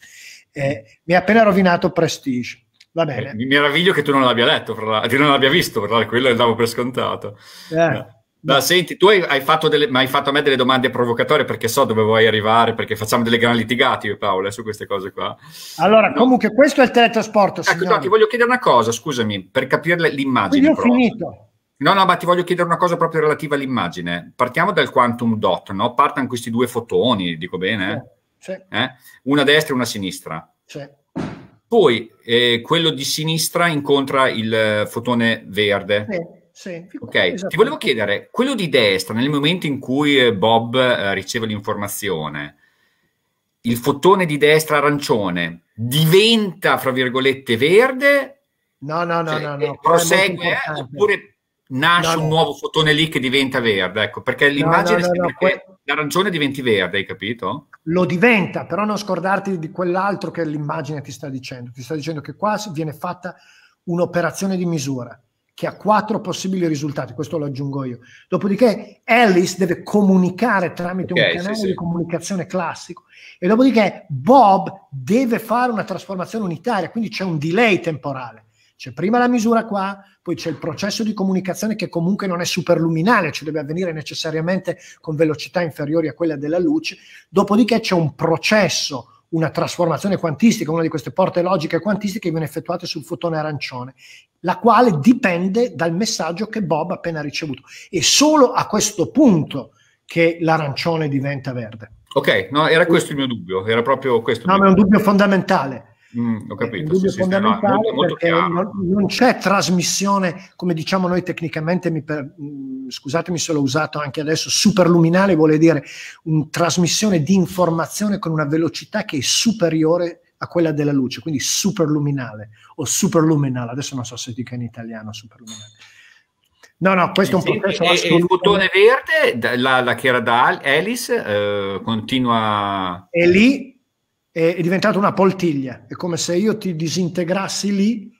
eh, mi ha appena rovinato Prestige. Va eh, bene. Eh, mi meraviglio che tu non l'abbia letto, che non l'abbia visto, però quello davo per scontato. Eh. No. senti, tu hai, hai, fatto delle, hai, fatto a me delle domande provocatorie perché so dove vuoi arrivare, perché facciamo delle gran litigate Paola eh, su queste cose qua. Allora, no. comunque questo è il teletrasporto. Ecco, no, ti voglio chiedere una cosa, scusami, per capire l'immagine. Quindi ho però. finito. No, no, ma ti voglio chiedere una cosa proprio relativa all'immagine. Partiamo dal quantum dot, no? Partano questi due fotoni, dico bene? eh? una a destra e una a sinistra. Poi eh, quello di sinistra incontra il eh, fotone verde. Sì, ok, esatto. ti volevo chiedere, quello di destra, nel momento in cui eh, Bob eh, riceve l'informazione, il fotone di destra arancione diventa, fra virgolette, verde? No, no, no, cioè, no, no. Eh, prosegue oppure nasce no, un nuovo fotone lì che diventa verde? Ecco, perché l'immagine no, no, sembra no, que... L'arancione diventi verde, hai capito? Lo diventa, però non scordarti di quell'altro che l'immagine ti sta dicendo. Ti sta dicendo che qua viene fatta un'operazione di misura che ha quattro possibili risultati, questo lo aggiungo io. Dopodiché Alice deve comunicare tramite okay, un canale sì, di comunicazione classico e dopodiché Bob deve fare una trasformazione unitaria, quindi c'è un delay temporale. C'è prima la misura qua, poi c'è il processo di comunicazione che comunque non è superluminale, cioè deve avvenire necessariamente con velocità inferiori a quella della luce, dopodiché c'è un processo una trasformazione quantistica, una di queste porte logiche quantistiche che viene effettuata sul fotone arancione, la quale dipende dal messaggio che Bob ha appena ricevuto. E solo a questo punto che l'arancione diventa verde. Ok, no, era questo il mio dubbio, era proprio questo. No, ma è un dubbio fondamentale. Mm, ho capito, è sì, fondamentale molto, molto perché non, non, c'è trasmissione, come diciamo noi tecnicamente, mi per, mm, scusatemi se l'ho usato anche adesso, superluminale vuole dire una trasmissione di informazione con una velocità che è superiore a quella della luce, quindi superluminale o superluminale, adesso non so se dica in italiano superluminale. No, no, questo è un processo e, assolutamente... Il bottone verde, la, la che era da Alice, eh, continua... E lì è, è diventata una poltiglia, è come se io ti disintegrassi lì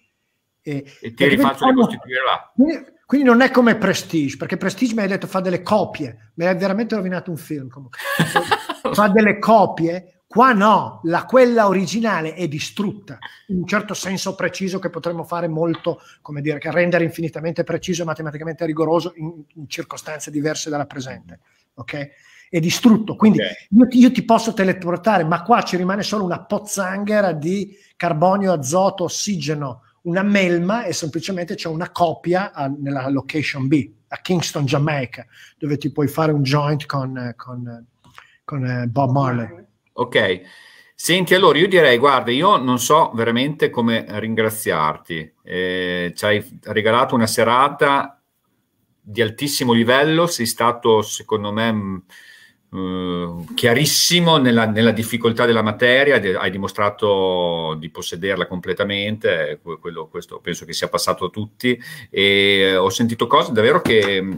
e, e ti rifaccio ricostituire là. Quindi, quindi non è come Prestige, perché Prestige mi hai detto fa delle copie, mi hai veramente rovinato un film comunque. fa delle copie, qua no, la quella originale è distrutta, in un certo senso preciso che potremmo fare molto, come dire, che rendere infinitamente preciso e matematicamente rigoroso in, in circostanze diverse dalla presente, ok? è distrutto. Quindi okay. io, io, ti posso teleportare, ma qua ci rimane solo una pozzanghera di carbonio, azoto, ossigeno, una melma e semplicemente c'è una copia a, nella location B, a Kingston, Jamaica, dove ti puoi fare un joint con, con, con eh, Bob Marley. Ok. Senti, allora io direi, guarda, io non so veramente come ringraziarti. Eh, ci hai regalato una serata di altissimo livello, sei stato secondo me eh, chiarissimo nella, nella, difficoltà della materia, hai dimostrato di possederla completamente, quello, questo penso che sia passato a tutti e ho sentito cose davvero che mm,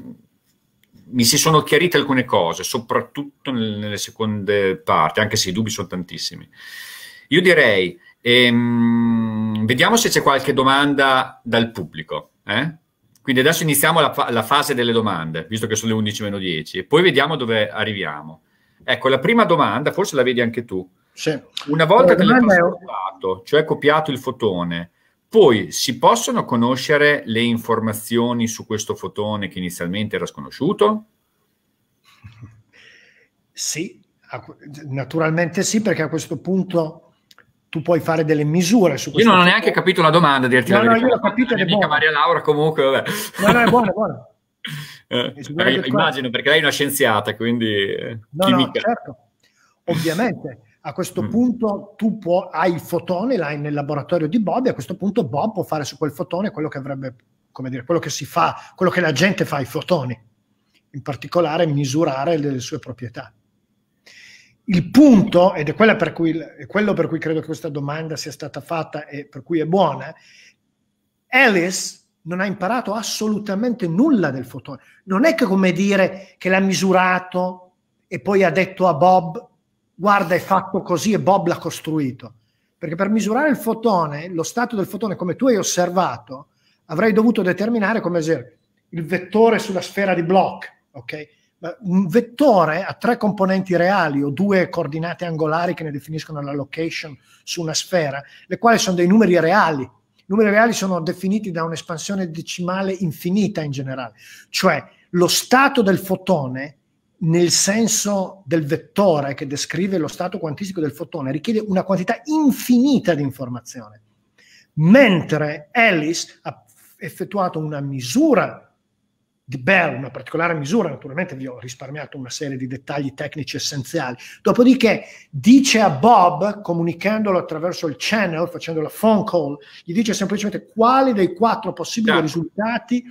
mi si sono chiarite alcune cose, soprattutto nel, nelle seconde parti, anche se i dubbi sono tantissimi. Io direi, ehm, vediamo se c'è qualche domanda dal pubblico. Eh? Quindi adesso iniziamo la, la fase delle domande, visto che sono le 11 meno 10, e poi vediamo dove arriviamo. Ecco, la prima domanda, forse la vedi anche tu. Sì. Una volta che l'hai trasportato, cioè copiato il fotone, poi si possono conoscere le informazioni su questo fotone che inizialmente era sconosciuto? Sì, naturalmente sì, perché a questo punto tu puoi fare delle misure su questo. Io non ho neanche capito la domanda, dirti no, la no, verità. No, io l'ho capito ed è Maria Laura comunque, vabbè. No, no, è buona, è buona. Eh, eh, immagino, perché lei è una scienziata, quindi eh, no, no, certo. Ovviamente, a questo mm. punto tu può, hai il fotone, l'hai nel laboratorio di Bob e a questo punto Bob può fare su quel fotone quello che avrebbe, come dire, quello che si fa, quello che la gente fa ai fotoni, in particolare misurare le sue proprietà il punto, ed è, per cui, è quello per cui credo che questa domanda sia stata fatta e per cui è buona, Alice non ha imparato assolutamente nulla del fotone. Non è che come dire che l'ha misurato e poi ha detto a Bob, guarda è fatto così e Bob l'ha costruito. Perché per misurare il fotone, lo stato del fotone come tu hai osservato, avrei dovuto determinare come esempio il vettore sulla sfera di Bloch, ok? un vettore ha tre componenti reali o due coordinate angolari che ne definiscono la location su una sfera, le quali sono dei numeri reali. I numeri reali sono definiti da un'espansione decimale infinita in generale, cioè lo stato del fotone nel senso del vettore che descrive lo stato quantistico del fotone richiede una quantità infinita di informazione, mentre Alice ha effettuato una misura di Bell, una particolare misura, naturalmente vi ho risparmiato una serie di dettagli tecnici essenziali. Dopodiché dice a Bob, comunicandolo attraverso il channel, facendo la phone call, gli dice semplicemente quali dei quattro possibili no. Certo. risultati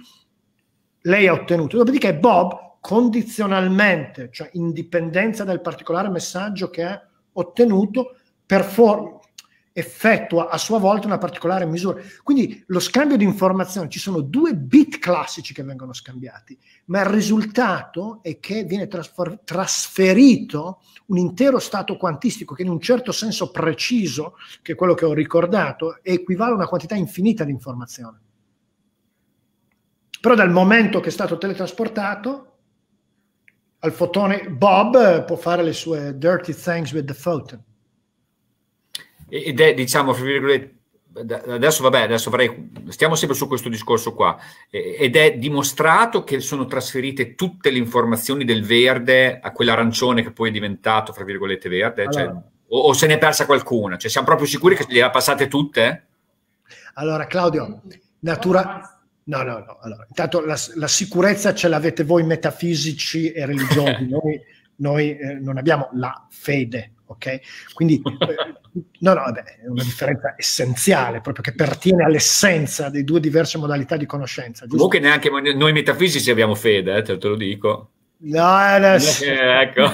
lei ha ottenuto. Dopodiché Bob, condizionalmente, cioè in dipendenza dal particolare messaggio che ha ottenuto, perform- effettua a sua volta una particolare misura. Quindi lo scambio di informazioni, ci sono due bit classici che vengono scambiati, ma il risultato è che viene trasfer- trasferito un intero stato quantistico che in un certo senso preciso, che è quello che ho ricordato, equivale a una quantità infinita di informazioni. Però dal momento che è stato teletrasportato, al fotone Bob può fare le sue dirty things with the photon ed è diciamo, fra virgolette, adesso vabbè, adesso avrei, stiamo sempre su questo discorso qua, ed è dimostrato che sono trasferite tutte le informazioni del verde a quell'arancione che poi è diventato, fra virgolette, verde, cioè, allora, cioè, o, o, se ne è persa qualcuna, cioè siamo proprio sicuri che le ha passate tutte? Allora Claudio, natura... No, no, no, allora, intanto la, la sicurezza ce l'avete voi metafisici e religiosi, noi, noi eh, non abbiamo la fede, ok? Quindi, eh, no, no, beh, è una differenza essenziale, proprio che pertiene all'essenza dei due diverse modalità di conoscenza. Giusto? Comunque neanche noi metafisici abbiamo fede, eh, te lo dico. No, no eh, ecco.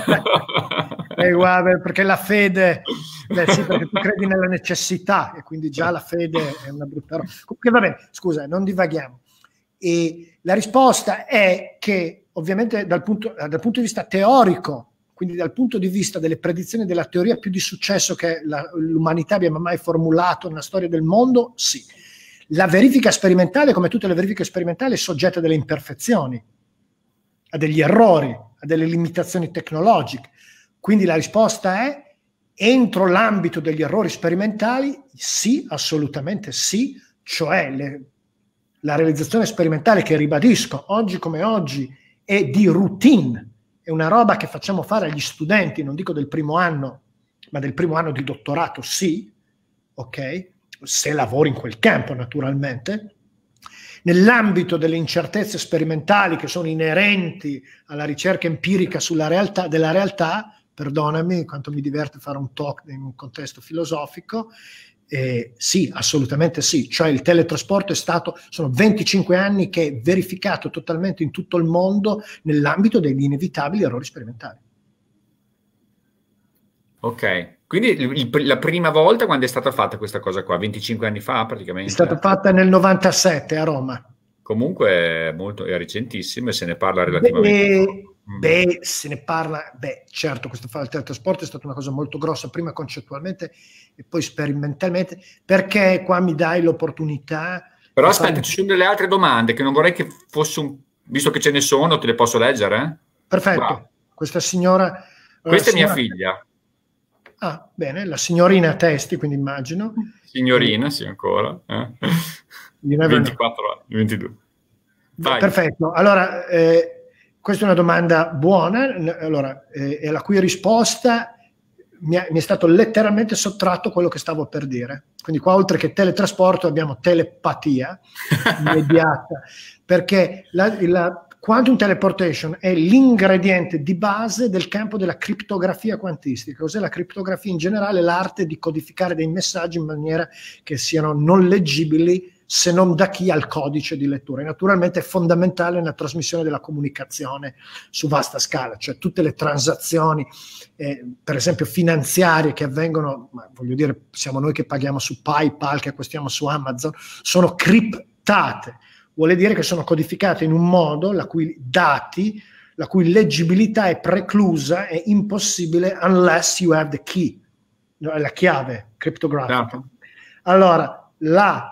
eh, guarda, perché la fede, beh, sì, perché tu credi nella necessità e quindi già la fede è una brutta roba. Comunque va bene, scusa, non divaghiamo. E la risposta è che ovviamente dal punto, dal punto di vista teorico quindi dal punto di vista delle predizioni della teoria più di successo che la, l'umanità abbia mai formulato nella storia del mondo, sì. La verifica sperimentale, come tutte le verifiche sperimentali, è soggetta a delle imperfezioni, a degli errori, a delle limitazioni tecnologiche. Quindi la risposta è entro l'ambito degli errori sperimentali? Sì, assolutamente sì, cioè le, la realizzazione sperimentale che ribadisco oggi come oggi è di routine, è una roba che facciamo fare agli studenti, non dico del primo anno, ma del primo anno di dottorato, sì, ok? Se lavori in quel campo, naturalmente. Nell'ambito delle incertezze sperimentali che sono inerenti alla ricerca empirica realtà, della realtà, perdonami quanto mi diverte fare un talk in un contesto filosofico, eh, sì, assolutamente sì, cioè il teletrasporto è stato, sono 25 anni che è verificato totalmente in tutto il mondo nell'ambito degli inevitabili errori sperimentali. Ok, quindi il, la prima volta quando è stata fatta questa cosa qua, 25 anni fa praticamente? È stata fatta nel 97 a Roma. Comunque è, molto, è recentissima e se ne parla relativamente. Beh, Mm. Beh, se ne parla, beh, certo, questa fase il teletrasporto è stata una cosa molto grossa, prima concettualmente e poi sperimentalmente, perché qua mi dai l'opportunità. Però aspetta, fare... ci sono delle altre domande che non vorrei che fosse un... visto che ce ne sono, te le posso leggere? Eh? Perfetto, Bravo. questa signora... Eh, questa è mia figlia. Ah, bene, la signorina a Testi, quindi immagino. Signorina, sì, ancora. Eh. 24 anni, 22. Vai. Perfetto, allora... Eh questa è una domanda buona, allora, eh, alla cui risposta mi è, mi è, stato letteralmente sottratto quello che stavo per dire. Quindi qua oltre che teletrasporto abbiamo telepatia immediata, perché la, la quantum teleportation è l'ingrediente di base del campo della criptografia quantistica. Cos'è la criptografia in generale? L'arte di codificare dei messaggi in maniera che siano non leggibili se non da chi ha il codice di lettura. E naturalmente è fondamentale nella trasmissione della comunicazione su vasta scala, cioè tutte le transazioni, eh, per esempio finanziarie che avvengono, voglio dire, siamo noi che paghiamo su PayPal, che acquistiamo su Amazon, sono criptate, vuole dire che sono codificate in un modo la cui dati la cui leggibilità è preclusa, è impossibile unless you have the key, la chiave criptografica. Certo. Allora, la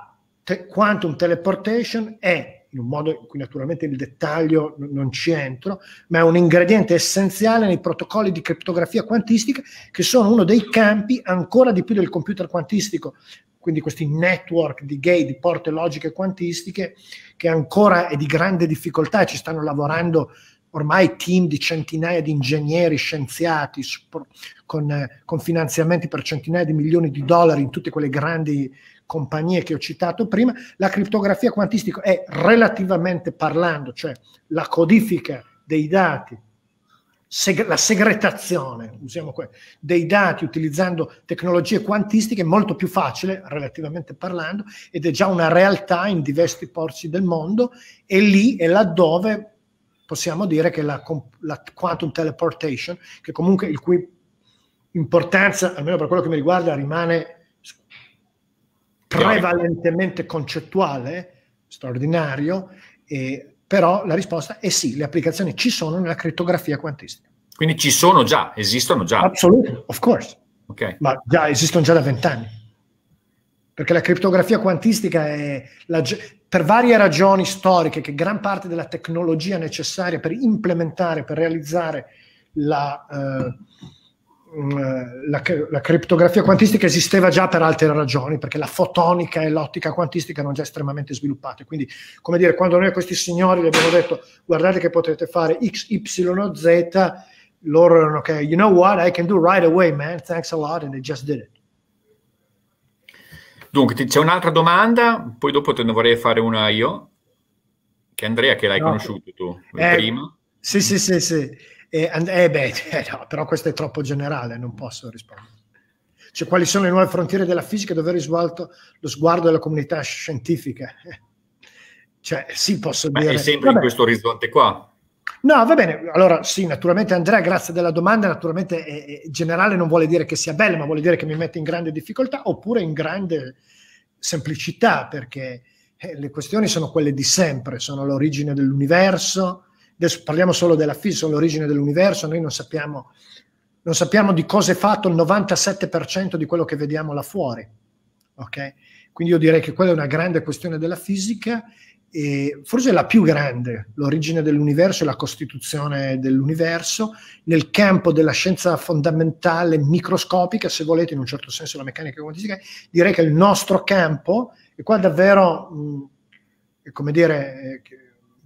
te- quantum teleportation è, in un modo in cui naturalmente il dettaglio n- non ci entro, ma è un ingrediente essenziale nei protocolli di criptografia quantistica che sono uno dei campi ancora di più del computer quantistico, quindi questi network di gate, di porte logiche quantistiche, che ancora è di grande difficoltà, e ci stanno lavorando ormai team di centinaia di ingegneri, scienziati, con, con finanziamenti per centinaia di milioni di dollari in tutte quelle grandi compagnie che ho citato prima, la criptografia quantistica è relativamente parlando, cioè la codifica dei dati, seg- la segretazione, usiamo que- dei dati utilizzando tecnologie quantistiche molto più facile, relativamente parlando, ed è già una realtà in diversi porci del mondo e lì è laddove possiamo dire che la, la quantum teleportation, che comunque il cui importanza, almeno per quello che mi riguarda, rimane prevalentemente concettuale, straordinario, e, però la risposta è sì, le applicazioni ci sono nella criptografia quantistica. Quindi ci sono già, esistono già. Assolutamente, of course. Okay. Ma già, esistono già da vent'anni. Perché la criptografia quantistica è, la, per varie ragioni storiche, che gran parte della tecnologia necessaria per implementare, per realizzare la... Eh, Mm, eh, la, la, criptografia quantistica esisteva già per altre ragioni, perché la fotonica e l'ottica quantistica erano già estremamente sviluppate. Quindi, come dire, quando noi a questi signori gli abbiamo detto guardate che potete fare X, Y o Z, loro erano ok, you know what, I can do right away, man, thanks a lot, and they just did it. Dunque, c'è un'altra domanda, poi dopo te ne vorrei fare una io, che Andrea, che l'hai no. conosciuto tu eh, prima. Sì, sì, sì, sì. E, eh beh, eh, no, però questo è troppo generale, non posso rispondere. Cioè, quali sono le nuove frontiere della fisica dove è risvolto lo sguardo della comunità scientifica? Cioè, sì, posso Beh, dire... È sempre vabbè. in questo orizzonte qua. No, va bene. Allora, sì, naturalmente Andrea, grazie della domanda. Naturalmente eh, eh generale non vuole dire che sia bella, ma vuole dire che mi mette in grande difficoltà oppure in grande semplicità, perché eh, le questioni sono quelle di sempre, sono l'origine dell'universo, adesso parliamo solo della fisica, l'origine dell'universo, noi non sappiamo, non sappiamo di cosa è fatto il 97% di quello che vediamo là fuori. Okay? Quindi io direi che quella è una grande questione della fisica, e forse la più grande, l'origine dell'universo e la costituzione dell'universo, nel campo della scienza fondamentale, microscopica, se volete, in un certo senso la meccanica quantistica, direi che il nostro campo, e qua davvero, mh, mm, come dire... Eh,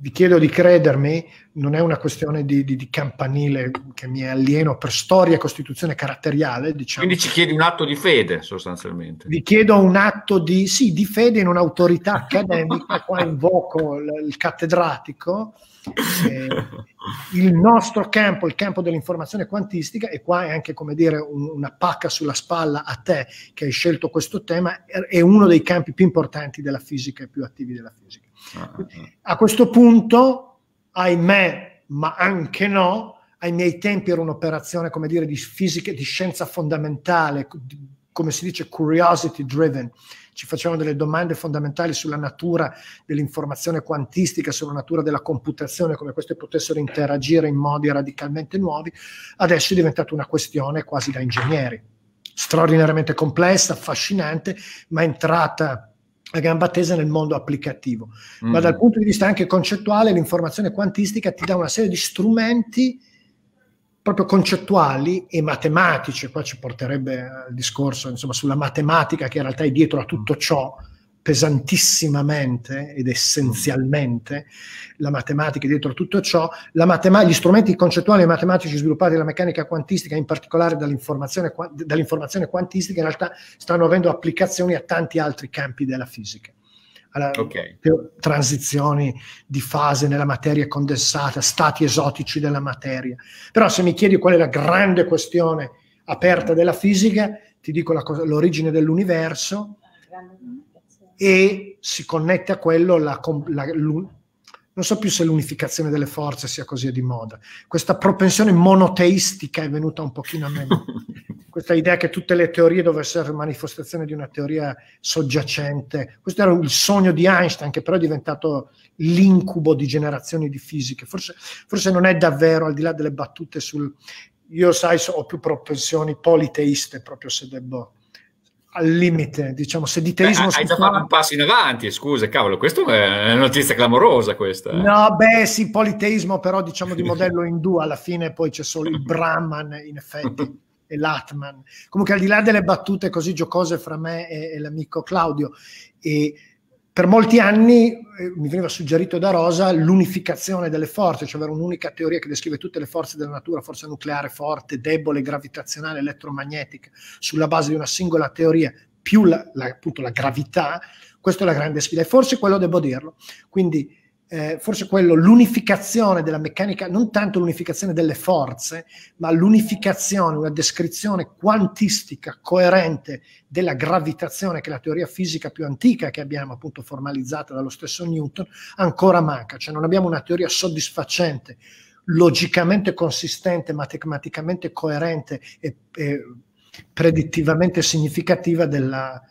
vi chiedo di credermi, non è una questione di, di, di campanile che mi alieno per storia e costituzione caratteriale. Diciamo. Quindi ci chiedi un atto di fede sostanzialmente. Vi chiedo un atto di, sì, di fede in un'autorità accademica, qua invoco il, il cattedratico, eh, il nostro campo, il campo dell'informazione quantistica, e qua è anche come dire un, una pacca sulla spalla a te che hai scelto questo tema, è, è uno dei campi più importanti della fisica e più attivi della fisica. A questo punto, ahimè, ma anche no, ai miei tempi era un'operazione, come dire, di fisica, di scienza fondamentale, di, come si dice, curiosity driven. Ci facevano delle domande fondamentali sulla natura dell'informazione quantistica, sulla natura della computazione, come queste potessero interagire in modi radicalmente nuovi. Adesso è diventata una questione quasi da ingegneri. Straordinariamente complessa, affascinante, ma entrata a gamba tesa nel mondo applicativo, mm. ma mm-hmm. dal punto di vista anche concettuale l'informazione quantistica ti dà una serie di strumenti proprio concettuali e matematici, qua ci porterebbe al discorso insomma, sulla matematica che in realtà è dietro a tutto mm. ciò, pesantissimamente ed essenzialmente la matematica dietro tutto ciò, matema- gli strumenti concettuali e matematici sviluppati dalla meccanica quantistica, in particolare dall'informazione, dall'informazione quantistica, in realtà stanno avendo applicazioni a tanti altri campi della fisica. Alla, okay. transizioni di fase nella materia condensata, stati esotici della materia. Però se mi chiedi qual è la grande questione aperta della fisica, ti dico cosa, l'origine dell'universo, e si connette a quello la, la, non so più se l'unificazione delle forze sia così di moda. Questa propensione monoteistica è venuta un pochino a meno. Questa idea che tutte le teorie dovessero essere manifestazione di una teoria soggiacente. Questo era il sogno di Einstein, che però è diventato l'incubo di generazioni di fisiche. Forse, forse non è davvero, al di là delle battute sul... Io, sai, ho più propensioni politeiste, proprio se debbo al limite, diciamo, seditarismo... Beh, hai già fatto un passo in avanti, scusa, cavolo, questa è una notizia clamorosa questa. Eh. No, beh, sì, politeismo però diciamo di modello indù, alla fine poi c'è solo il Brahman in effetti e l'Atman. Comunque al di là delle battute così giocose fra me e, e l'amico Claudio, e per molti anni eh, mi veniva suggerito da Rosa l'unificazione delle forze, cioè avere un'unica teoria che descrive tutte le forze della natura, forza nucleare forte, debole, gravitazionale, elettromagnetica, sulla base di una singola teoria più la, la, appunto la gravità, questa è la grande sfida e forse quello devo dirlo. Quindi eh, forse quello, l'unificazione della meccanica, non tanto l'unificazione delle forze, ma l'unificazione, una descrizione quantistica, coerente della gravitazione, che è la teoria fisica più antica che abbiamo appunto formalizzata dallo stesso Newton, ancora manca, cioè non abbiamo una teoria soddisfacente, logicamente consistente, matematicamente coerente e, e predittivamente significativa della,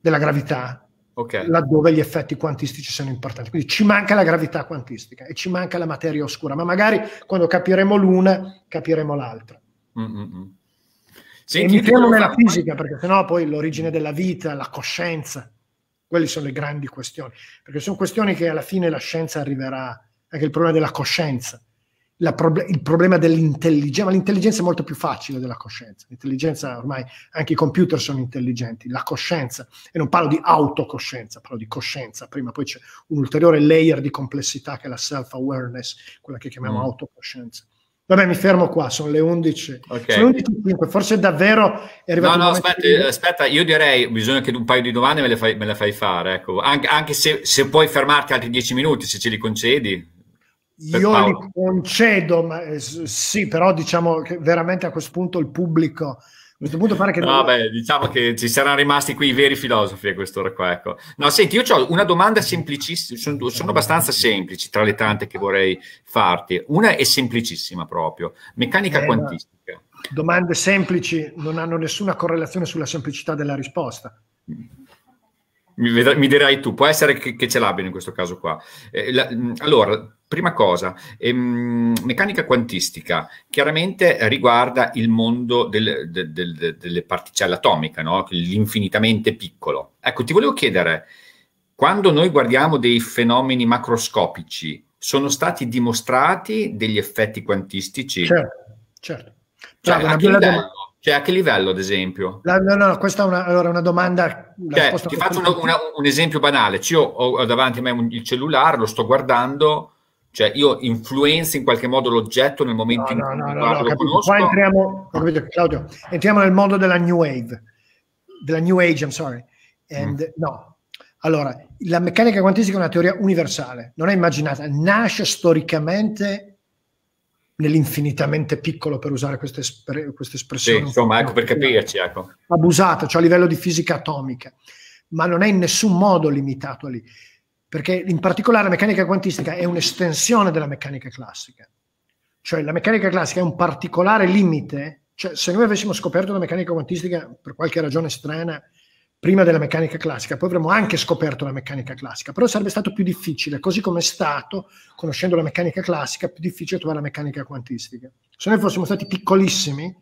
della gravità okay. laddove gli effetti quantistici sono importanti. Quindi ci manca la gravità quantistica e ci manca la materia oscura, ma magari quando capiremo l'una capiremo l'altra. Mm-hmm. Mm, entriamo nella fare... fisica, perché sennò poi l'origine della vita, la coscienza, quelle sono le grandi questioni, perché sono questioni che alla fine la scienza arriverà, anche il problema della coscienza Proble- il problema dell'intelligenza, ma l'intelligenza è molto più facile della coscienza. L'intelligenza ormai anche i computer sono intelligenti, la coscienza, e non parlo di autocoscienza, parlo di coscienza prima, poi c'è un ulteriore layer di complessità che è la self-awareness, quella che chiamiamo mm. autocoscienza. Vabbè, mi fermo qua, sono le 11. Okay. Sono le 11.05, forse davvero è arrivato No, no, aspetta, di... aspetta, io direi, bisogna che un paio di domande me le fai, me le fai fare, ecco. Anche, anche se, se puoi fermarti altri 10 minuti, se ce li concedi. Io li concedo, ma, eh, sì, però diciamo che veramente a questo punto il pubblico. A questo punto pare che. No, non... beh, diciamo che ci saranno rimasti qui i veri filosofi a quest'ora qua. Ecco. No, senti, io ho una domanda semplicissima, sono, sono abbastanza semplici tra le tante che vorrei farti. Una è semplicissima proprio, meccanica eh, quantistica. Domande semplici non hanno nessuna correlazione sulla semplicità della risposta mi, dirai tu, può essere che, ce l'abbiano in questo caso qua. Eh, la, allora, Prima cosa, ehm, meccanica quantistica chiaramente riguarda il mondo del, del, del, delle particelle cioè atomiche, no? l'infinitamente piccolo. Ecco, ti volevo chiedere, quando noi guardiamo dei fenomeni macroscopici, sono stati dimostrati degli effetti quantistici? Certo, certo. Cioè, Bravo, a, che livello, cioè, a che livello, ad esempio? La, no, no, questa è una, allora, una domanda. Cioè, ti faccio una, una, un esempio banale. Cioè, io ho davanti a me un, il cellulare, lo sto guardando cioè io influenzo in qualche modo l'oggetto nel momento no, in cui no, no, no, lo conosco. Qua entriamo, capito, Claudio, entriamo nel mondo della New Wave, della New Age, I'm sorry. And, mm. No, allora, la meccanica quantistica è una teoria universale, non è immaginata, nasce storicamente nell'infinitamente piccolo per usare questa espre- espressione. Sì, insomma, ecco per capirci. Ecco. Abusata, cioè a livello di fisica atomica, ma non è in nessun modo limitato lì perché in particolare la meccanica quantistica è un'estensione della meccanica classica. Cioè la meccanica classica è un particolare limite, cioè se noi avessimo scoperto la meccanica quantistica per qualche ragione strana prima della meccanica classica, poi avremmo anche scoperto la meccanica classica, però sarebbe stato più difficile, così come è stato, conoscendo la meccanica classica, più difficile trovare la meccanica quantistica. Se noi fossimo stati piccolissimi,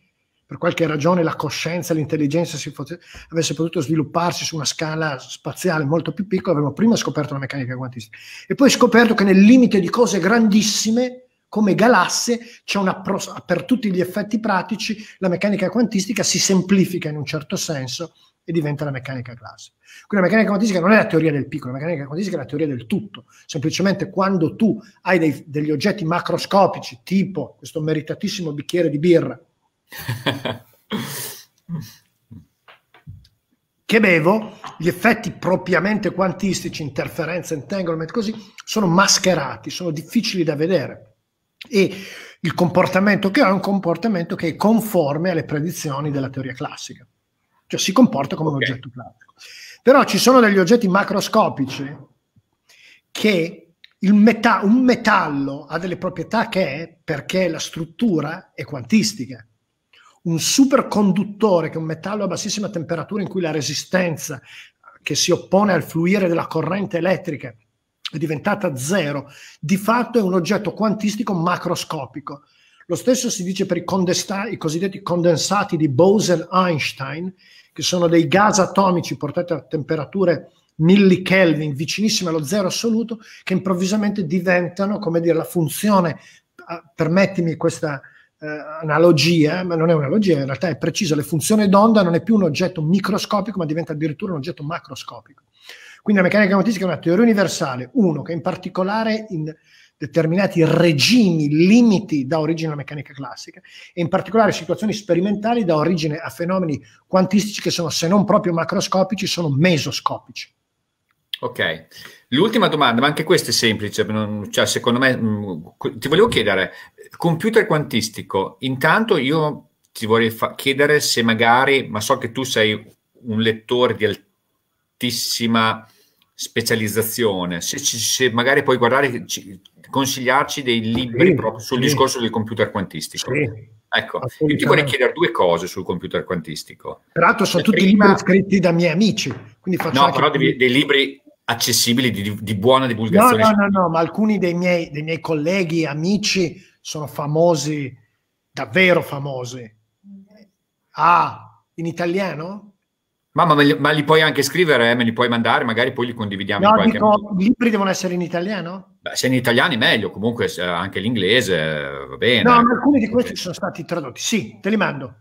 per qualche ragione la coscienza e l'intelligenza si fosse, avesse potuto svilupparsi su una scala spaziale molto più piccola, avremmo prima scoperto la meccanica quantistica e poi scoperto che nel limite di cose grandissime come galassie c'è una per tutti gli effetti pratici la meccanica quantistica si semplifica in un certo senso e diventa la meccanica classica. Quindi la meccanica quantistica non è la teoria del piccolo, la meccanica quantistica è la teoria del tutto. Semplicemente quando tu hai dei, degli oggetti macroscopici, tipo questo meritatissimo bicchiere di birra, che bevo, gli effetti propriamente quantistici, interferenza, entanglement, così, sono mascherati, sono difficili da vedere. E il comportamento che ho è un comportamento che è conforme alle predizioni della teoria classica, cioè si comporta come okay. un oggetto classico. Però ci sono degli oggetti macroscopici che meta- un metallo ha delle proprietà che è perché la struttura è quantistica un superconduttore, che è un metallo a bassissima temperatura in cui la resistenza che si oppone al fluire della corrente elettrica è diventata zero, di fatto è un oggetto quantistico macroscopico. Lo stesso si dice per i, condesta- i cosiddetti condensati di Bose-Einstein, che sono dei gas atomici portati a temperature millikelvin vicinissime allo zero assoluto, che improvvisamente diventano, come dire, la funzione, ah, permettimi questa eh, analogia, ma non è un'analogia, in realtà è preciso, funzioni d'onda non è più un oggetto microscopico, ma diventa addirittura un oggetto macroscopico. Quindi la meccanica quantistica è una teoria universale, uno, che in particolare in determinati regimi, limiti, dà origine alla meccanica classica, e in particolare situazioni sperimentali dà origine a fenomeni quantistici che sono, se non proprio macroscopici, sono mesoscopici. Ok, l'ultima domanda, ma anche questa è semplice, cioè, secondo me, mh, mm, ti volevo chiedere, computer quantistico, intanto io ti vorrei fa- chiedere se magari, ma so che tu sei un lettore di altissima specializzazione, se, se magari puoi guardare, ci, consigliarci dei libri sì, proprio sul sì. discorso del computer quantistico. Sì. Ecco, io ti vorrei chiedere due cose sul computer quantistico. Tra l'altro sono tutti prima... libri scritti da miei amici. no, però dei, dei libri accessibili di, di, buona divulgazione. No, no, no, no, ma alcuni dei miei, dei miei colleghi, amici sono famosi, davvero famosi. Ah, in italiano? Ma, ma, ma li puoi anche scrivere, eh, me li puoi mandare, magari poi li condividiamo. No, in dico, modo. i libri devono essere in italiano? Beh, se in italiano è meglio, comunque anche l'inglese eh, va bene. No, ecco. ma alcuni di questi sono stati tradotti. Sì, te li mando.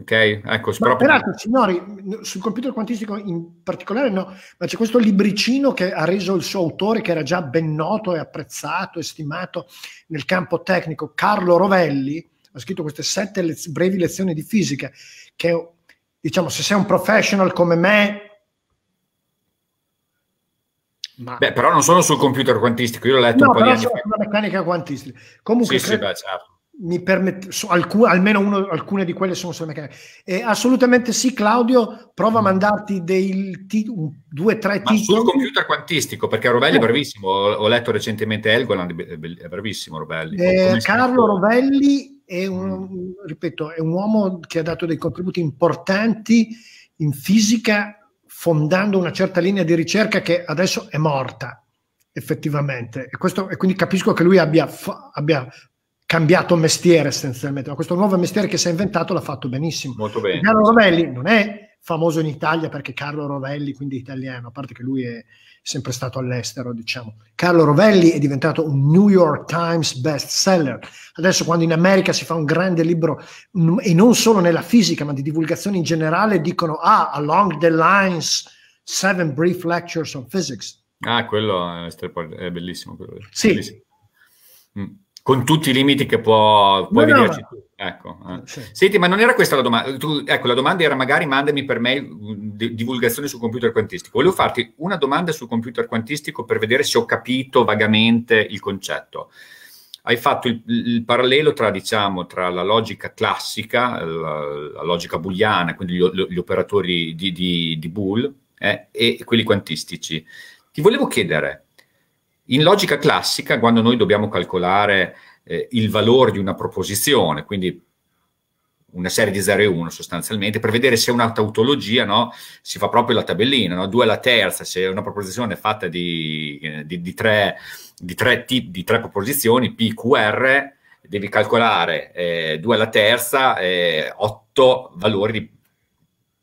Ok, ecco, spero. Peraltro, signori, sul computer quantistico in particolare no, ma c'è questo libricino che ha reso il suo autore, che era già ben noto e apprezzato e stimato nel campo tecnico, Carlo Rovelli, ha scritto queste sette lez- brevi lezioni di fisica, che diciamo, se sei un professional come me... Ma... Beh, però non sono sul computer quantistico, io l'ho letto no, un po' di anni fa. sulla meccanica quantistica. Comunque, sì, credo... sì, beh, certo mi permette, so, alcun, almeno uno, alcune di quelle sono solo meccaniche. Eh, assolutamente sì, Claudio, prova a mm. mandarti dei ti, due, tre titoli. sul computer quantistico, perché Rovelli eh. è bravissimo, ho, ho, letto recentemente Elgoland, è bravissimo Rovelli. Eh, Carlo Rovelli è un, mm. ripeto, è un uomo che ha dato dei contributi importanti in fisica, fondando una certa linea di ricerca che adesso è morta, effettivamente. E, questo, e quindi capisco che lui abbia, abbia cambiato mestiere essenzialmente, ma questo nuovo mestiere che si è inventato l'ha fatto benissimo. Molto bene. Carlo Rovelli non è famoso in Italia perché Carlo Rovelli, quindi italiano, a parte che lui è sempre stato all'estero, diciamo. Carlo Rovelli è diventato un New York Times bestseller. Adesso quando in America si fa un grande libro, e non solo nella fisica, ma di divulgazione in generale, dicono, ah, along the lines, seven brief lectures on physics. Ah, quello è, bellissimo. Quello. Sì. Bellissimo. Mm con tutti i limiti che può, può no, no. Ecco. Eh. Sì. Senti, ma non era questa la domanda. Tu, ecco, la domanda era magari mandami per mail mm, di, divulgazione sul computer quantistico. Volevo farti una domanda sul computer quantistico per vedere se ho capito vagamente il concetto. Hai fatto il, il parallelo tra, diciamo, tra la logica classica, la, la logica booleana, quindi gli, gli operatori di, di, di Boole, eh, e quelli quantistici. Ti volevo chiedere, in logica classica, quando noi dobbiamo calcolare eh, il valore di una proposizione, quindi una serie di 0 e 1 sostanzialmente, per vedere se è una tautologia, no? si fa proprio la tabellina, no? 2 alla terza, se è una proposizione fatta di, eh, di, di, tre, di, tre tip, di tre proposizioni, P, Q, R, devi calcolare eh, 2 alla terza, eh, 8 valori di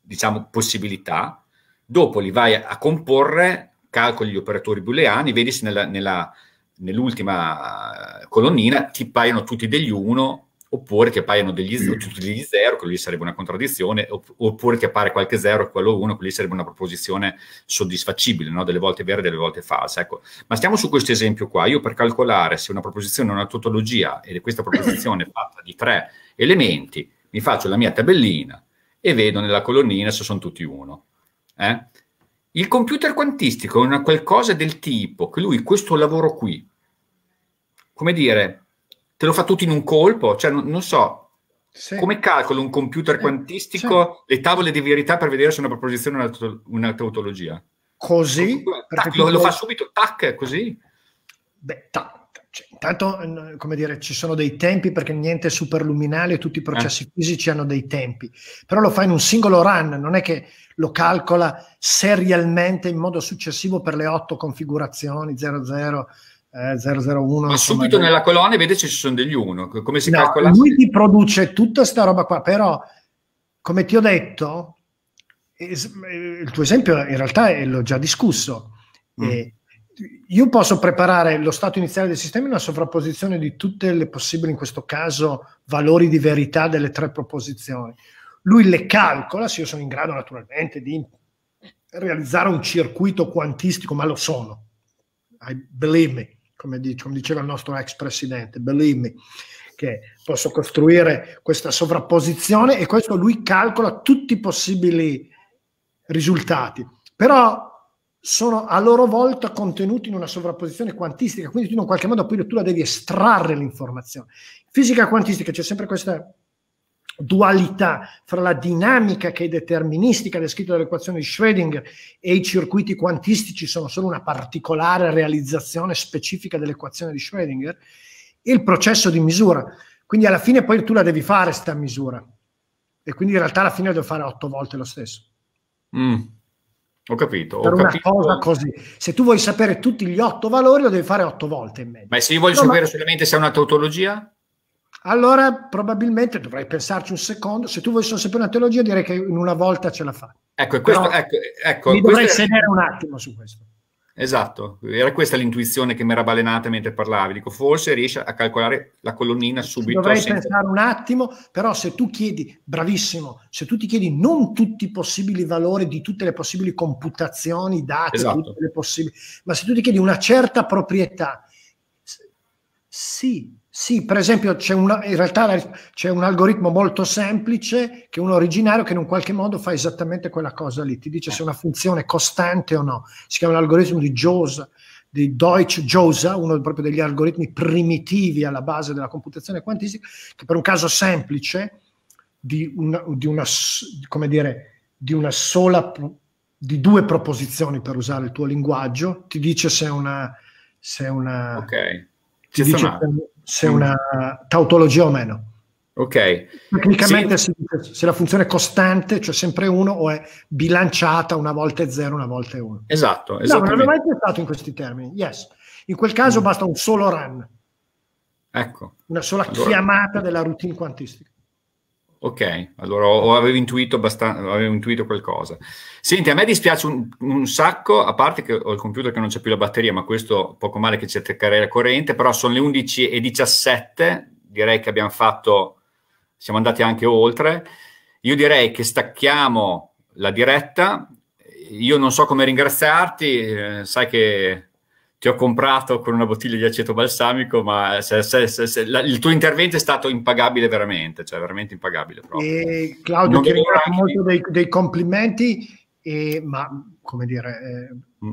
diciamo, possibilità, dopo li vai a comporre calcoli gli operatori booleani, vedi se nella, nella, nell'ultima colonnina ti paiono tutti degli 1 oppure che paiono degli, mm. tutti degli 0, quello lì sarebbe una contraddizione, oppure che appare qualche 0 e quello 1, quello lì sarebbe una proposizione soddisfacibile, no? delle volte vere, e delle volte falsa. Ecco. Ma stiamo su questo esempio qua, io per calcolare se una proposizione è una tautologia e questa proposizione è fatta di tre elementi, mi faccio la mia tabellina e vedo nella colonnina se sono tutti 1. Eh? Il computer quantistico è una qualcosa del tipo che lui questo lavoro qui, come dire, te lo fa tutto in un colpo, cioè non, non so, sì. Come calcola un computer eh, quantistico sì. Cioè- le tavole di verità per vedere se una proposizione è una tautologia? Così? Tac, lo, lo, fa subito, tac, così? Beh, tac. Intanto, come dire, ci sono dei tempi perché niente è superluminale, tutti i processi eh. fisici hanno dei tempi, però lo fa in un singolo run, non è che lo calcola serialmente in modo successivo per le otto configurazioni 00, 001. Eh, Ma subito insomma, nella colonna vede se ci sono degli 1, come si no, calcola? Lui ti produce tutta questa roba qua, però come ti ho detto, il tuo esempio in realtà eh, l'ho già discusso. Mm. E, io posso preparare lo stato iniziale del sistema in una sovrapposizione di tutte le possibili, in questo caso, valori di verità delle tre proposizioni. Lui le calcola, se io sono in grado naturalmente di realizzare un circuito quantistico, ma lo sono. I believe me, come, dice, come diceva il nostro ex presidente, believe me, che posso costruire questa sovrapposizione e questo lui calcola tutti i possibili risultati. Però sono a loro volta contenuti in una sovrapposizione quantistica, quindi tu in qualche modo poi tu la devi estrarre l'informazione. Fisica quantistica c'è sempre questa dualità fra la dinamica che è deterministica descritta dall'equazione di Schrödinger e i circuiti quantistici sono solo una particolare realizzazione specifica dell'equazione di Schrödinger e il processo di misura. Quindi alla fine poi tu la devi fare sta misura e quindi in realtà alla fine la devo fare otto volte lo stesso. Mm. Ho capito. Ho per una capito. cosa così. Se tu vuoi sapere tutti gli otto valori, lo devi fare otto volte in mezzo. Ma se io voglio no, sapere ma... solamente se è una tautologia? Allora, probabilmente dovrei pensarci un secondo. Se tu vuoi sapere una teologia, direi che in una volta ce la fai. Ecco, questo, ecco, ecco, mi dovrei questo... sedere un attimo su questo. Esatto, era questa l'intuizione che mi era balenata mentre parlavi. Dico, forse riesci a calcolare la colonnina subito. Ci dovrei senza... pensare un attimo, però se tu chiedi, bravissimo, se tu ti chiedi non tutti i possibili valori di tutte le possibili computazioni, dati, esatto. possibili, ma se tu ti chiedi una certa proprietà, sì, sì, per esempio una, in realtà c'è un algoritmo molto semplice che è un originario che in un qualche modo fa esattamente quella cosa lì, ti dice se è una funzione costante o no. Si chiama l'algoritmo di Josa, di Deutsch Josa, uno proprio degli algoritmi primitivi alla base della computazione quantistica, che per un caso semplice di una, di una, dire, di una sola, di due proposizioni per usare il tuo linguaggio, ti dice se una... Se una ok. Ti dice, se, se è una tautologia o meno. Ok. Tecnicamente sì. si se la funzione è costante, cioè sempre 1, o è bilanciata una volta è 0, una volta è 1. Esatto, esatto. No, non l'ho mai pensato in questi termini. Yes. In quel caso mm. basta un solo run. Ecco. Una sola allora. chiamata della routine quantistica. Ok, allora o avevo intuito, abbastanza, avevo intuito qualcosa. Senti, a me dispiace un, un, sacco, a parte che ho il computer che non c'è più la batteria, ma questo poco male che ci attaccare la corrente, però sono le 11.17, direi che abbiamo fatto, siamo andati anche oltre. Io direi che stacchiamo la diretta, io non so come ringraziarti, eh, sai che ti ho comprato con una bottiglia di aceto balsamico, ma se, se, se, la, il tuo intervento è stato impagabile veramente, cioè veramente impagabile. Proprio. E Claudio, non ti ringrazio molto dei, dei complimenti, e, ma come dire, eh, mm.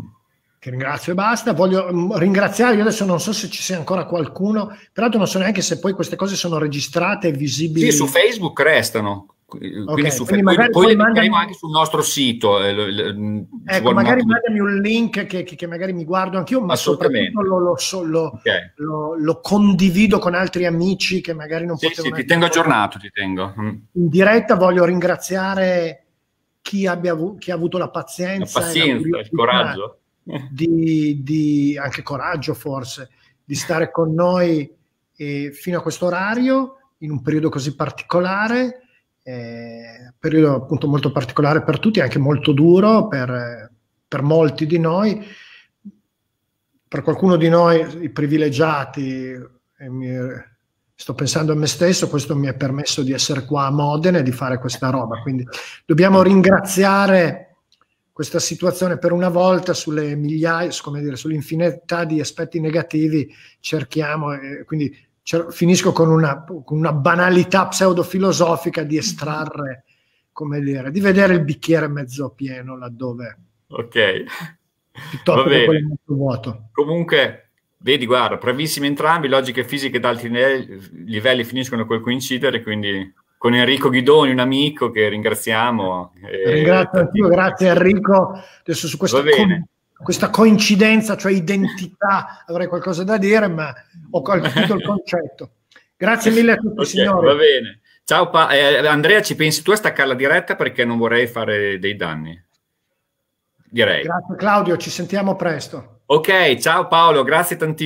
ti ringrazio e basta. Voglio mm, ringraziare, io adesso non so se ci sia ancora qualcuno, peraltro non so neanche se poi queste cose sono registrate e visibili. Sì, su Facebook restano. Quindi, okay, su, quindi poi, poi le metteremo anche sul nostro sito. Eh, mm, ecco, magari molto... mandami un link che, che, che, magari mi guardo anch'io, ma soprattutto lo, lo, so, lo, okay. lo, condivido con altri amici che magari non sì, potevano... Sì, ti tengo aggiornato, ti tengo. Mm. In diretta voglio ringraziare chi, abbia, chi ha avuto la pazienza... La pazienza, il coraggio. Di, di, anche coraggio forse, di stare con noi eh, fino a questo orario, in un periodo così particolare eh, periodo appunto molto particolare per tutti, anche molto duro per, per molti di noi. Per qualcuno di noi, i privilegiati, mi, sto pensando a me stesso, questo mi ha permesso di essere qua a Modena e di fare questa roba. Quindi dobbiamo ringraziare questa situazione per una volta sulle migliaia, come dire, sull'infinità di aspetti negativi, cerchiamo, eh, quindi cioè, finisco con una, con una banalità pseudofilosofica di estrarre, come dire, di vedere il bicchiere mezzo pieno laddove... Ok. Piuttosto che quello mezzo vuoto. Comunque, vedi, guarda, bravissimi entrambi, logiche fisiche ad alti livelli finiscono col coincidere, quindi con Enrico Ghidoni, un amico che ringraziamo. Eh, Ringrazio anch'io, grazie Enrico. Adesso su questa questa coincidenza, cioè identità, avrei qualcosa da dire, ma ho capito il concetto. Grazie mille a tutti, okay, signori. Va bene. Ciao pa- eh, Andrea, ci pensi tu a staccare la diretta perché non vorrei fare dei danni. Direi. Grazie Claudio, ci sentiamo presto. Ok, ciao Paolo, grazie tantissimo.